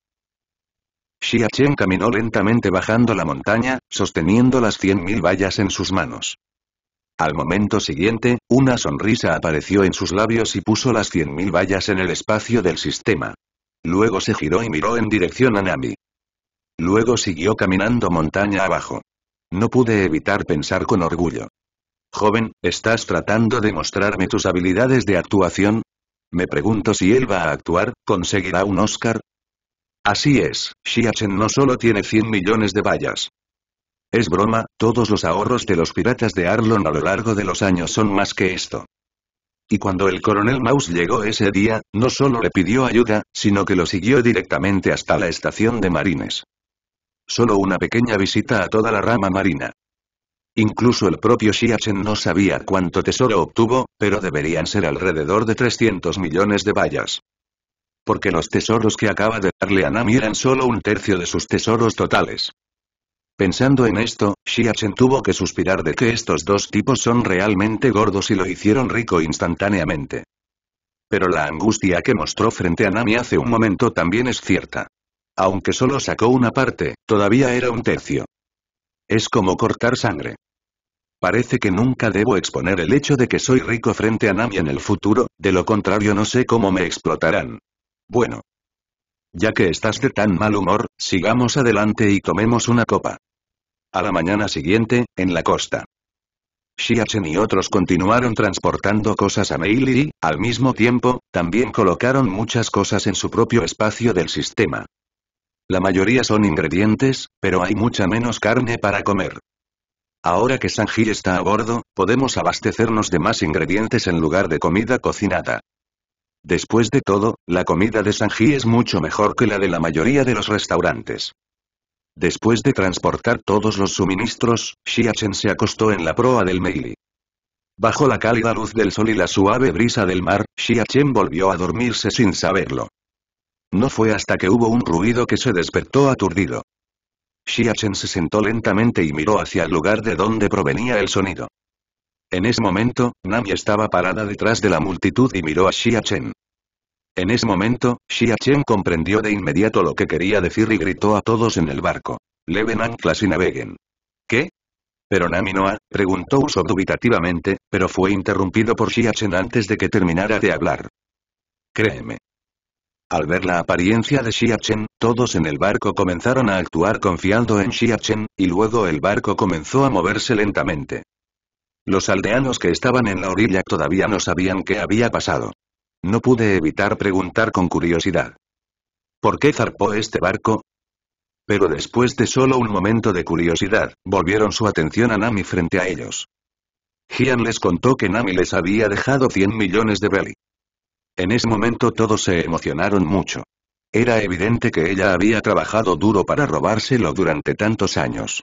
[SPEAKER 1] Xia Chen caminó lentamente bajando la montaña, sosteniendo las cien mil vallas en sus manos. Al momento siguiente, una sonrisa apareció en sus labios y puso las cien mil vallas en el espacio del sistema. Luego se giró y miró en dirección a Nami. Luego siguió caminando montaña abajo. No pude evitar pensar con orgullo. Joven, ¿estás tratando de mostrarme tus habilidades de actuación? Me pregunto si él va a actuar, ¿conseguirá un Oscar? Así es, Xiachen no solo tiene 100 millones de vallas. Es broma, todos los ahorros de los piratas de Arlon a lo largo de los años son más que esto. Y cuando el coronel Mouse llegó ese día, no solo le pidió ayuda, sino que lo siguió directamente hasta la estación de marines. Solo una pequeña visita a toda la rama marina. Incluso el propio Xiachen no sabía cuánto tesoro obtuvo, pero deberían ser alrededor de 300 millones de vallas porque los tesoros que acaba de darle a Nami eran solo un tercio de sus tesoros totales. Pensando en esto, Shiachen tuvo que suspirar de que estos dos tipos son realmente gordos y lo hicieron rico instantáneamente. Pero la angustia que mostró frente a Nami hace un momento también es cierta. Aunque solo sacó una parte, todavía era un tercio. Es como cortar sangre. Parece que nunca debo exponer el hecho de que soy rico frente a Nami en el futuro, de lo contrario no sé cómo me explotarán. Bueno. Ya que estás de tan mal humor, sigamos adelante y tomemos una copa. A la mañana siguiente, en la costa. Xiachen y otros continuaron transportando cosas a Meili y, al mismo tiempo, también colocaron muchas cosas en su propio espacio del sistema. La mayoría son ingredientes, pero hay mucha menos carne para comer. Ahora que Sanji está a bordo, podemos abastecernos de más ingredientes en lugar de comida cocinada. Después de todo, la comida de Sanji es mucho mejor que la de la mayoría de los restaurantes. Después de transportar todos los suministros, Xiachen se acostó en la proa del Meili. Bajo la cálida luz del sol y la suave brisa del mar, Xiachen volvió a dormirse sin saberlo. No fue hasta que hubo un ruido que se despertó aturdido. Xiachen se sentó lentamente y miró hacia el lugar de donde provenía el sonido. En ese momento, Nami estaba parada detrás de la multitud y miró a Xia Chen. En ese momento, Xia Chen comprendió de inmediato lo que quería decir y gritó a todos en el barco. Leven anclas y naveguen. ¿Qué? Pero Nami no ha, preguntó Uso dubitativamente, pero fue interrumpido por Xia antes de que terminara de hablar. Créeme. Al ver la apariencia de Xia Chen, todos en el barco comenzaron a actuar confiando en Xia Chen, y luego el barco comenzó a moverse lentamente. Los aldeanos que estaban en la orilla todavía no sabían qué había pasado. No pude evitar preguntar con curiosidad. ¿Por qué zarpó este barco? Pero después de solo un momento de curiosidad, volvieron su atención a Nami frente a ellos. Gian les contó que Nami les había dejado 100 millones de Belly. En ese momento todos se emocionaron mucho. Era evidente que ella había trabajado duro para robárselo durante tantos años.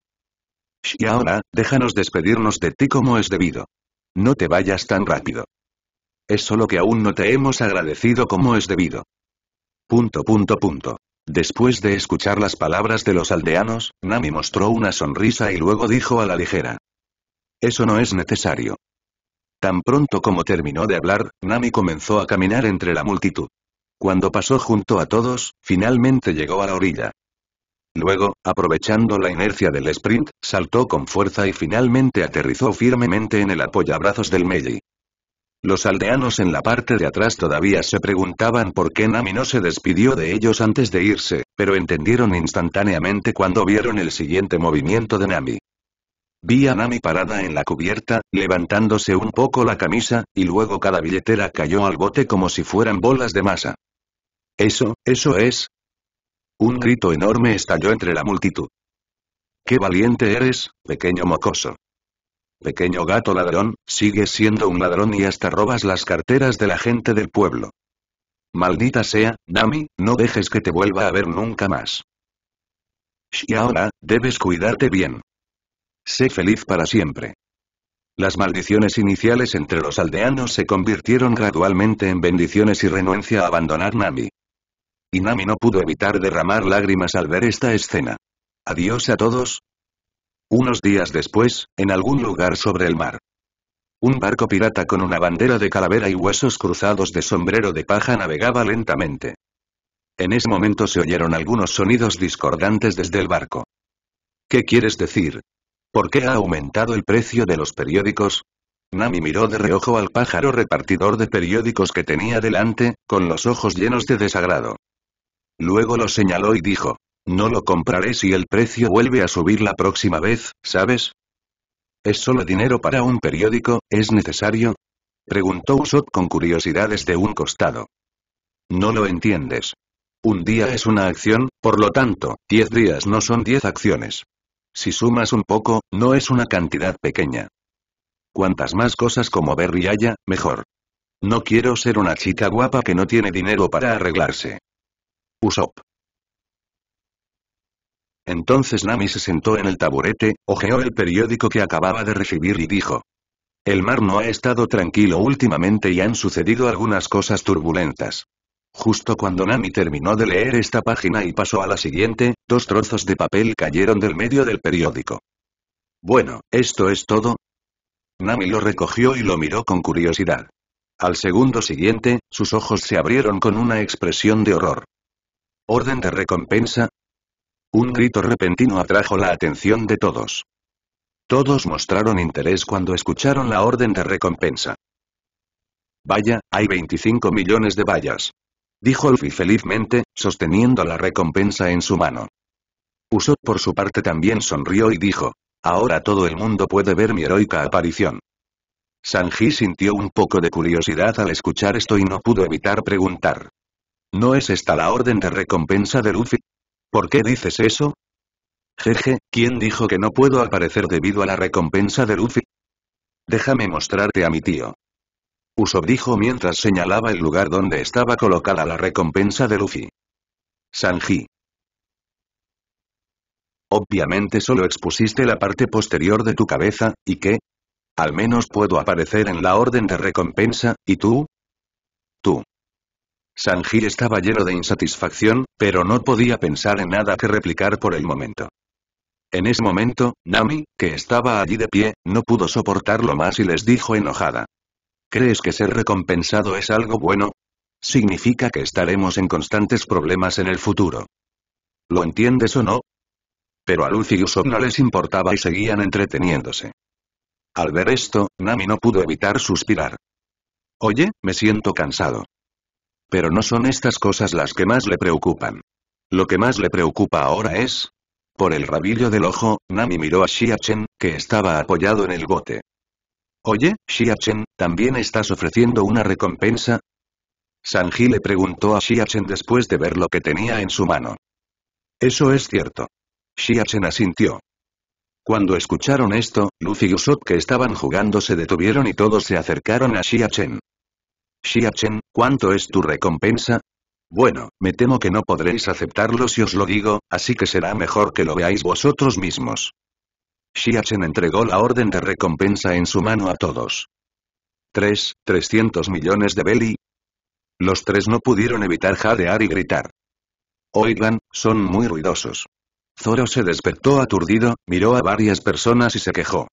[SPEAKER 1] Y ahora, déjanos despedirnos de ti como es debido. No te vayas tan rápido. Es solo que aún no te hemos agradecido como es debido. Punto punto punto. Después de escuchar las palabras de los aldeanos, Nami mostró una sonrisa y luego dijo a la ligera. Eso no es necesario. Tan pronto como terminó de hablar, Nami comenzó a caminar entre la multitud. Cuando pasó junto a todos, finalmente llegó a la orilla. Luego, aprovechando la inercia del sprint, saltó con fuerza y finalmente aterrizó firmemente en el apoyabrazos del Meiji. Los aldeanos en la parte de atrás todavía se preguntaban por qué Nami no se despidió de ellos antes de irse, pero entendieron instantáneamente cuando vieron el siguiente movimiento de Nami. Vi a Nami parada en la cubierta, levantándose un poco la camisa, y luego cada billetera cayó al bote como si fueran bolas de masa. Eso, eso es, un grito enorme estalló entre la multitud. ¡Qué valiente eres, pequeño mocoso! Pequeño gato ladrón, sigues siendo un ladrón y hasta robas las carteras de la gente del pueblo. Maldita sea, Nami, no dejes que te vuelva a ver nunca más. Y ahora, debes cuidarte bien. Sé feliz para siempre. Las maldiciones iniciales entre los aldeanos se convirtieron gradualmente en bendiciones y renuencia a abandonar Nami. Y Nami no pudo evitar derramar lágrimas al ver esta escena. Adiós a todos. Unos días después, en algún lugar sobre el mar. Un barco pirata con una bandera de calavera y huesos cruzados de sombrero de paja navegaba lentamente. En ese momento se oyeron algunos sonidos discordantes desde el barco. ¿Qué quieres decir? ¿Por qué ha aumentado el precio de los periódicos? Nami miró de reojo al pájaro repartidor de periódicos que tenía delante, con los ojos llenos de desagrado. Luego lo señaló y dijo. No lo compraré si el precio vuelve a subir la próxima vez, ¿sabes? ¿Es solo dinero para un periódico, es necesario? Preguntó Usopp con curiosidad desde un costado. No lo entiendes. Un día es una acción, por lo tanto, 10 días no son 10 acciones. Si sumas un poco, no es una cantidad pequeña. Cuantas más cosas como Berry haya, mejor. No quiero ser una chica guapa que no tiene dinero para arreglarse. Usopp. Entonces Nami se sentó en el taburete, hojeó el periódico que acababa de recibir y dijo. El mar no ha estado tranquilo últimamente y han sucedido algunas cosas turbulentas. Justo cuando Nami terminó de leer esta página y pasó a la siguiente, dos trozos de papel cayeron del medio del periódico. Bueno, ¿esto es todo? Nami lo recogió y lo miró con curiosidad. Al segundo siguiente, sus ojos se abrieron con una expresión de horror. ¿Orden de recompensa? Un grito repentino atrajo la atención de todos. Todos mostraron interés cuando escucharon la orden de recompensa. Vaya, hay 25 millones de vallas. Dijo Luffy felizmente, sosteniendo la recompensa en su mano. Usopp por su parte también sonrió y dijo, ahora todo el mundo puede ver mi heroica aparición. Sanji sintió un poco de curiosidad al escuchar esto y no pudo evitar preguntar. ¿No es esta la orden de recompensa de Luffy? ¿Por qué dices eso? Jeje, ¿quién dijo que no puedo aparecer debido a la recompensa de Luffy? Déjame mostrarte a mi tío. Usopp dijo mientras señalaba el lugar donde estaba colocada la recompensa de Luffy. Sanji. Obviamente solo expusiste la parte posterior de tu cabeza, ¿y qué? Al menos puedo aparecer en la orden de recompensa, ¿y tú? Tú. Sanji estaba lleno de insatisfacción, pero no podía pensar en nada que replicar por el momento. En ese momento, Nami, que estaba allí de pie, no pudo soportarlo más y les dijo enojada. ¿Crees que ser recompensado es algo bueno? Significa que estaremos en constantes problemas en el futuro. ¿Lo entiendes o no? Pero a Luffy y Usopp no les importaba y seguían entreteniéndose. Al ver esto, Nami no pudo evitar suspirar. Oye, me siento cansado. Pero no son estas cosas las que más le preocupan. Lo que más le preocupa ahora es... Por el rabillo del ojo, Nami miró a Xia Chen, que estaba apoyado en el bote. Oye, Xia Chen, ¿también estás ofreciendo una recompensa? Sanji le preguntó a Xia Chen después de ver lo que tenía en su mano. Eso es cierto. Xia Chen asintió. Cuando escucharon esto, Luffy y Usopp que estaban jugando se detuvieron y todos se acercaron a Xia Chen. Xiachen, ¿cuánto es tu recompensa? Bueno, me temo que no podréis aceptarlo si os lo digo, así que será mejor que lo veáis vosotros mismos. xia entregó la orden de recompensa en su mano a todos. 3. 300 millones de Beli. Los tres no pudieron evitar jadear y gritar. Oigan, son muy ruidosos. Zoro se despertó aturdido, miró a varias personas y se quejó.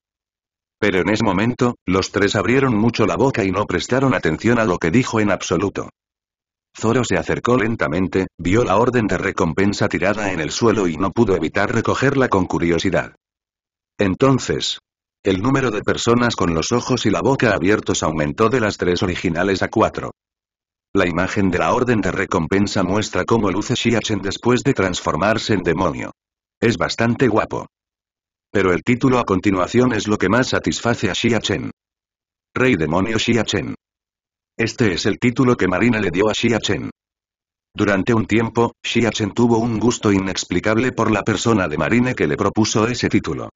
[SPEAKER 1] Pero en ese momento, los tres abrieron mucho la boca y no prestaron atención a lo que dijo en absoluto. Zoro se acercó lentamente, vio la orden de recompensa tirada en el suelo y no pudo evitar recogerla con curiosidad. Entonces, el número de personas con los ojos y la boca abiertos aumentó de las tres originales a cuatro. La imagen de la Orden de Recompensa muestra cómo luce Shiachen después de transformarse en demonio. Es bastante guapo. Pero el título a continuación es lo que más satisface a Xia Chen. Rey demonio Xia Chen. Este es el título que Marina le dio a Xia Chen. Durante un tiempo, Xia Chen tuvo un gusto inexplicable por la persona de Marine que le propuso ese título.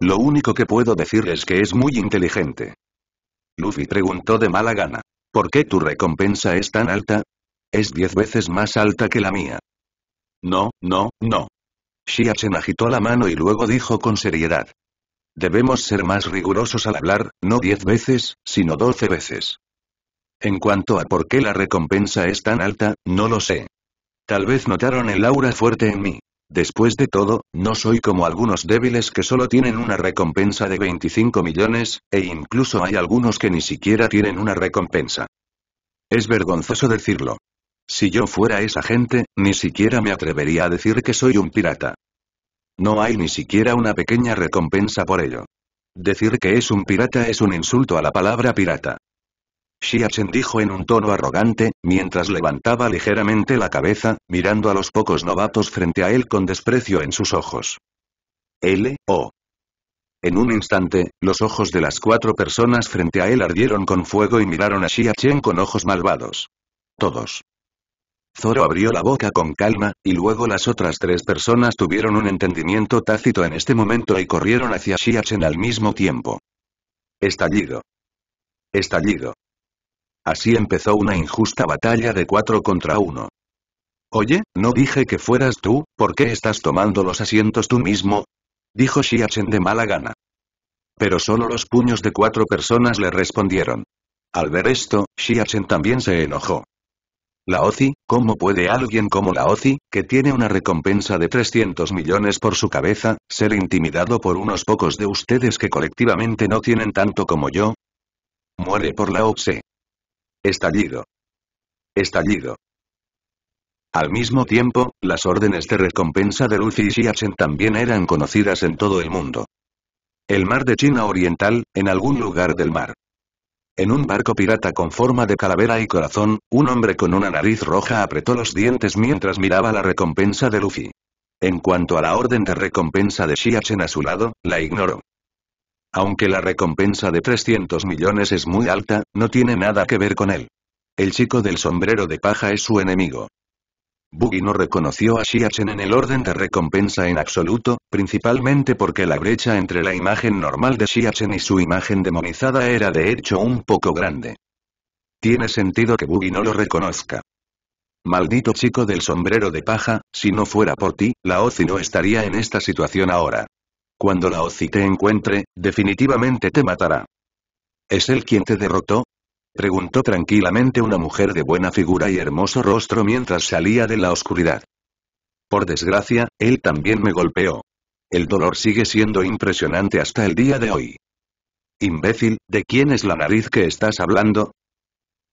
[SPEAKER 1] Lo único que puedo decir es que es muy inteligente. Luffy preguntó de mala gana. ¿Por qué tu recompensa es tan alta? Es diez veces más alta que la mía. No, no, no. Xia agitó la mano y luego dijo con seriedad. Debemos ser más rigurosos al hablar, no diez veces, sino doce veces. En cuanto a por qué la recompensa es tan alta, no lo sé. Tal vez notaron el aura fuerte en mí. Después de todo, no soy como algunos débiles que solo tienen una recompensa de 25 millones, e incluso hay algunos que ni siquiera tienen una recompensa. Es vergonzoso decirlo, si yo fuera esa gente, ni siquiera me atrevería a decir que soy un pirata. No hay ni siquiera una pequeña recompensa por ello. Decir que es un pirata es un insulto a la palabra pirata. Chen dijo en un tono arrogante, mientras levantaba ligeramente la cabeza, mirando a los pocos novatos frente a él con desprecio en sus ojos. O. En un instante, los ojos de las cuatro personas frente a él ardieron con fuego y miraron a Chen con ojos malvados. Todos. Zoro abrió la boca con calma, y luego las otras tres personas tuvieron un entendimiento tácito en este momento y corrieron hacia Xiachen al mismo tiempo. Estallido. Estallido. Así empezó una injusta batalla de cuatro contra uno. Oye, ¿no dije que fueras tú? ¿Por qué estás tomando los asientos tú mismo? Dijo Shiachen de mala gana. Pero solo los puños de cuatro personas le respondieron. Al ver esto, Xiachen también se enojó. La OCI, ¿cómo puede alguien como la OCI, que tiene una recompensa de 300 millones por su cabeza, ser intimidado por unos pocos de ustedes que colectivamente no tienen tanto como yo? Muere por la ocse Estallido. Estallido. Al mismo tiempo, las órdenes de recompensa de Lucy y Xiachen también eran conocidas en todo el mundo. El mar de China Oriental, en algún lugar del mar. En un barco pirata con forma de calavera y corazón, un hombre con una nariz roja apretó los dientes mientras miraba la recompensa de Luffy. En cuanto a la orden de recompensa de Shiachen a su lado, la ignoró. Aunque la recompensa de 300 millones es muy alta, no tiene nada que ver con él. El chico del sombrero de paja es su enemigo. Buggy no reconoció a Shiachen en el orden de recompensa en absoluto, principalmente porque la brecha entre la imagen normal de Shiachen y su imagen demonizada era de hecho un poco grande. Tiene sentido que Buggy no lo reconozca. Maldito chico del sombrero de paja, si no fuera por ti, la Ozi no estaría en esta situación ahora. Cuando la Ozi te encuentre, definitivamente te matará. ¿Es él quien te derrotó? Preguntó tranquilamente una mujer de buena figura y hermoso rostro mientras salía de la oscuridad. Por desgracia, él también me golpeó. El dolor sigue siendo impresionante hasta el día de hoy. Imbécil, ¿de quién es la nariz que estás hablando?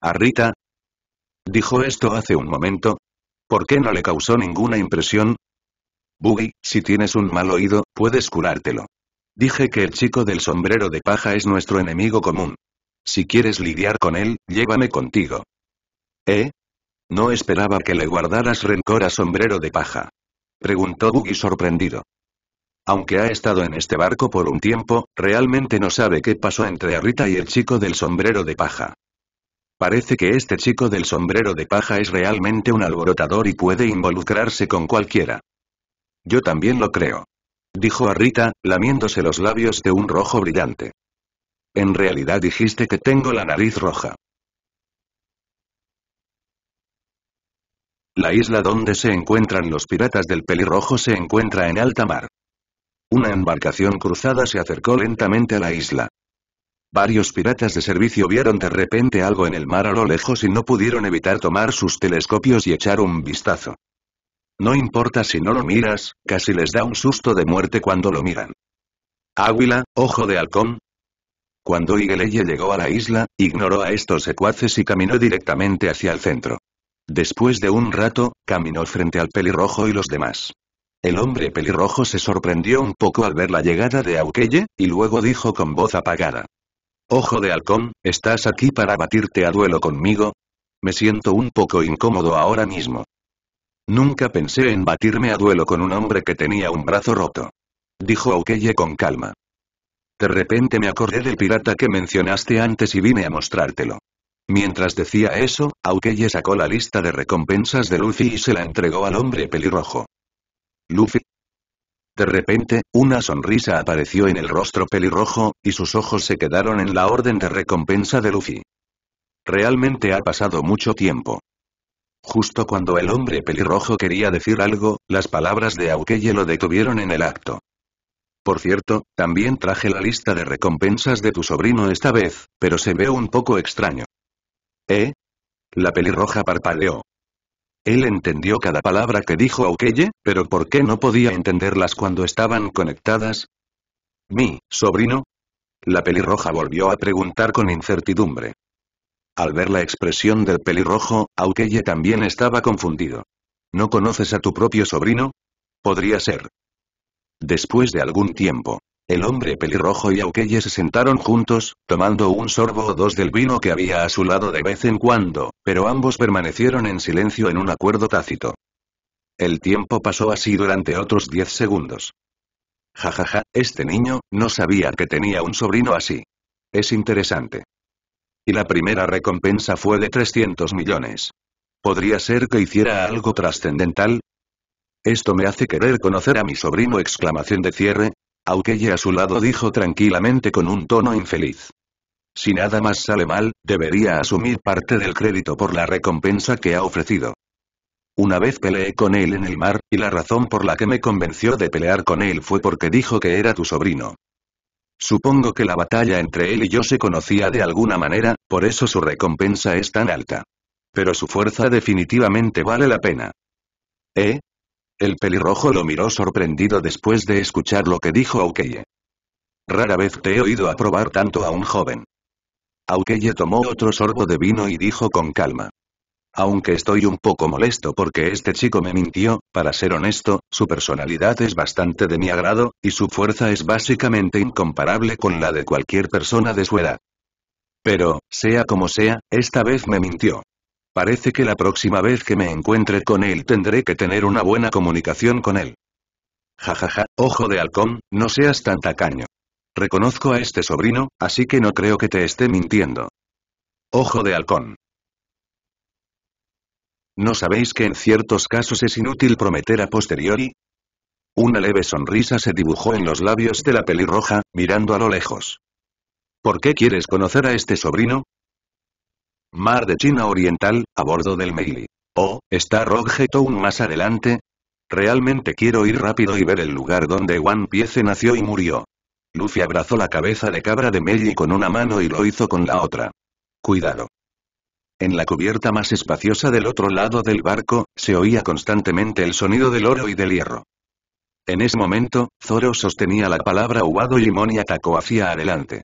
[SPEAKER 1] ¿A Rita? Dijo esto hace un momento. ¿Por qué no le causó ninguna impresión? Buggy, si tienes un mal oído, puedes curártelo. Dije que el chico del sombrero de paja es nuestro enemigo común. Si quieres lidiar con él, llévame contigo. ¿Eh? No esperaba que le guardaras rencor a sombrero de paja. Preguntó Buggy sorprendido. Aunque ha estado en este barco por un tiempo, realmente no sabe qué pasó entre Rita y el chico del sombrero de paja. Parece que este chico del sombrero de paja es realmente un alborotador y puede involucrarse con cualquiera. Yo también lo creo. Dijo a Rita, lamiéndose los labios de un rojo brillante. En realidad dijiste que tengo la nariz roja. La isla donde se encuentran los piratas del pelirrojo se encuentra en alta mar. Una embarcación cruzada se acercó lentamente a la isla. Varios piratas de servicio vieron de repente algo en el mar a lo lejos y no pudieron evitar tomar sus telescopios y echar un vistazo. No importa si no lo miras, casi les da un susto de muerte cuando lo miran. Águila, ojo de halcón, cuando Igeleye llegó a la isla, ignoró a estos secuaces y caminó directamente hacia el centro. Después de un rato, caminó frente al pelirrojo y los demás. El hombre pelirrojo se sorprendió un poco al ver la llegada de Aukeye, y luego dijo con voz apagada. Ojo de halcón, ¿estás aquí para batirte a duelo conmigo? Me siento un poco incómodo ahora mismo. Nunca pensé en batirme a duelo con un hombre que tenía un brazo roto. Dijo Aukeye con calma. De repente me acordé del pirata que mencionaste antes y vine a mostrártelo. Mientras decía eso, Aukeye sacó la lista de recompensas de Luffy y se la entregó al hombre pelirrojo. Luffy. De repente, una sonrisa apareció en el rostro pelirrojo, y sus ojos se quedaron en la orden de recompensa de Luffy. Realmente ha pasado mucho tiempo. Justo cuando el hombre pelirrojo quería decir algo, las palabras de Aukeye lo detuvieron en el acto. Por cierto, también traje la lista de recompensas de tu sobrino esta vez, pero se ve un poco extraño. ¿Eh? La pelirroja parpadeó. Él entendió cada palabra que dijo Aukeye, pero ¿por qué no podía entenderlas cuando estaban conectadas? ¿Mi, sobrino? La pelirroja volvió a preguntar con incertidumbre. Al ver la expresión del pelirrojo, Aukeye también estaba confundido. ¿No conoces a tu propio sobrino? Podría ser. Después de algún tiempo, el hombre pelirrojo y Aukeye se sentaron juntos, tomando un sorbo o dos del vino que había a su lado de vez en cuando, pero ambos permanecieron en silencio en un acuerdo tácito. El tiempo pasó así durante otros diez segundos. Jajaja, ja, ja, este niño, no sabía que tenía un sobrino así. Es interesante. Y la primera recompensa fue de 300 millones. Podría ser que hiciera algo trascendental, esto me hace querer conocer a mi sobrino exclamación de cierre. ella a su lado dijo tranquilamente con un tono infeliz. Si nada más sale mal, debería asumir parte del crédito por la recompensa que ha ofrecido. Una vez peleé con él en el mar, y la razón por la que me convenció de pelear con él fue porque dijo que era tu sobrino. Supongo que la batalla entre él y yo se conocía de alguna manera, por eso su recompensa es tan alta. Pero su fuerza definitivamente vale la pena. ¿Eh? El pelirrojo lo miró sorprendido después de escuchar lo que dijo Aukeye. Rara vez te he oído aprobar tanto a un joven. Aukeye tomó otro sorbo de vino y dijo con calma. Aunque estoy un poco molesto porque este chico me mintió, para ser honesto, su personalidad es bastante de mi agrado, y su fuerza es básicamente incomparable con la de cualquier persona de su edad. Pero, sea como sea, esta vez me mintió. Parece que la próxima vez que me encuentre con él tendré que tener una buena comunicación con él. Jajaja, ojo de halcón, no seas tan tacaño. Reconozco a este sobrino, así que no creo que te esté mintiendo. Ojo de halcón. ¿No sabéis que en ciertos casos es inútil prometer a posteriori? Una leve sonrisa se dibujó en los labios de la pelirroja, mirando a lo lejos. ¿Por qué quieres conocer a este sobrino? Mar de China Oriental, a bordo del Meili. Oh, ¿está Town más adelante? Realmente quiero ir rápido y ver el lugar donde One Piece nació y murió. Luffy abrazó la cabeza de cabra de Meili con una mano y lo hizo con la otra. Cuidado. En la cubierta más espaciosa del otro lado del barco, se oía constantemente el sonido del oro y del hierro. En ese momento, Zoro sostenía la palabra Uwado y y atacó hacia adelante.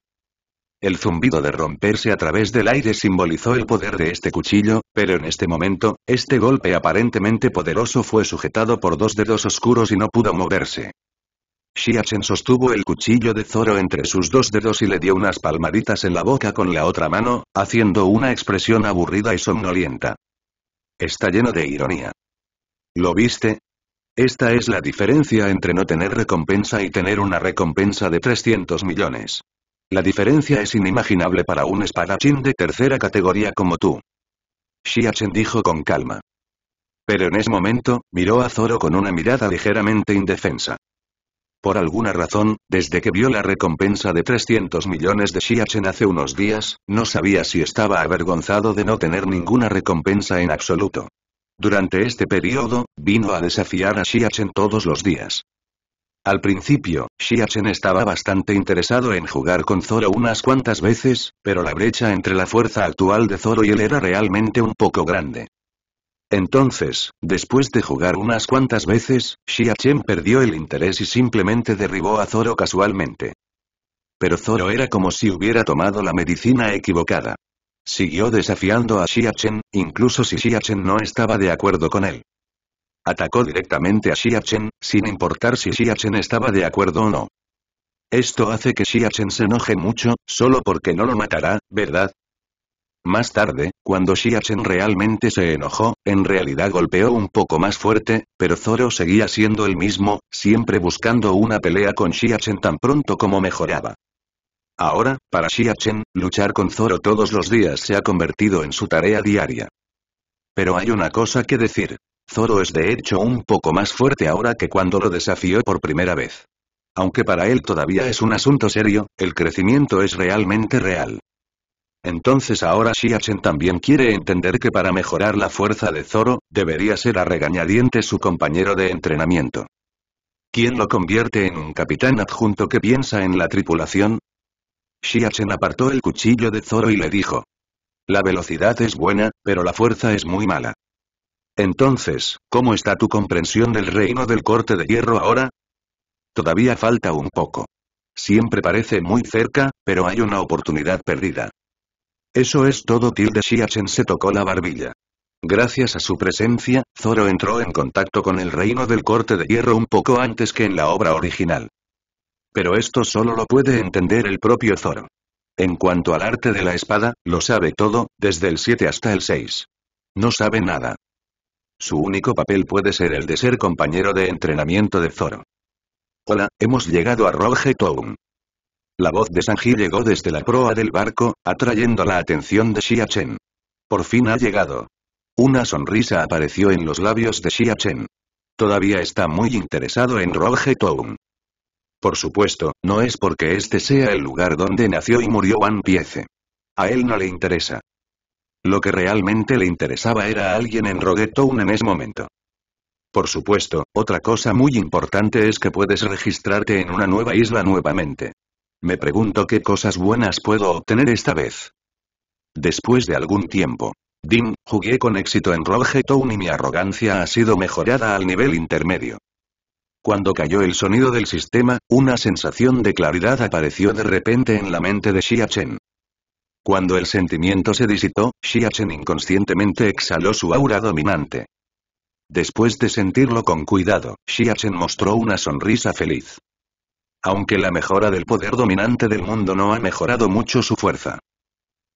[SPEAKER 1] El zumbido de romperse a través del aire simbolizó el poder de este cuchillo, pero en este momento, este golpe aparentemente poderoso fue sujetado por dos dedos oscuros y no pudo moverse. Xiachen sostuvo el cuchillo de Zoro entre sus dos dedos y le dio unas palmaditas en la boca con la otra mano, haciendo una expresión aburrida y somnolienta. Está lleno de ironía. ¿Lo viste? Esta es la diferencia entre no tener recompensa y tener una recompensa de 300 millones. La diferencia es inimaginable para un espadachín de tercera categoría como tú. Xiachen dijo con calma. Pero en ese momento, miró a Zoro con una mirada ligeramente indefensa. Por alguna razón, desde que vio la recompensa de 300 millones de Xiachen hace unos días, no sabía si estaba avergonzado de no tener ninguna recompensa en absoluto. Durante este periodo, vino a desafiar a Xiachen todos los días. Al principio, Xiachen estaba bastante interesado en jugar con Zoro unas cuantas veces, pero la brecha entre la fuerza actual de Zoro y él era realmente un poco grande. Entonces, después de jugar unas cuantas veces, Xiachen perdió el interés y simplemente derribó a Zoro casualmente. Pero Zoro era como si hubiera tomado la medicina equivocada. Siguió desafiando a Xiachen, incluso si Xiachen no estaba de acuerdo con él. Atacó directamente a Xiachen, sin importar si Xiachen estaba de acuerdo o no. Esto hace que Xiachen se enoje mucho, solo porque no lo matará, ¿verdad? Más tarde, cuando Xiachen realmente se enojó, en realidad golpeó un poco más fuerte, pero Zoro seguía siendo el mismo, siempre buscando una pelea con Xiachen tan pronto como mejoraba. Ahora, para Xiachen, luchar con Zoro todos los días se ha convertido en su tarea diaria. Pero hay una cosa que decir. Zoro es de hecho un poco más fuerte ahora que cuando lo desafió por primera vez. Aunque para él todavía es un asunto serio, el crecimiento es realmente real. Entonces ahora Shiachen también quiere entender que para mejorar la fuerza de Zoro, debería ser a regañadiente su compañero de entrenamiento. ¿Quién lo convierte en un capitán adjunto que piensa en la tripulación? Shiachen apartó el cuchillo de Zoro y le dijo. La velocidad es buena, pero la fuerza es muy mala. Entonces, ¿cómo está tu comprensión del reino del corte de hierro ahora? Todavía falta un poco. Siempre parece muy cerca, pero hay una oportunidad perdida. Eso es todo tilde Shiachen se tocó la barbilla. Gracias a su presencia, Zoro entró en contacto con el reino del corte de hierro un poco antes que en la obra original. Pero esto solo lo puede entender el propio Zoro. En cuanto al arte de la espada, lo sabe todo, desde el 7 hasta el 6. No sabe nada. Su único papel puede ser el de ser compañero de entrenamiento de Zoro. Hola, hemos llegado a Rogue La voz de Sanji llegó desde la proa del barco, atrayendo la atención de Xia Chen. Por fin ha llegado. Una sonrisa apareció en los labios de Xia Chen. Todavía está muy interesado en Rogue Por supuesto, no es porque este sea el lugar donde nació y murió One Piece. A él no le interesa. Lo que realmente le interesaba era a alguien en rogetown en ese momento. Por supuesto, otra cosa muy importante es que puedes registrarte en una nueva isla nuevamente. Me pregunto qué cosas buenas puedo obtener esta vez. Después de algún tiempo, Dim, jugué con éxito en rogetown y mi arrogancia ha sido mejorada al nivel intermedio. Cuando cayó el sonido del sistema, una sensación de claridad apareció de repente en la mente de Xia Chen. Cuando el sentimiento se disipó, Xiachen inconscientemente exhaló su aura dominante. Después de sentirlo con cuidado, Xiachen mostró una sonrisa feliz. Aunque la mejora del poder dominante del mundo no ha mejorado mucho su fuerza.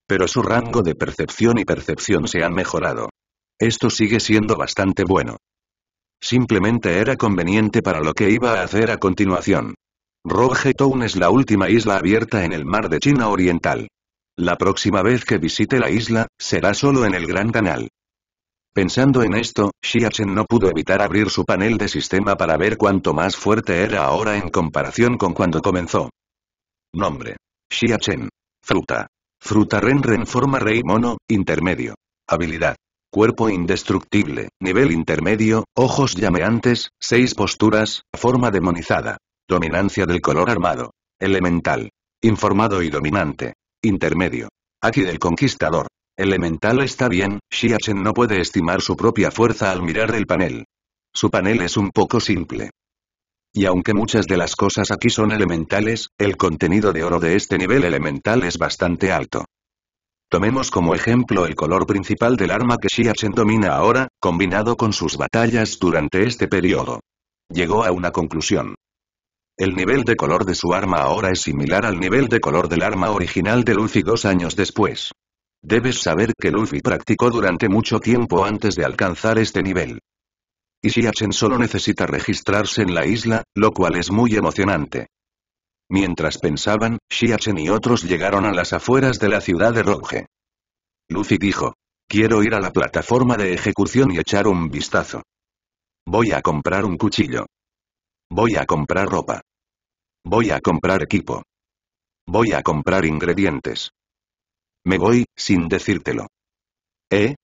[SPEAKER 1] Pero su rango de percepción y percepción se han mejorado. Esto sigue siendo bastante bueno. Simplemente era conveniente para lo que iba a hacer a continuación. Rohe Town es la última isla abierta en el mar de China Oriental. La próxima vez que visite la isla, será solo en el Gran Canal. Pensando en esto, Xiachen no pudo evitar abrir su panel de sistema para ver cuánto más fuerte era ahora en comparación con cuando comenzó. Nombre. Xiachen. Fruta. Fruta Renren forma rey mono, intermedio. Habilidad. Cuerpo indestructible, nivel intermedio, ojos llameantes, seis posturas, forma demonizada. Dominancia del color armado. Elemental. Informado y dominante. Intermedio. Aquí del Conquistador. Elemental está bien, Shiachen no puede estimar su propia fuerza al mirar el panel. Su panel es un poco simple. Y aunque muchas de las cosas aquí son elementales, el contenido de oro de este nivel elemental es bastante alto. Tomemos como ejemplo el color principal del arma que Shiachen domina ahora, combinado con sus batallas durante este periodo. Llegó a una conclusión. El nivel de color de su arma ahora es similar al nivel de color del arma original de Luffy dos años después. Debes saber que Luffy practicó durante mucho tiempo antes de alcanzar este nivel. Y Shiachen solo necesita registrarse en la isla, lo cual es muy emocionante. Mientras pensaban, Shiachen y otros llegaron a las afueras de la ciudad de Roge. Luffy dijo, quiero ir a la plataforma de ejecución y echar un vistazo. Voy a comprar un cuchillo. Voy a comprar ropa. Voy a comprar equipo. Voy a comprar ingredientes. Me voy, sin decírtelo. ¿Eh?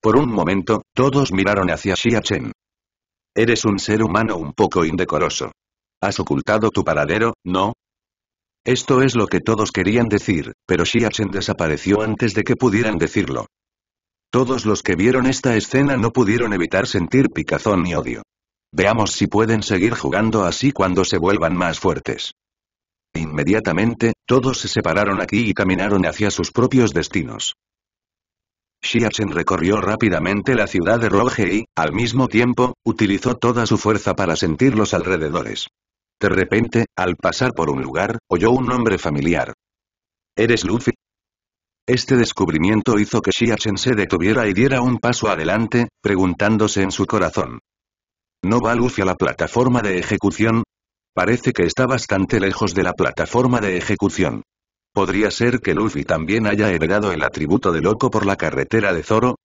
[SPEAKER 1] Por un momento, todos miraron hacia Xiachen. Eres un ser humano un poco indecoroso. Has ocultado tu paradero, ¿no? Esto es lo que todos querían decir, pero Xiachen desapareció antes de que pudieran decirlo. Todos los que vieron esta escena no pudieron evitar sentir picazón y odio. Veamos si pueden seguir jugando así cuando se vuelvan más fuertes. Inmediatamente, todos se separaron aquí y caminaron hacia sus propios destinos. Xiachen recorrió rápidamente la ciudad de Roge y, al mismo tiempo, utilizó toda su fuerza para sentir los alrededores. De repente, al pasar por un lugar, oyó un nombre familiar. ¿Eres Luffy? Este descubrimiento hizo que Shiachen se detuviera y diera un paso adelante, preguntándose en su corazón. ¿No va Luffy a la plataforma de ejecución? Parece que está bastante lejos de la plataforma de ejecución. ¿Podría ser que Luffy también haya heredado el atributo de loco por la carretera de Zoro?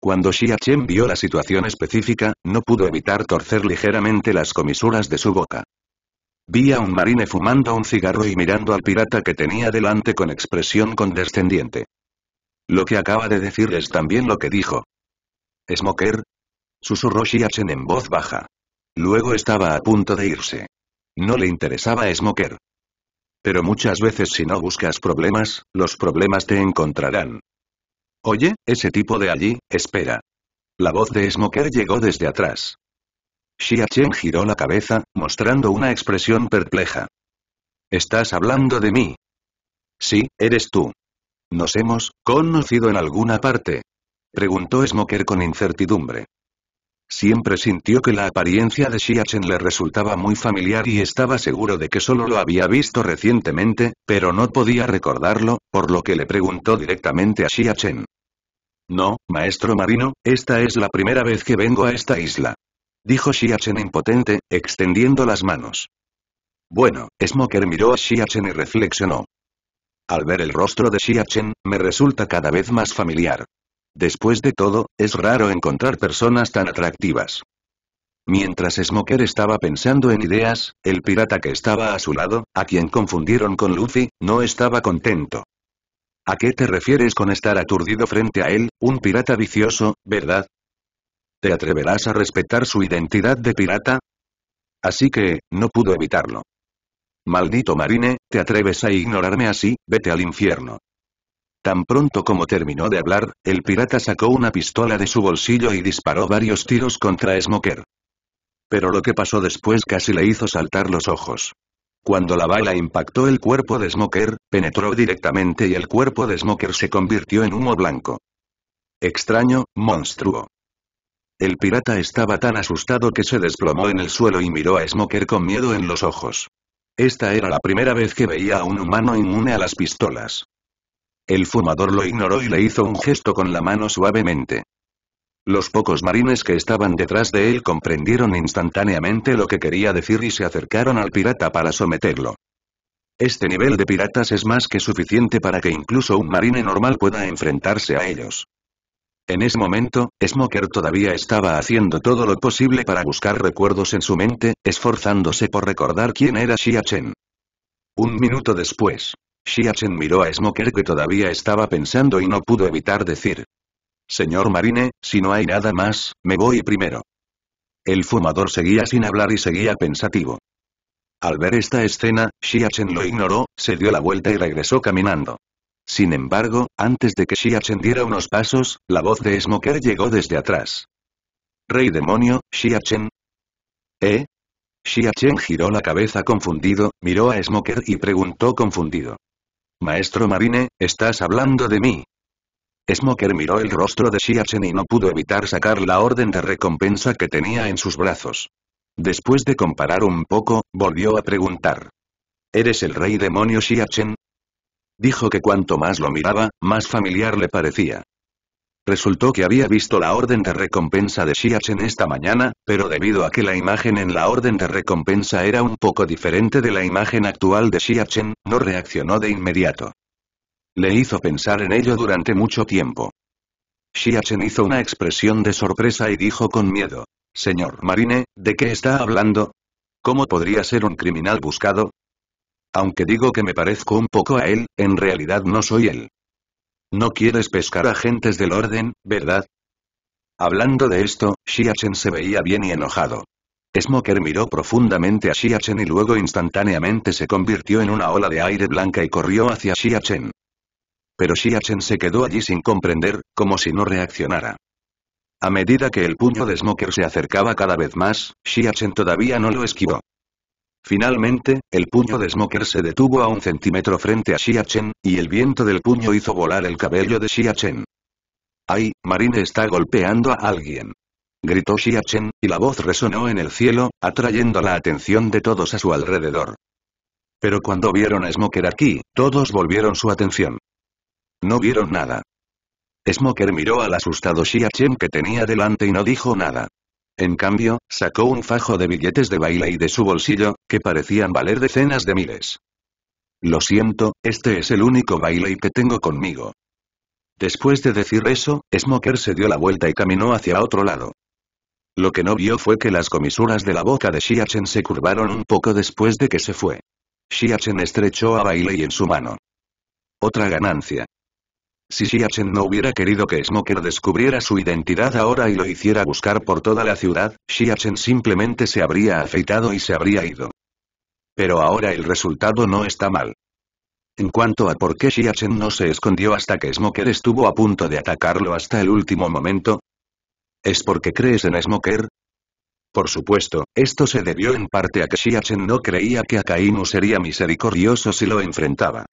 [SPEAKER 1] Cuando Chen vio la situación específica, no pudo evitar torcer ligeramente las comisuras de su boca. Vi a un marine fumando un cigarro y mirando al pirata que tenía delante con expresión condescendiente. Lo que acaba de decir es también lo que dijo. Smoker, Susurró Xiachen en voz baja. Luego estaba a punto de irse. No le interesaba Smoker. Pero muchas veces si no buscas problemas, los problemas te encontrarán. Oye, ese tipo de allí, espera. La voz de Smoker llegó desde atrás. Xiachen giró la cabeza, mostrando una expresión perpleja. ¿Estás hablando de mí? Sí, eres tú. ¿Nos hemos conocido en alguna parte? Preguntó Smoker con incertidumbre. Siempre sintió que la apariencia de Xiachen le resultaba muy familiar y estaba seguro de que solo lo había visto recientemente, pero no podía recordarlo, por lo que le preguntó directamente a Xiachen. No, maestro marino, esta es la primera vez que vengo a esta isla. Dijo Xiachen impotente, extendiendo las manos. Bueno, Smoker miró a Xiachen y reflexionó. Al ver el rostro de Xiachen, me resulta cada vez más familiar. Después de todo, es raro encontrar personas tan atractivas. Mientras Smoker estaba pensando en ideas, el pirata que estaba a su lado, a quien confundieron con Luffy, no estaba contento. ¿A qué te refieres con estar aturdido frente a él, un pirata vicioso, verdad? ¿Te atreverás a respetar su identidad de pirata? Así que, no pudo evitarlo. Maldito marine, ¿te atreves a ignorarme así? Vete al infierno. Tan pronto como terminó de hablar, el pirata sacó una pistola de su bolsillo y disparó varios tiros contra Smoker. Pero lo que pasó después casi le hizo saltar los ojos. Cuando la bala impactó el cuerpo de Smoker, penetró directamente y el cuerpo de Smoker se convirtió en humo blanco. Extraño, monstruo. El pirata estaba tan asustado que se desplomó en el suelo y miró a Smoker con miedo en los ojos. Esta era la primera vez que veía a un humano inmune a las pistolas. El fumador lo ignoró y le hizo un gesto con la mano suavemente. Los pocos marines que estaban detrás de él comprendieron instantáneamente lo que quería decir y se acercaron al pirata para someterlo. Este nivel de piratas es más que suficiente para que incluso un marine normal pueda enfrentarse a ellos. En ese momento, Smoker todavía estaba haciendo todo lo posible para buscar recuerdos en su mente, esforzándose por recordar quién era Xia Chen. Un minuto después, Chen miró a Smoker que todavía estaba pensando y no pudo evitar decir. Señor Marine, si no hay nada más, me voy primero. El fumador seguía sin hablar y seguía pensativo. Al ver esta escena, Chen lo ignoró, se dio la vuelta y regresó caminando. Sin embargo, antes de que Chen diera unos pasos, la voz de Smoker llegó desde atrás. Rey demonio, Xiachen? ¿Eh? Chen giró la cabeza confundido, miró a Smoker y preguntó confundido. Maestro Marine, ¿estás hablando de mí? Smoker miró el rostro de Xiachen y no pudo evitar sacar la orden de recompensa que tenía en sus brazos. Después de comparar un poco, volvió a preguntar. ¿Eres el rey demonio Xiachen? Dijo que cuanto más lo miraba, más familiar le parecía. Resultó que había visto la orden de recompensa de Xiachen esta mañana, pero debido a que la imagen en la orden de recompensa era un poco diferente de la imagen actual de Xiachen, no reaccionó de inmediato. Le hizo pensar en ello durante mucho tiempo. Xiachen hizo una expresión de sorpresa y dijo con miedo, Señor Marine, ¿de qué está hablando? ¿Cómo podría ser un criminal buscado? Aunque digo que me parezco un poco a él, en realidad no soy él. No quieres pescar agentes del orden, ¿verdad? Hablando de esto, Xiachen se veía bien y enojado. Smoker miró profundamente a Xiachen y luego instantáneamente se convirtió en una ola de aire blanca y corrió hacia Xiachen. Pero Xiachen se quedó allí sin comprender, como si no reaccionara. A medida que el puño de Smoker se acercaba cada vez más, Xiachen todavía no lo esquivó. Finalmente, el puño de Smoker se detuvo a un centímetro frente a Xia Chen, y el viento del puño hizo volar el cabello de Xia Chen. ¡Ay, Marine está golpeando a alguien! Gritó Xia Chen, y la voz resonó en el cielo, atrayendo la atención de todos a su alrededor. Pero cuando vieron a Smoker aquí, todos volvieron su atención. No vieron nada. Smoker miró al asustado Xia Chen que tenía delante y no dijo nada. En cambio, sacó un fajo de billetes de baile y de su bolsillo, que parecían valer decenas de miles. Lo siento, este es el único baile que tengo conmigo. Después de decir eso, Smoker se dio la vuelta y caminó hacia otro lado. Lo que no vio fue que las comisuras de la boca de Xiachen se curvaron un poco después de que se fue. Xiachen estrechó a Bailey en su mano. Otra ganancia. Si Xiachen no hubiera querido que Smoker descubriera su identidad ahora y lo hiciera buscar por toda la ciudad, Xiachen simplemente se habría afeitado y se habría ido. Pero ahora el resultado no está mal. En cuanto a por qué Xiachen no se escondió hasta que Smoker estuvo a punto de atacarlo hasta el último momento, ¿es porque crees en Smoker? Por supuesto, esto se debió en parte a que Xiachen no creía que Akainu sería misericordioso si lo enfrentaba.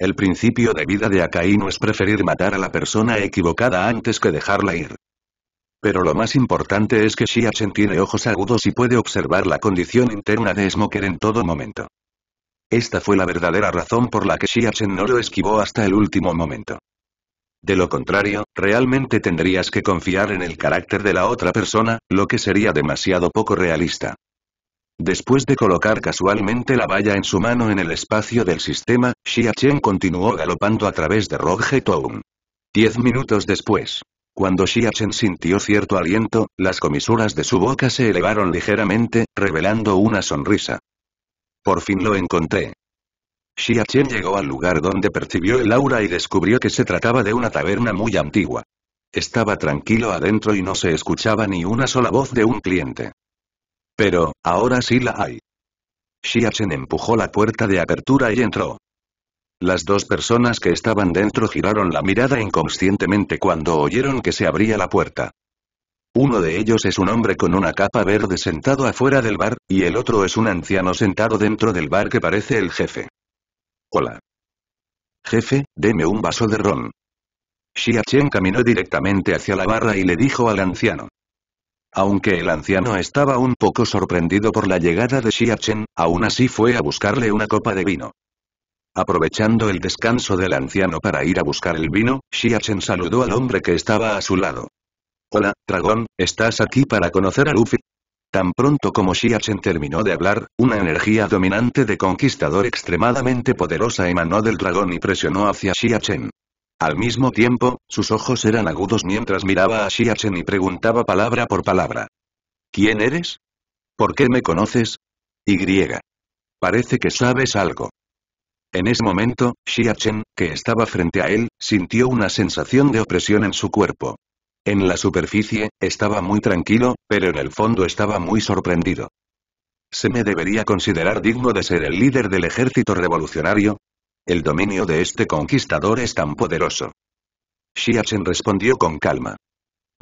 [SPEAKER 1] El principio de vida de no es preferir matar a la persona equivocada antes que dejarla ir. Pero lo más importante es que Shiachen tiene ojos agudos y puede observar la condición interna de Smoker en todo momento. Esta fue la verdadera razón por la que Shiachen no lo esquivó hasta el último momento. De lo contrario, realmente tendrías que confiar en el carácter de la otra persona, lo que sería demasiado poco realista. Después de colocar casualmente la valla en su mano en el espacio del sistema, Xia continuó galopando a través de Rogue Diez minutos después. Cuando Xia sintió cierto aliento, las comisuras de su boca se elevaron ligeramente, revelando una sonrisa. Por fin lo encontré. Xia llegó al lugar donde percibió el aura y descubrió que se trataba de una taberna muy antigua. Estaba tranquilo adentro y no se escuchaba ni una sola voz de un cliente. Pero, ahora sí la hay. Shiachen empujó la puerta de apertura y entró. Las dos personas que estaban dentro giraron la mirada inconscientemente cuando oyeron que se abría la puerta. Uno de ellos es un hombre con una capa verde sentado afuera del bar, y el otro es un anciano sentado dentro del bar que parece el jefe. Hola. Jefe, deme un vaso de ron. Xiachen caminó directamente hacia la barra y le dijo al anciano. Aunque el anciano estaba un poco sorprendido por la llegada de Xiachen, aún así fue a buscarle una copa de vino. Aprovechando el descanso del anciano para ir a buscar el vino, Xiachen saludó al hombre que estaba a su lado. Hola, dragón, ¿estás aquí para conocer a Luffy? Tan pronto como Xiachen terminó de hablar, una energía dominante de conquistador extremadamente poderosa emanó del dragón y presionó hacia Xiachen. Al mismo tiempo, sus ojos eran agudos mientras miraba a Xiachen y preguntaba palabra por palabra. ¿Quién eres? ¿Por qué me conoces? Y. Parece que sabes algo. En ese momento, Xiachen, que estaba frente a él, sintió una sensación de opresión en su cuerpo. En la superficie, estaba muy tranquilo, pero en el fondo estaba muy sorprendido. ¿Se me debería considerar digno de ser el líder del ejército revolucionario? El dominio de este conquistador es tan poderoso. Xiachen respondió con calma.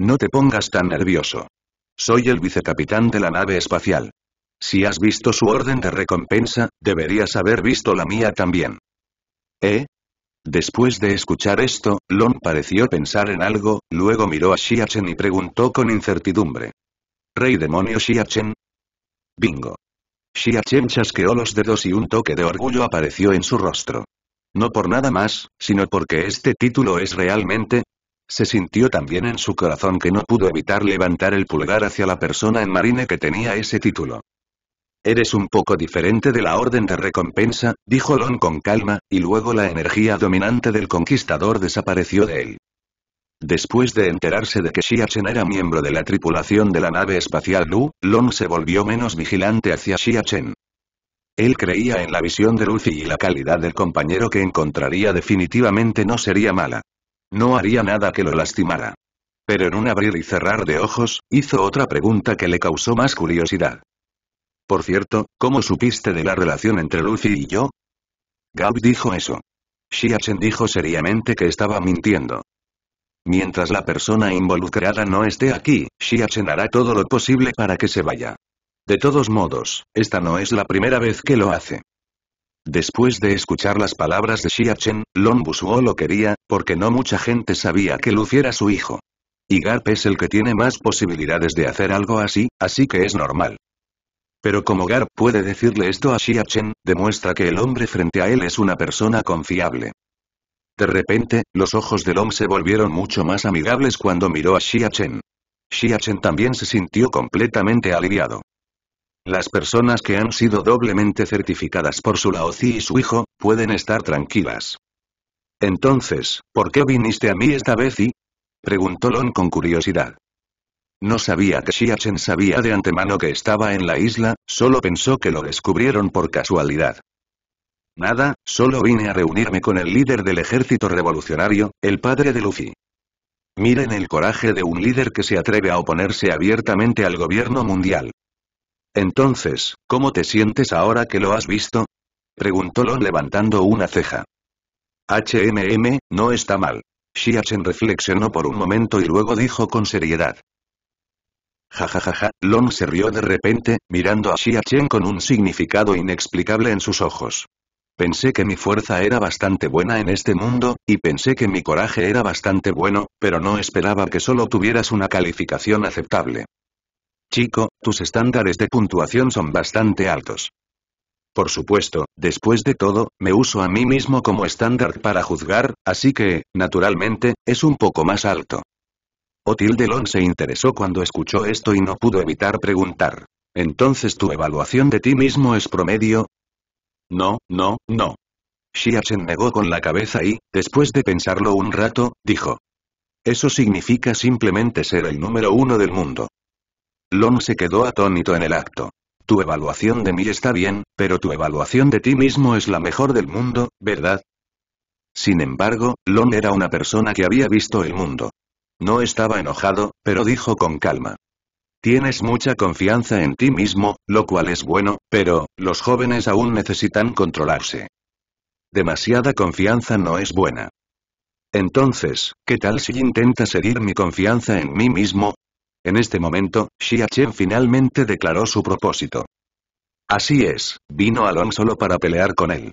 [SPEAKER 1] No te pongas tan nervioso. Soy el vicecapitán de la nave espacial. Si has visto su orden de recompensa, deberías haber visto la mía también. ¿Eh? Después de escuchar esto, Long pareció pensar en algo, luego miró a Xiachen y preguntó con incertidumbre. ¿Rey demonio Xiachen? Bingo. Xia Chen chasqueó los dedos y un toque de orgullo apareció en su rostro. No por nada más, sino porque este título es realmente... Se sintió tan bien en su corazón que no pudo evitar levantar el pulgar hacia la persona en marine que tenía ese título. Eres un poco diferente de la orden de recompensa, dijo Lon con calma, y luego la energía dominante del conquistador desapareció de él. Después de enterarse de que Xiachen era miembro de la tripulación de la nave espacial Lu, Long se volvió menos vigilante hacia Xiachen. Él creía en la visión de Luffy y la calidad del compañero que encontraría definitivamente no sería mala. No haría nada que lo lastimara. Pero en un abrir y cerrar de ojos, hizo otra pregunta que le causó más curiosidad. Por cierto, ¿cómo supiste de la relación entre Luffy y yo? Gao dijo eso. Xiachen dijo seriamente que estaba mintiendo. Mientras la persona involucrada no esté aquí, Xiachen hará todo lo posible para que se vaya. De todos modos, esta no es la primera vez que lo hace. Después de escuchar las palabras de Xiachen, Lon Busuo lo quería, porque no mucha gente sabía que luciera su hijo. Y Garp es el que tiene más posibilidades de hacer algo así, así que es normal. Pero como Garp puede decirle esto a Chen, demuestra que el hombre frente a él es una persona confiable. De repente, los ojos del Long se volvieron mucho más amigables cuando miró a Xia Chen. también se sintió completamente aliviado. Las personas que han sido doblemente certificadas por su Laozi y su hijo, pueden estar tranquilas. Entonces, ¿por qué viniste a mí esta vez y? Preguntó Long con curiosidad. No sabía que Xiachen sabía de antemano que estaba en la isla, solo pensó que lo descubrieron por casualidad. Nada, solo vine a reunirme con el líder del ejército revolucionario, el padre de Luffy. Miren el coraje de un líder que se atreve a oponerse abiertamente al gobierno mundial. Entonces, ¿cómo te sientes ahora que lo has visto? Preguntó Long levantando una ceja. HMM, no está mal. Shiachen reflexionó por un momento y luego dijo con seriedad. Jajajaja, ja, Lon se rió de repente, mirando a Xia con un significado inexplicable en sus ojos. Pensé que mi fuerza era bastante buena en este mundo, y pensé que mi coraje era bastante bueno, pero no esperaba que solo tuvieras una calificación aceptable. Chico, tus estándares de puntuación son bastante altos. Por supuesto, después de todo, me uso a mí mismo como estándar para juzgar, así que, naturalmente, es un poco más alto. Long se interesó cuando escuchó esto y no pudo evitar preguntar. Entonces tu evaluación de ti mismo es promedio, no, no, no. Xiachen negó con la cabeza y, después de pensarlo un rato, dijo. Eso significa simplemente ser el número uno del mundo. Lon se quedó atónito en el acto. Tu evaluación de mí está bien, pero tu evaluación de ti mismo es la mejor del mundo, ¿verdad? Sin embargo, Lon era una persona que había visto el mundo. No estaba enojado, pero dijo con calma. Tienes mucha confianza en ti mismo, lo cual es bueno, pero, los jóvenes aún necesitan controlarse. Demasiada confianza no es buena. Entonces, ¿qué tal si intenta seguir mi confianza en mí mismo? En este momento, Xia finalmente declaró su propósito. Así es, vino Alon solo para pelear con él.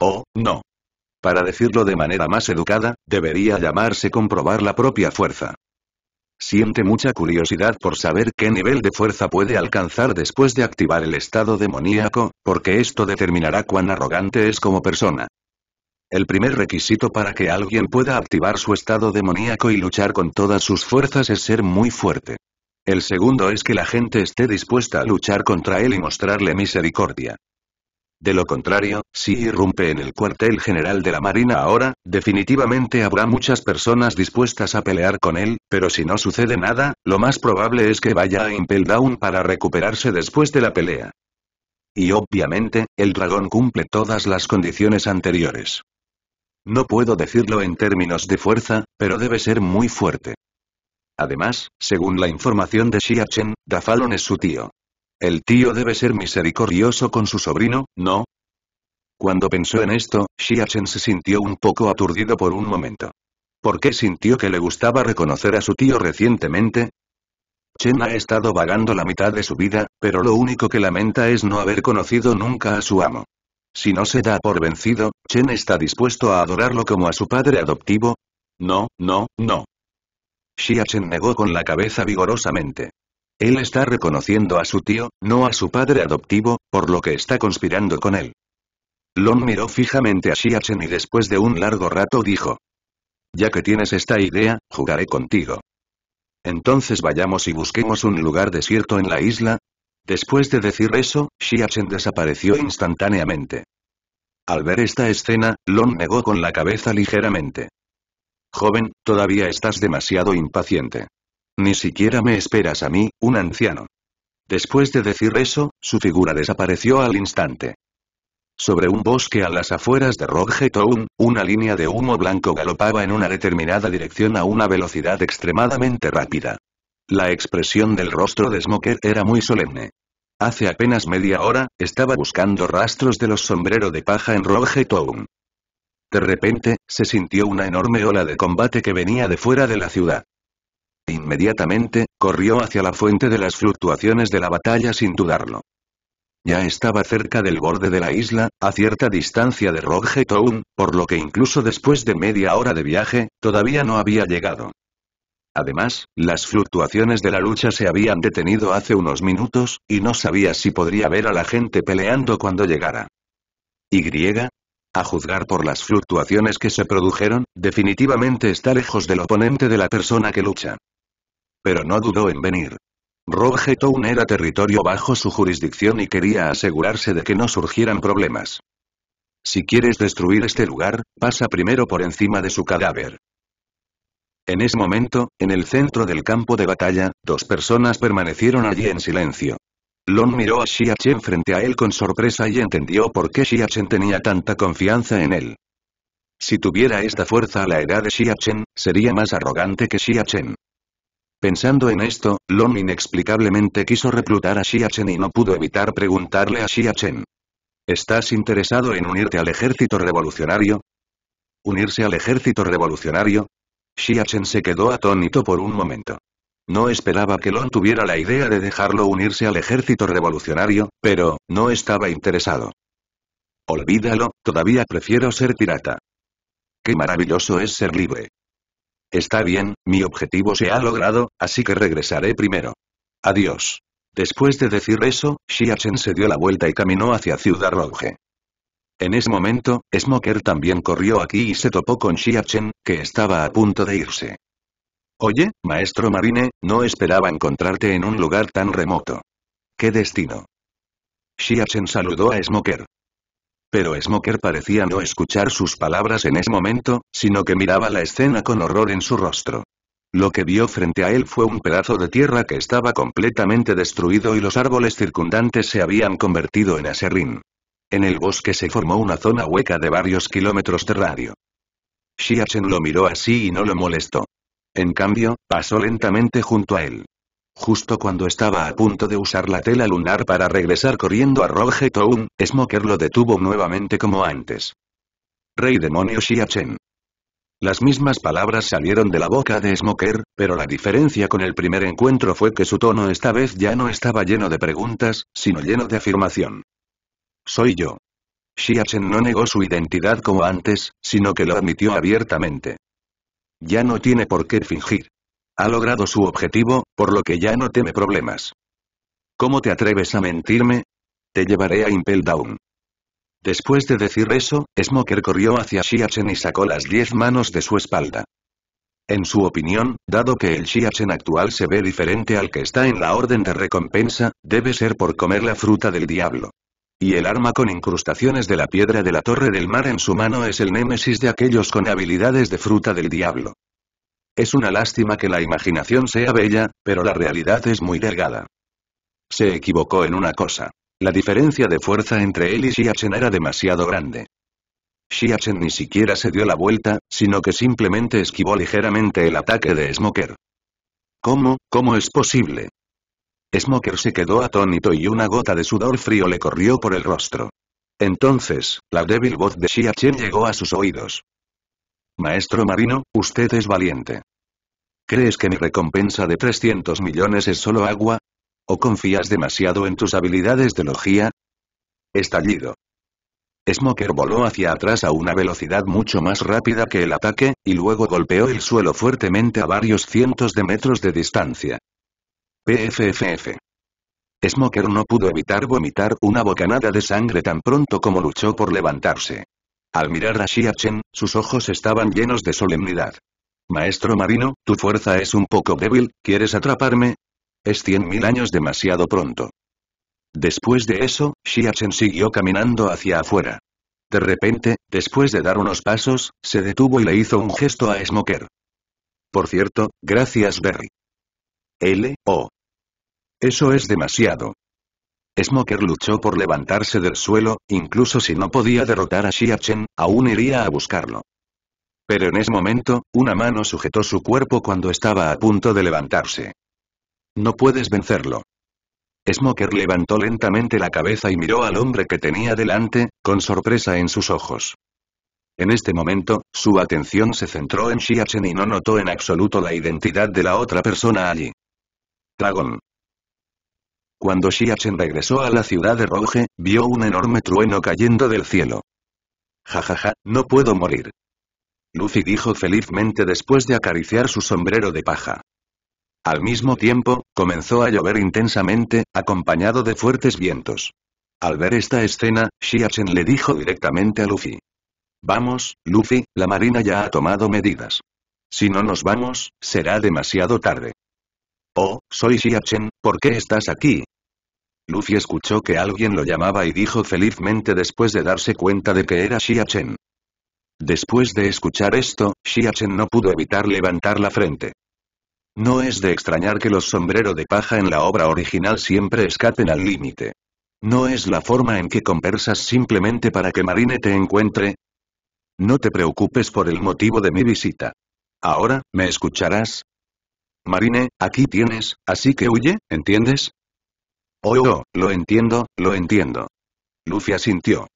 [SPEAKER 1] Oh, no. Para decirlo de manera más educada, debería llamarse comprobar la propia fuerza siente mucha curiosidad por saber qué nivel de fuerza puede alcanzar después de activar el estado demoníaco, porque esto determinará cuán arrogante es como persona. El primer requisito para que alguien pueda activar su estado demoníaco y luchar con todas sus fuerzas es ser muy fuerte. El segundo es que la gente esté dispuesta a luchar contra él y mostrarle misericordia. De lo contrario, si irrumpe en el cuartel general de la Marina ahora, definitivamente habrá muchas personas dispuestas a pelear con él, pero si no sucede nada, lo más probable es que vaya a Impel Down para recuperarse después de la pelea. Y obviamente, el dragón cumple todas las condiciones anteriores. No puedo decirlo en términos de fuerza, pero debe ser muy fuerte. Además, según la información de Xiachen, Dafalon es su tío. El tío debe ser misericordioso con su sobrino, ¿no? Cuando pensó en esto, Xiachen se sintió un poco aturdido por un momento. ¿Por qué sintió que le gustaba reconocer a su tío recientemente? Chen ha estado vagando la mitad de su vida, pero lo único que lamenta es no haber conocido nunca a su amo. Si no se da por vencido, Chen está dispuesto a adorarlo como a su padre adoptivo. No, no, no. Xia Chen negó con la cabeza vigorosamente. Él está reconociendo a su tío, no a su padre adoptivo, por lo que está conspirando con él. Lon miró fijamente a Xiachen y después de un largo rato dijo. Ya que tienes esta idea, jugaré contigo. Entonces vayamos y busquemos un lugar desierto en la isla. Después de decir eso, Xiachen desapareció instantáneamente. Al ver esta escena, Lon negó con la cabeza ligeramente. Joven, todavía estás demasiado impaciente. Ni siquiera me esperas a mí, un anciano. Después de decir eso, su figura desapareció al instante. Sobre un bosque a las afueras de Town, una línea de humo blanco galopaba en una determinada dirección a una velocidad extremadamente rápida. La expresión del rostro de Smoker era muy solemne. Hace apenas media hora, estaba buscando rastros de los sombreros de paja en Town. De repente, se sintió una enorme ola de combate que venía de fuera de la ciudad. Inmediatamente, corrió hacia la fuente de las fluctuaciones de la batalla sin dudarlo. Ya estaba cerca del borde de la isla, a cierta distancia de Rogue por lo que incluso después de media hora de viaje, todavía no había llegado. Además, las fluctuaciones de la lucha se habían detenido hace unos minutos, y no sabía si podría ver a la gente peleando cuando llegara. Y. A juzgar por las fluctuaciones que se produjeron, definitivamente está lejos del oponente de la persona que lucha pero no dudó en venir. Town era territorio bajo su jurisdicción y quería asegurarse de que no surgieran problemas. Si quieres destruir este lugar, pasa primero por encima de su cadáver. En ese momento, en el centro del campo de batalla, dos personas permanecieron allí en silencio. Lon miró a Xiachen frente a él con sorpresa y entendió por qué Xiachen tenía tanta confianza en él. Si tuviera esta fuerza a la edad de Xiachen, sería más arrogante que Xiachen. Pensando en esto, Long inexplicablemente quiso reclutar a Xia Chen y no pudo evitar preguntarle a Xia Chen. ¿Estás interesado en unirte al ejército revolucionario? ¿Unirse al ejército revolucionario? Xia Chen se quedó atónito por un momento. No esperaba que Long tuviera la idea de dejarlo unirse al ejército revolucionario, pero, no estaba interesado. Olvídalo, todavía prefiero ser pirata. Qué maravilloso es ser libre. Está bien, mi objetivo se ha logrado, así que regresaré primero. Adiós. Después de decir eso, Xiachen se dio la vuelta y caminó hacia Ciudad Rouge. En ese momento, Smoker también corrió aquí y se topó con Xiachen, que estaba a punto de irse. Oye, maestro Marine, no esperaba encontrarte en un lugar tan remoto. ¡Qué destino! Xiachen saludó a Smoker. Pero Smoker parecía no escuchar sus palabras en ese momento, sino que miraba la escena con horror en su rostro. Lo que vio frente a él fue un pedazo de tierra que estaba completamente destruido y los árboles circundantes se habían convertido en aserrín. En el bosque se formó una zona hueca de varios kilómetros de radio. Xiachen lo miró así y no lo molestó. En cambio, pasó lentamente junto a él. Justo cuando estaba a punto de usar la tela lunar para regresar corriendo a Rogue Town, Smoker lo detuvo nuevamente como antes. Rey demonio Chen. Las mismas palabras salieron de la boca de Smoker, pero la diferencia con el primer encuentro fue que su tono esta vez ya no estaba lleno de preguntas, sino lleno de afirmación. Soy yo. Chen no negó su identidad como antes, sino que lo admitió abiertamente. Ya no tiene por qué fingir. Ha logrado su objetivo, por lo que ya no teme problemas. ¿Cómo te atreves a mentirme? Te llevaré a Impel Down. Después de decir eso, Smoker corrió hacia Chen y sacó las diez manos de su espalda. En su opinión, dado que el Shiachen actual se ve diferente al que está en la orden de recompensa, debe ser por comer la fruta del diablo. Y el arma con incrustaciones de la piedra de la Torre del Mar en su mano es el némesis de aquellos con habilidades de fruta del diablo. Es una lástima que la imaginación sea bella, pero la realidad es muy delgada. Se equivocó en una cosa. La diferencia de fuerza entre él y Xiachen era demasiado grande. Xiachen ni siquiera se dio la vuelta, sino que simplemente esquivó ligeramente el ataque de Smoker. ¿Cómo, cómo es posible? Smoker se quedó atónito y una gota de sudor frío le corrió por el rostro. Entonces, la débil voz de Xiachen llegó a sus oídos. Maestro marino, usted es valiente. ¿Crees que mi recompensa de 300 millones es solo agua? ¿O confías demasiado en tus habilidades de logía? Estallido. Smoker voló hacia atrás a una velocidad mucho más rápida que el ataque, y luego golpeó el suelo fuertemente a varios cientos de metros de distancia. PFFF. Smoker no pudo evitar vomitar una bocanada de sangre tan pronto como luchó por levantarse. Al mirar a Xiachen, sus ojos estaban llenos de solemnidad. Maestro marino, tu fuerza es un poco débil, ¿quieres atraparme? Es cien mil años demasiado pronto. Después de eso, Xia Chen siguió caminando hacia afuera. De repente, después de dar unos pasos, se detuvo y le hizo un gesto a Smoker. Por cierto, gracias Berry. O. Eso es demasiado. Smoker luchó por levantarse del suelo, incluso si no podía derrotar a Shiachen, Chen, aún iría a buscarlo. Pero en ese momento, una mano sujetó su cuerpo cuando estaba a punto de levantarse. No puedes vencerlo. Smoker levantó lentamente la cabeza y miró al hombre que tenía delante, con sorpresa en sus ojos. En este momento, su atención se centró en Shiachen y no notó en absoluto la identidad de la otra persona allí. Dragon. Cuando Xiachen regresó a la ciudad de Rouge, vio un enorme trueno cayendo del cielo. Jajaja, ja, ja, no puedo morir. Luffy dijo felizmente después de acariciar su sombrero de paja. Al mismo tiempo, comenzó a llover intensamente, acompañado de fuertes vientos. Al ver esta escena, Xiachen le dijo directamente a Luffy. Vamos, Luffy, la marina ya ha tomado medidas. Si no nos vamos, será demasiado tarde. Oh, soy Xia ¿por qué estás aquí? Lucy escuchó que alguien lo llamaba y dijo felizmente después de darse cuenta de que era Xia Después de escuchar esto, Xia no pudo evitar levantar la frente. No es de extrañar que los sombreros de paja en la obra original siempre escaten al límite. ¿No es la forma en que conversas simplemente para que Marine te encuentre? No te preocupes por el motivo de mi visita. Ahora, ¿me escucharás? Marine, aquí tienes, así que huye, ¿entiendes? Oh, oh, lo entiendo, lo entiendo. Luffy asintió.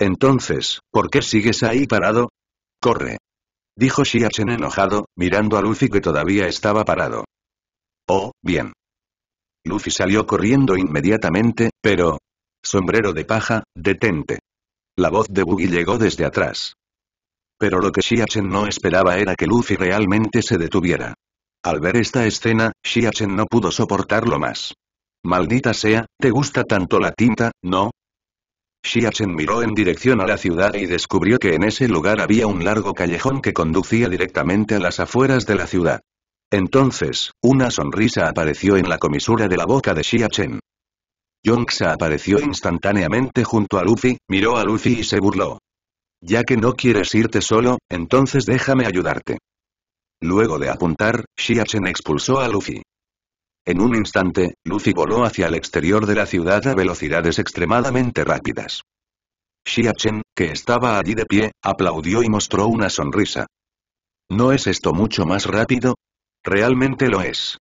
[SPEAKER 1] Entonces, ¿por qué sigues ahí parado? Corre. Dijo Shiachen enojado, mirando a Luffy que todavía estaba parado. Oh, bien. Luffy salió corriendo inmediatamente, pero... Sombrero de paja, detente. La voz de Buggy llegó desde atrás. Pero lo que Shiachen no esperaba era que Luffy realmente se detuviera. Al ver esta escena, Xiachen no pudo soportarlo más. Maldita sea, ¿te gusta tanto la tinta, no? Xiachen miró en dirección a la ciudad y descubrió que en ese lugar había un largo callejón que conducía directamente a las afueras de la ciudad. Entonces, una sonrisa apareció en la comisura de la boca de Xiachen. Yongsa apareció instantáneamente junto a Luffy, miró a Luffy y se burló. Ya que no quieres irte solo, entonces déjame ayudarte. Luego de apuntar, Xiachen expulsó a Luffy. En un instante, Luffy voló hacia el exterior de la ciudad a velocidades extremadamente rápidas. Xiachen, que estaba allí de pie, aplaudió y mostró una sonrisa. ¿No es esto mucho más rápido? Realmente lo es.